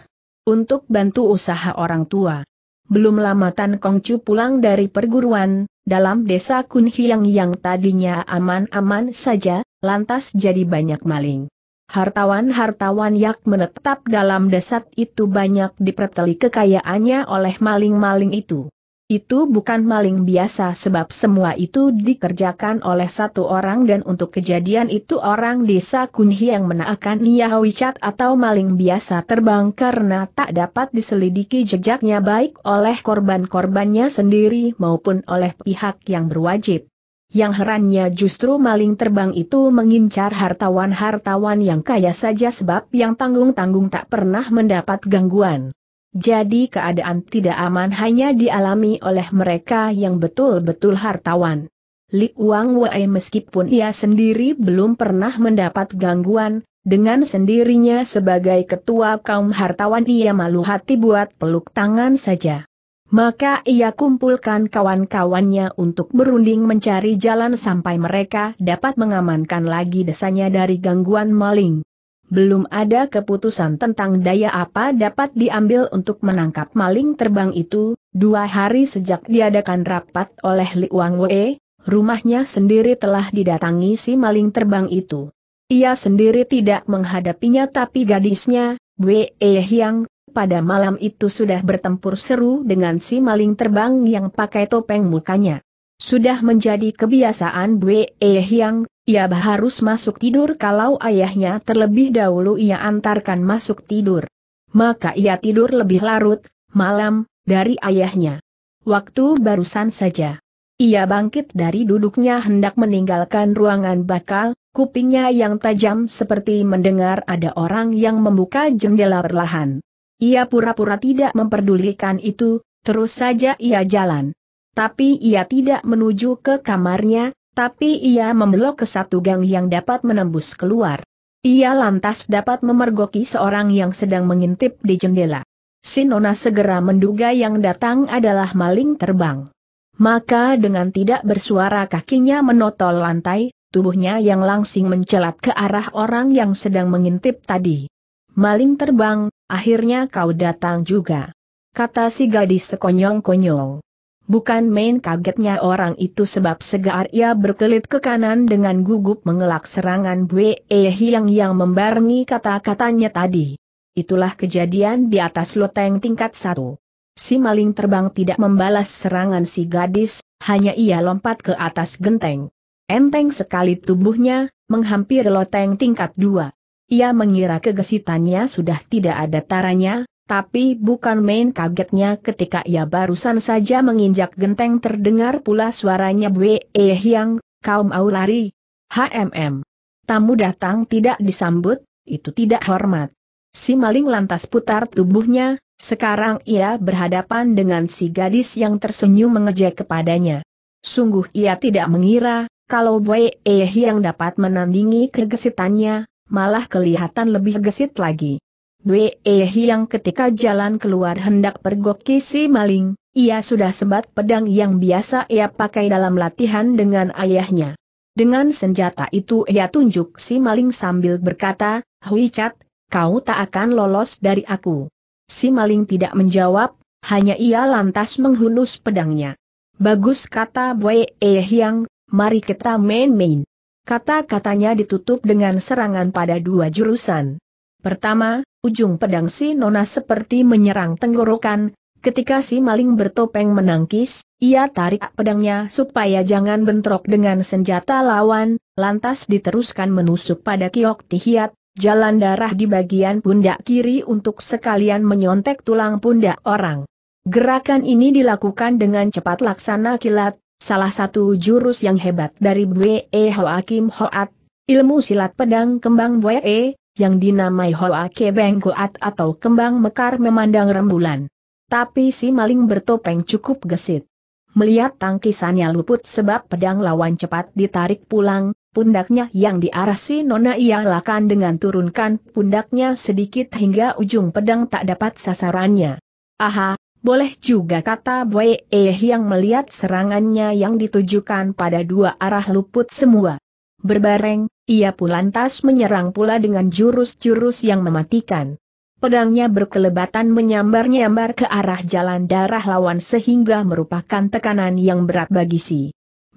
Untuk bantu usaha orang tua. Belum lama Tan Kongcu pulang dari perguruan, dalam desa Kunhiang yang tadinya aman-aman saja, lantas jadi banyak maling. Hartawan-hartawan yang menetap dalam desat itu banyak diperteli kekayaannya oleh maling-maling itu. Itu bukan maling biasa sebab semua itu dikerjakan oleh satu orang dan untuk kejadian itu orang desa Kunhi yang menaikkan Niawicat atau maling biasa terbang karena tak dapat diselidiki jejaknya baik oleh korban-korbannya sendiri maupun oleh pihak yang berwajib yang herannya justru maling terbang itu mengincar hartawan-hartawan yang kaya saja sebab yang tanggung-tanggung tak pernah mendapat gangguan. Jadi keadaan tidak aman hanya dialami oleh mereka yang betul-betul hartawan. Li Wang Wei meskipun ia sendiri belum pernah mendapat gangguan, dengan sendirinya sebagai ketua kaum hartawan ia malu hati buat peluk tangan saja. Maka ia kumpulkan kawan-kawannya untuk berunding mencari jalan sampai mereka dapat mengamankan lagi desanya dari gangguan maling. Belum ada keputusan tentang daya apa dapat diambil untuk menangkap maling terbang itu, dua hari sejak diadakan rapat oleh Li Wang Wei, rumahnya sendiri telah didatangi si maling terbang itu. Ia sendiri tidak menghadapinya tapi gadisnya, Wei Hyang, pada malam itu sudah bertempur seru dengan si maling terbang yang pakai topeng mukanya. Sudah menjadi kebiasaan Bwe yang, ia harus masuk tidur kalau ayahnya terlebih dahulu ia antarkan masuk tidur. Maka ia tidur lebih larut, malam, dari ayahnya. Waktu barusan saja. Ia bangkit dari duduknya hendak meninggalkan ruangan bakal, kupingnya yang tajam seperti mendengar ada orang yang membuka jendela perlahan. Ia pura-pura tidak memperdulikan itu, terus saja ia jalan. Tapi ia tidak menuju ke kamarnya, tapi ia membelok ke satu gang yang dapat menembus keluar. Ia lantas dapat memergoki seorang yang sedang mengintip di jendela. Sinona segera menduga yang datang adalah maling terbang. Maka dengan tidak bersuara kakinya menotol lantai, tubuhnya yang langsing mencelat ke arah orang yang sedang mengintip tadi. Maling terbang, akhirnya kau datang juga. Kata si gadis sekonyong-konyong. Bukan main kagetnya orang itu sebab segar ia berkelit ke kanan dengan gugup mengelak serangan Bwe e Hiang yang membarengi kata-katanya tadi. Itulah kejadian di atas loteng tingkat satu. Si maling terbang tidak membalas serangan si gadis, hanya ia lompat ke atas genteng. Enteng sekali tubuhnya, menghampiri loteng tingkat dua. Ia mengira kegesitannya sudah tidak ada taranya, tapi bukan main kagetnya ketika ia barusan saja menginjak genteng terdengar pula suaranya Bwe Hyang, kaum au lari. HMM. Tamu datang tidak disambut, itu tidak hormat. Si maling lantas putar tubuhnya, sekarang ia berhadapan dengan si gadis yang tersenyum mengejek kepadanya. Sungguh ia tidak mengira, kalau Boye Eh yang dapat menandingi kegesitannya, malah kelihatan lebih gesit lagi. Dwe yang ketika jalan keluar hendak pergoki si maling, ia sudah sebat pedang yang biasa ia pakai dalam latihan dengan ayahnya. Dengan senjata itu ia tunjuk si maling sambil berkata, Hui Cat, kau tak akan lolos dari aku. Si maling tidak menjawab, hanya ia lantas menghunus pedangnya. Bagus kata Bwe Eh Yang, mari kita main-main. Kata-katanya ditutup dengan serangan pada dua jurusan. Pertama, ujung pedang si Nona seperti menyerang tenggorokan, ketika si maling bertopeng menangkis, ia tarik pedangnya supaya jangan bentrok dengan senjata lawan, lantas diteruskan menusuk pada Kiok Tihiat, jalan darah di bagian pundak kiri untuk sekalian menyontek tulang pundak orang. Gerakan ini dilakukan dengan cepat laksana kilat, salah satu jurus yang hebat dari Bwe Hoakim Hoat, ilmu silat pedang kembang Bwe, e, yang dinamai Hoake Bengkoat atau kembang mekar memandang rembulan. Tapi si maling bertopeng cukup gesit. Melihat tangkisannya luput sebab pedang lawan cepat ditarik pulang, pundaknya yang diarah si nona ialahkan dengan turunkan pundaknya sedikit hingga ujung pedang tak dapat sasarannya. Aha, boleh juga kata Boy eh yang melihat serangannya yang ditujukan pada dua arah luput semua. Berbareng, ia pun lantas menyerang pula dengan jurus-jurus yang mematikan. Pedangnya berkelebatan menyambar-nyambar ke arah jalan darah lawan sehingga merupakan tekanan yang berat bagi si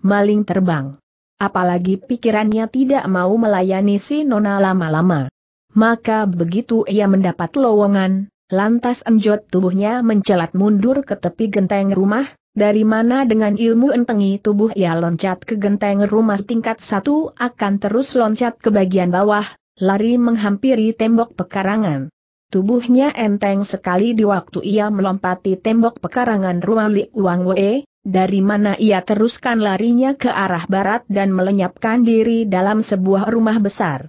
maling terbang. Apalagi pikirannya tidak mau melayani si Nona lama-lama. Maka begitu ia mendapat lowongan, Lantas emjot tubuhnya mencelat mundur ke tepi genteng rumah, dari mana dengan ilmu entengi tubuh ia loncat ke genteng rumah tingkat satu akan terus loncat ke bagian bawah, lari menghampiri tembok pekarangan. Tubuhnya enteng sekali di waktu ia melompati tembok pekarangan rumah Li Wang Wei, dari mana ia teruskan larinya ke arah barat dan melenyapkan diri dalam sebuah rumah besar.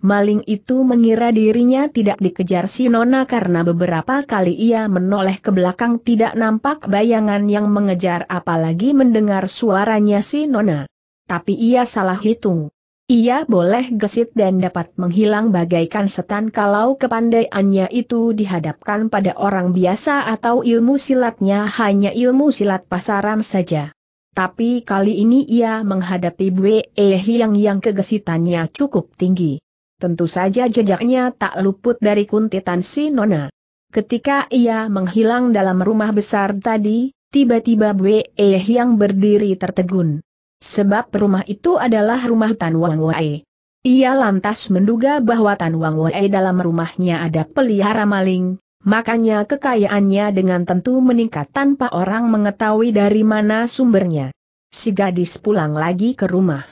Maling itu mengira dirinya tidak dikejar si Nona karena beberapa kali ia menoleh ke belakang tidak nampak bayangan yang mengejar apalagi mendengar suaranya si Nona. Tapi ia salah hitung. Ia boleh gesit dan dapat menghilang bagaikan setan kalau kepandaiannya itu dihadapkan pada orang biasa atau ilmu silatnya hanya ilmu silat pasaran saja. Tapi kali ini ia menghadapi Bwe yang yang kegesitannya cukup tinggi. Tentu saja jejaknya tak luput dari kuntitan si Nona. Ketika ia menghilang dalam rumah besar tadi, tiba-tiba Wei yang berdiri tertegun. Sebab rumah itu adalah rumah Tan Wang Wei. Ia lantas menduga bahwa Tan Wang Wei dalam rumahnya ada pelihara maling, makanya kekayaannya dengan tentu meningkat tanpa orang mengetahui dari mana sumbernya. Si gadis pulang lagi ke rumah.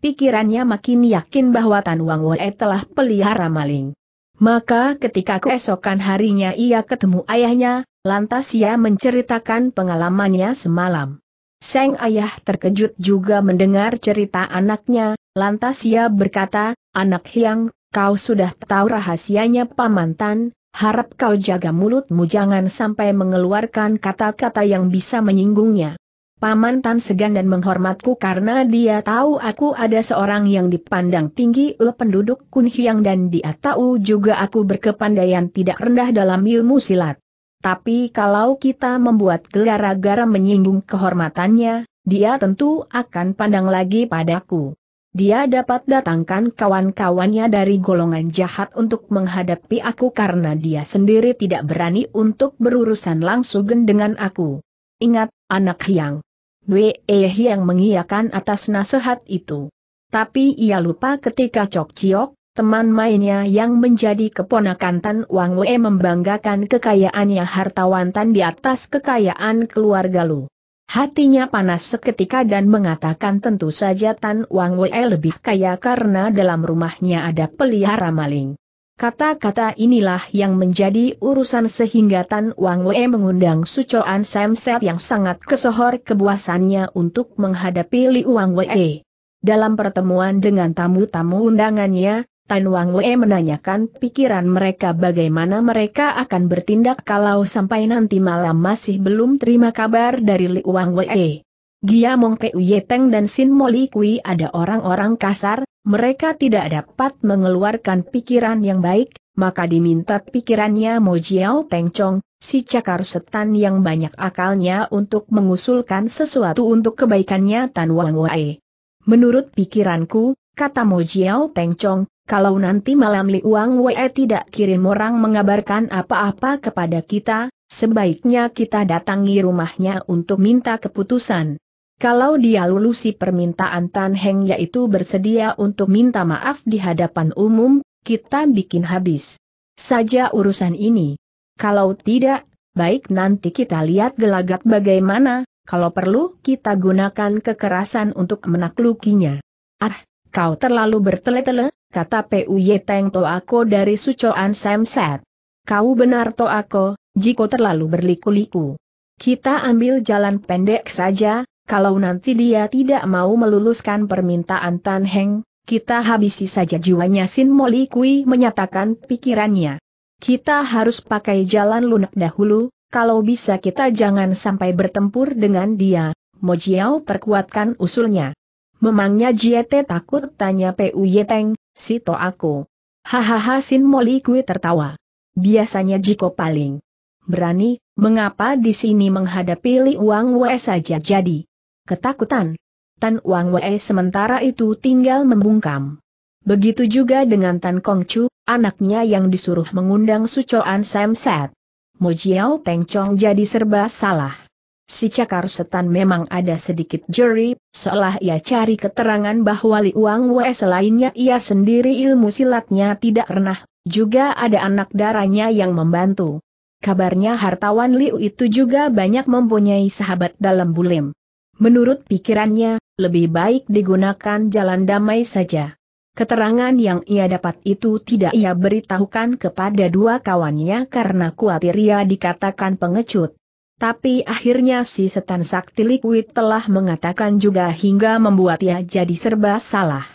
Pikirannya makin yakin bahwa Tan Wang Wei telah pelihara maling. Maka ketika keesokan harinya ia ketemu ayahnya, lantas ia menceritakan pengalamannya semalam. Seng ayah terkejut juga mendengar cerita anaknya, lantas ia berkata, Anak Hyang, kau sudah tahu rahasianya Paman Tan, harap kau jaga mulutmu jangan sampai mengeluarkan kata-kata yang bisa menyinggungnya. Paman Tan segan dan menghormatku karena dia tahu aku ada seorang yang dipandang tinggi oleh penduduk Kunhiang dan dia tahu juga aku berkepandaian tidak rendah dalam ilmu silat. Tapi kalau kita membuat gelara gara menyinggung kehormatannya, dia tentu akan pandang lagi padaku. Dia dapat datangkan kawan-kawannya dari golongan jahat untuk menghadapi aku karena dia sendiri tidak berani untuk berurusan langsung dengan aku. Ingat, anak Hyang. Wei yang mengiyakan atas nasihat itu. Tapi ia lupa ketika Cok Ciok, teman mainnya yang menjadi keponakan Tan Wang Wei membanggakan kekayaannya hartawan Tan di atas kekayaan keluarga Lu. Hatinya panas seketika dan mengatakan tentu saja Tan Wang Wei lebih kaya karena dalam rumahnya ada pelihara maling. Kata-kata inilah yang menjadi urusan sehingga Tan Wang Wei mengundang Sucoan Samset yang sangat kesohor kebuasannya untuk menghadapi Li Wang Wei. Dalam pertemuan dengan tamu-tamu undangannya, Tan Wang Wei menanyakan pikiran mereka bagaimana mereka akan bertindak kalau sampai nanti malam masih belum terima kabar dari Li Wang Wei. Gia Mong Giamong Yeteng dan Sin Moli Kui ada orang-orang kasar, mereka tidak dapat mengeluarkan pikiran yang baik, maka diminta pikirannya Mo Jiao Chong, si cakar setan yang banyak akalnya untuk mengusulkan sesuatu untuk kebaikannya Tan Wang Wai. Menurut pikiranku, kata Mo Jiao Chong, kalau nanti malam Li Wang Wei tidak kirim orang mengabarkan apa-apa kepada kita, sebaiknya kita datangi rumahnya untuk minta keputusan. Kalau dia lulusi permintaan Tan Heng yaitu bersedia untuk minta maaf di hadapan umum, kita bikin habis. Saja urusan ini. Kalau tidak, baik nanti kita lihat gelagat bagaimana, kalau perlu kita gunakan kekerasan untuk menaklukinya. Ah, kau terlalu bertele-tele, kata Pu Teng Toako dari Sucoan Samset. Kau benar Toako, jika terlalu berliku-liku. Kita ambil jalan pendek saja, kalau nanti dia tidak mau meluluskan permintaan Tan Heng, kita habisi saja jiwanya Sin Moli Kui menyatakan pikirannya. Kita harus pakai jalan lunak dahulu, kalau bisa kita jangan sampai bertempur dengan dia. Mojiao perkuatkan usulnya. Memangnya Jiete takut tanya Pu Yeteng, Si To aku. Hahaha Sin Moli Kui tertawa. Biasanya Jiko paling berani, mengapa di sini menghadapi Li Wang Wei saja jadi ketakutan. Tan Wang Wei sementara itu tinggal membungkam. Begitu juga dengan Tan Kong Chu, anaknya yang disuruh mengundang Sucoan Samset. Mo Jiao Peng Chong jadi serba salah. Si cakar setan memang ada sedikit jeri, seolah ia cari keterangan bahwa Li Wang Wei selainnya ia sendiri ilmu silatnya tidak renah, juga ada anak darahnya yang membantu. Kabarnya hartawan Liu itu juga banyak mempunyai sahabat dalam bulim. Menurut pikirannya, lebih baik digunakan jalan damai saja. Keterangan yang ia dapat itu tidak ia beritahukan kepada dua kawannya karena khawatir ia dikatakan pengecut. Tapi akhirnya si setan sakti liquid telah mengatakan juga hingga membuat ia jadi serba salah.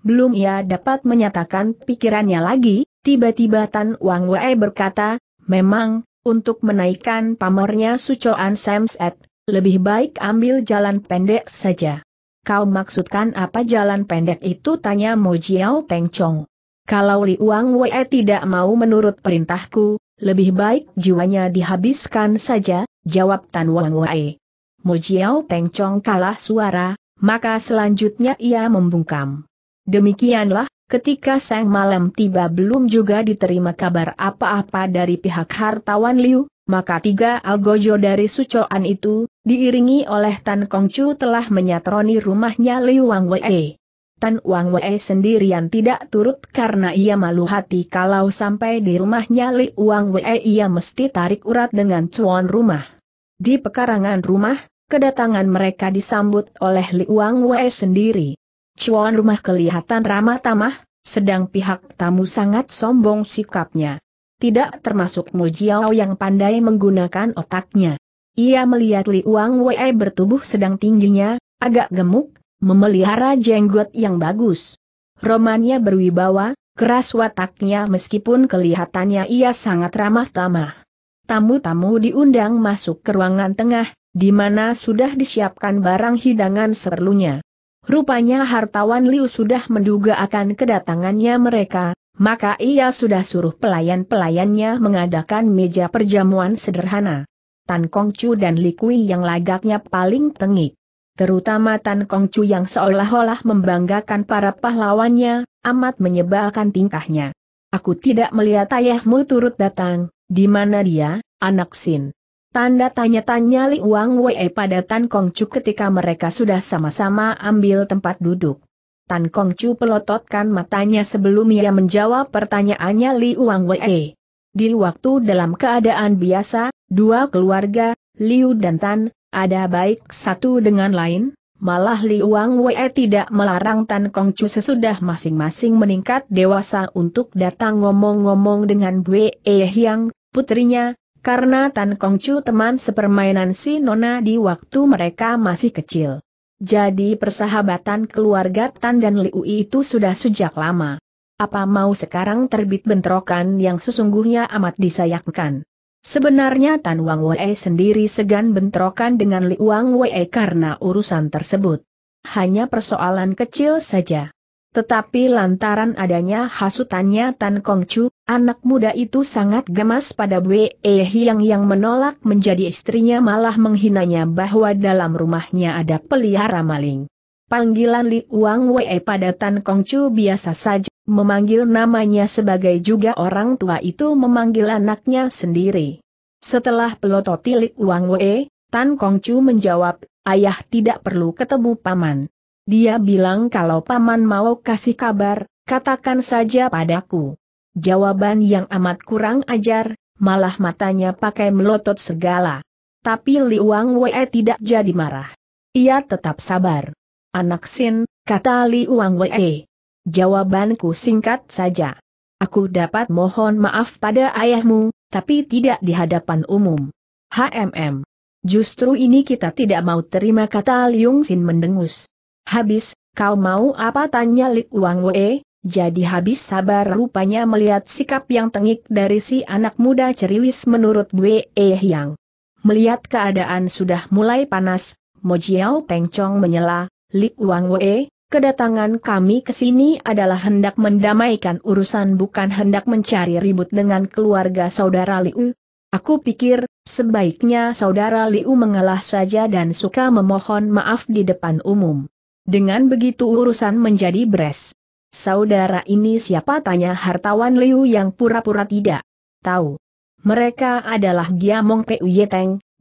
Belum ia dapat menyatakan pikirannya lagi, tiba-tiba Tan Wang Wei berkata, memang, untuk menaikkan pamornya Sucoan Samset, lebih baik ambil jalan pendek saja. Kau maksudkan apa jalan pendek itu tanya Mo Jiao Teng Chong. Kalau Li Wang Wei tidak mau menurut perintahku, lebih baik jiwanya dihabiskan saja, jawab Tan Wang Wei. Mo Jiao Teng Chong kalah suara, maka selanjutnya ia membungkam. Demikianlah, ketika sang malam tiba belum juga diterima kabar apa-apa dari pihak hartawan Liu, maka tiga algojo dari sucoan itu, Diiringi oleh Tan Kongcu telah menyatroni rumahnya Liu Wang Wei. Tan Wang Wei sendirian tidak turut karena ia malu hati kalau sampai di rumahnya Liu Wang Wei ia mesti tarik urat dengan cuan rumah. Di pekarangan rumah, kedatangan mereka disambut oleh Li Wang Wei sendiri. Cuan rumah kelihatan ramah tamah, sedang pihak tamu sangat sombong sikapnya. Tidak termasuk Mu Jiao yang pandai menggunakan otaknya. Ia melihat Li Wang Wei bertubuh sedang tingginya, agak gemuk, memelihara jenggot yang bagus. Romannya berwibawa, keras wataknya meskipun kelihatannya ia sangat ramah tamah. Tamu-tamu diundang masuk ke ruangan tengah, di mana sudah disiapkan barang hidangan seperlunya. Rupanya hartawan Liu sudah menduga akan kedatangannya mereka, maka ia sudah suruh pelayan-pelayannya mengadakan meja perjamuan sederhana. Tan Chu dan Li Kui yang lagaknya paling tengik. Terutama Tan Kongcu yang seolah-olah membanggakan para pahlawannya, amat menyebalkan tingkahnya. Aku tidak melihat ayahmu turut datang, di mana dia, anak Sin? Tanda tanya-tanya Li Wang Wei pada Tan Kongcu ketika mereka sudah sama-sama ambil tempat duduk. Tan Kongcu pelototkan matanya sebelum ia menjawab pertanyaannya Li Wang Wei. Di waktu dalam keadaan biasa, Dua keluarga, Liu dan Tan, ada baik satu dengan lain, malah Liu Wang Wei tidak melarang Tan Kong Chu sesudah masing-masing meningkat dewasa untuk datang ngomong-ngomong dengan Wei Yang, putrinya, karena Tan Kong Chu teman sepermainan si Nona di waktu mereka masih kecil. Jadi persahabatan keluarga Tan dan Liu itu sudah sejak lama. Apa mau sekarang terbit bentrokan yang sesungguhnya amat disayangkan. Sebenarnya Tan Wang Wei sendiri segan bentrokan dengan Li Wang Wei karena urusan tersebut. Hanya persoalan kecil saja. Tetapi lantaran adanya hasutannya Tan Kong Chu, anak muda itu sangat gemas pada Wei Hiang yang menolak menjadi istrinya malah menghinanya bahwa dalam rumahnya ada pelihara maling. Panggilan Li Wang Wei pada Tan Kong Chu biasa saja memanggil namanya sebagai juga orang tua itu memanggil anaknya sendiri. Setelah pelotot tilik Wang Wei, Tan Kongcu menjawab, ayah tidak perlu ketemu paman. Dia bilang kalau paman mau kasih kabar, katakan saja padaku. Jawaban yang amat kurang ajar, malah matanya pakai melotot segala. Tapi Li Wang Wei tidak jadi marah. Ia tetap sabar. Anak Sin, kata Li Wang Wei. Jawabanku singkat saja. Aku dapat mohon maaf pada ayahmu, tapi tidak di hadapan umum. HMM. Justru ini kita tidak mau terima kata Liung Sin mendengus. Habis, kau mau apa tanya Li Wang Wei? Jadi habis sabar rupanya melihat sikap yang tengik dari si anak muda ceriwis menurut Wei Yang. Melihat keadaan sudah mulai panas, Mojiao Pengcong menyela, Li Wang Wei, Kedatangan kami ke sini adalah hendak mendamaikan urusan bukan hendak mencari ribut dengan keluarga saudara Liu. Aku pikir, sebaiknya saudara Liu mengalah saja dan suka memohon maaf di depan umum. Dengan begitu urusan menjadi beres. Saudara ini siapa tanya hartawan Liu yang pura-pura tidak tahu. Mereka adalah Giamong Puye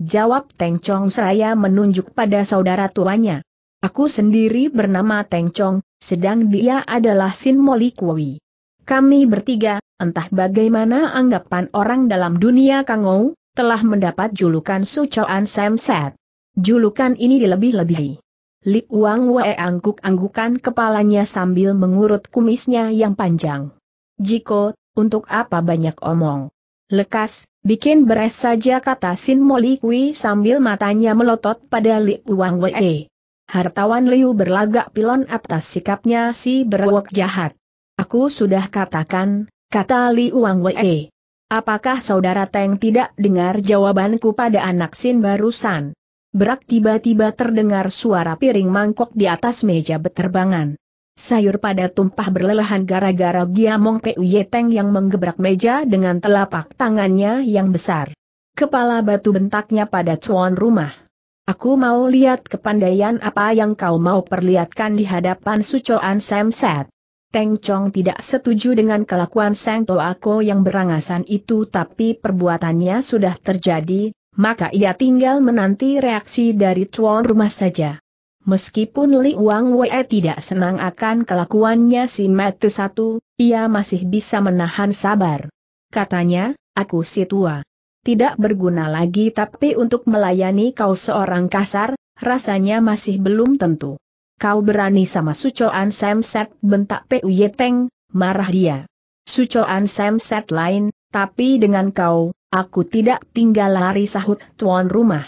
jawab Teng Chong seraya menunjuk pada saudara tuanya. Aku sendiri bernama Teng Chong, sedang dia adalah Sin Molikwi. Kami bertiga, entah bagaimana anggapan orang dalam dunia Kangou, telah mendapat julukan Sucoan Samset. Julukan ini dilebih lebih Li Wang Wei angguk-anggukan kepalanya sambil mengurut kumisnya yang panjang. Jiko, untuk apa banyak omong? Lekas, bikin beres saja kata Sin Molikwi sambil matanya melotot pada Li Wang Wei. Hartawan Liu berlagak pilon atas sikapnya si berwok jahat. Aku sudah katakan, kata Liu Wang Wei. Apakah saudara Teng tidak dengar jawabanku pada anak Sin barusan? Berak tiba-tiba terdengar suara piring mangkok di atas meja beterbangan. Sayur pada tumpah berlelehan gara-gara Giamong Puye Teng yang menggebrak meja dengan telapak tangannya yang besar. Kepala batu bentaknya pada cuan rumah. Aku mau lihat kepandaian apa yang kau mau perlihatkan di hadapan Sucoan Samset. Teng Chong tidak setuju dengan kelakuan Sang Toako yang berangasan itu tapi perbuatannya sudah terjadi, maka ia tinggal menanti reaksi dari tuan rumah saja. Meskipun Li Wang Wei tidak senang akan kelakuannya si Metu Satu, ia masih bisa menahan sabar. Katanya, aku si tua tidak berguna lagi tapi untuk melayani kau seorang kasar, rasanya masih belum tentu. Kau berani sama Sucoan Samset bentak Puy Teng, marah dia. Sucoan Samset lain, tapi dengan kau, aku tidak tinggal lari sahut tuan rumah.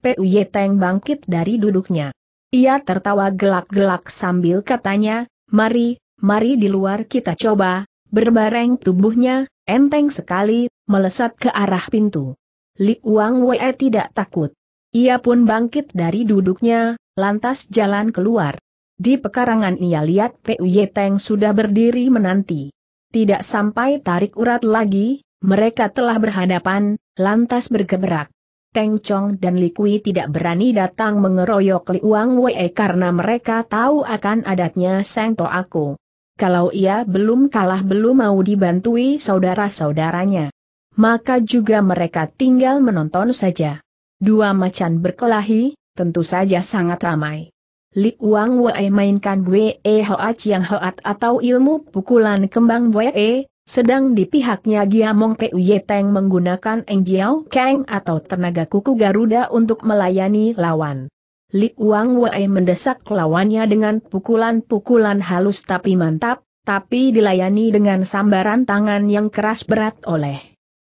Puy Teng bangkit dari duduknya. Ia tertawa gelak-gelak sambil katanya, mari, mari di luar kita coba, berbareng tubuhnya, Enteng sekali, melesat ke arah pintu. Li Wang Wei tidak takut. Ia pun bangkit dari duduknya, lantas jalan keluar. Di pekarangan ia lihat Pu Teng sudah berdiri menanti. Tidak sampai tarik urat lagi, mereka telah berhadapan, lantas bergeberak. Teng Chong dan Li Kui tidak berani datang mengeroyok Li Wang Wei karena mereka tahu akan adatnya Seng To Aku kalau ia belum kalah belum mau dibantui saudara-saudaranya. Maka juga mereka tinggal menonton saja. Dua macan berkelahi, tentu saja sangat ramai. Li Wang Wei mainkan Wei Hoat yang Hoat atau ilmu pukulan kembang Wei, sedang di pihaknya Giamong Puye Teng menggunakan Eng Jiao Kang atau tenaga kuku Garuda untuk melayani lawan. Li Wang Wei mendesak lawannya dengan pukulan-pukulan halus tapi mantap, tapi dilayani dengan sambaran tangan yang keras berat oleh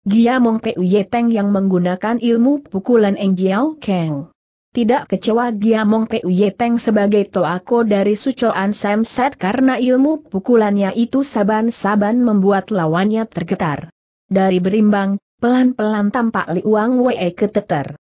Gia Mong Pei Yeteng yang menggunakan ilmu pukulan Eng Jiao Kang. Tidak kecewa Gia Mong Pei Yeteng sebagai toako dari Sucoan Sam karena ilmu pukulannya itu saban-saban membuat lawannya tergetar. Dari berimbang, pelan-pelan tampak Li Wang Wei keteter.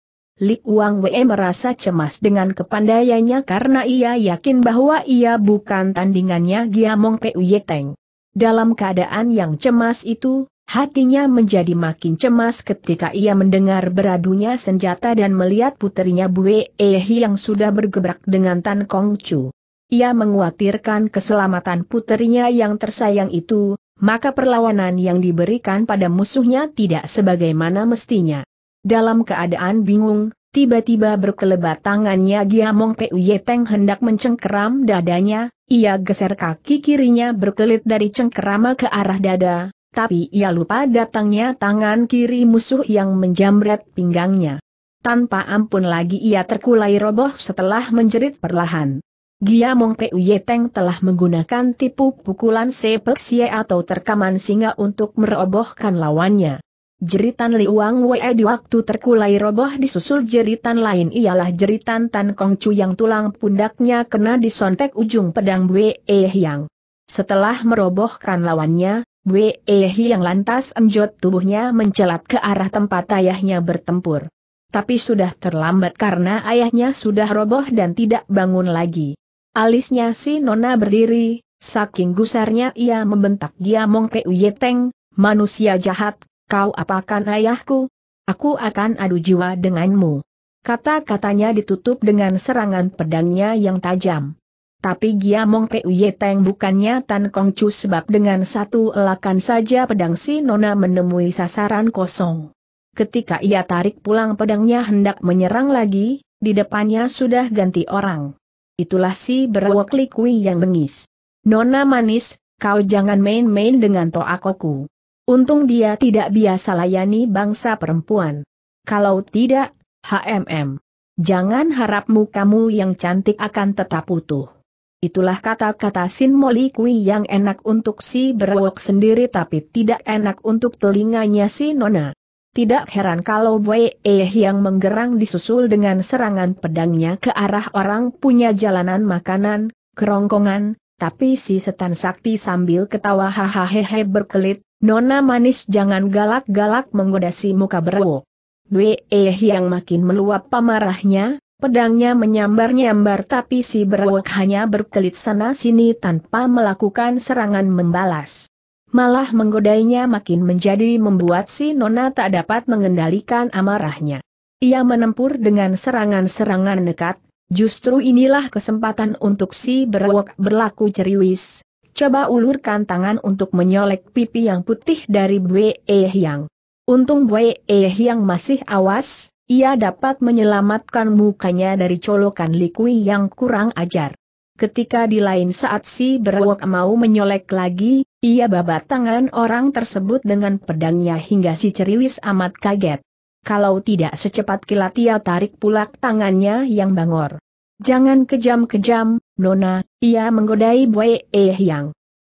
Li Wang Wei merasa cemas dengan kepandaiannya karena ia yakin bahwa ia bukan tandingannya Giamong Pei Yeteng. Dalam keadaan yang cemas itu, hatinya menjadi makin cemas ketika ia mendengar beradunya senjata dan melihat puterinya Bue Ehi yang sudah bergebrak dengan Tan Kong Chu. Ia mengkhawatirkan keselamatan puterinya yang tersayang itu, maka perlawanan yang diberikan pada musuhnya tidak sebagaimana mestinya. Dalam keadaan bingung, tiba-tiba berkelebat tangannya Giamong Puyeteng hendak mencengkeram dadanya, ia geser kaki kirinya berkelit dari cengkerama ke arah dada, tapi ia lupa datangnya tangan kiri musuh yang menjamret pinggangnya. Tanpa ampun lagi ia terkulai roboh setelah menjerit perlahan. Giamong Puyeteng telah menggunakan tipu pukulan sepeksie atau terkaman singa untuk merobohkan lawannya. Jeritan Liuang Wei di waktu terkulai roboh disusul jeritan lain ialah jeritan Tan Kong Chu yang tulang pundaknya kena disontek ujung pedang Wei Yang. Setelah merobohkan lawannya, Wei Hiang lantas enjot tubuhnya mencelat ke arah tempat ayahnya bertempur. Tapi sudah terlambat karena ayahnya sudah roboh dan tidak bangun lagi. Alisnya si Nona berdiri, saking gusarnya ia membentak dia Mong Yeteng, manusia jahat, kau apakan ayahku? Aku akan adu jiwa denganmu. Kata-katanya ditutup dengan serangan pedangnya yang tajam. Tapi Giamong Pei Teng bukannya Tan Kong Chu sebab dengan satu elakan saja pedang si Nona menemui sasaran kosong. Ketika ia tarik pulang pedangnya hendak menyerang lagi, di depannya sudah ganti orang. Itulah si berwok likui yang bengis. Nona manis, kau jangan main-main dengan toakoku. Untung dia tidak biasa layani bangsa perempuan. Kalau tidak, HMM. Jangan harapmu kamu yang cantik akan tetap utuh. Itulah kata-kata Sin Moli Kui yang enak untuk si berwok sendiri tapi tidak enak untuk telinganya si Nona. Tidak heran kalau Wei Eh yang menggerang disusul dengan serangan pedangnya ke arah orang punya jalanan makanan, kerongkongan, tapi si setan sakti sambil ketawa hahaha berkelit, Nona manis jangan galak-galak menggoda si muka berwo. Weh eh, yang makin meluap pamarahnya, pedangnya menyambar-nyambar tapi si berwok hanya berkelit sana-sini tanpa melakukan serangan membalas. Malah menggodainya makin menjadi membuat si Nona tak dapat mengendalikan amarahnya. Ia menempur dengan serangan-serangan nekat, justru inilah kesempatan untuk si berwok berlaku ceriwis, coba ulurkan tangan untuk menyolek pipi yang putih dari Bwe Ehyang. Untung Bwe Ehyang masih awas, ia dapat menyelamatkan mukanya dari colokan Likui yang kurang ajar. Ketika di lain saat si berwok mau menyolek lagi, ia babat tangan orang tersebut dengan pedangnya hingga si ceriwis amat kaget. Kalau tidak secepat kilat ia tarik pulak tangannya yang bangor. Jangan kejam-kejam, Nona, ia menggodai Bue Eh Yang.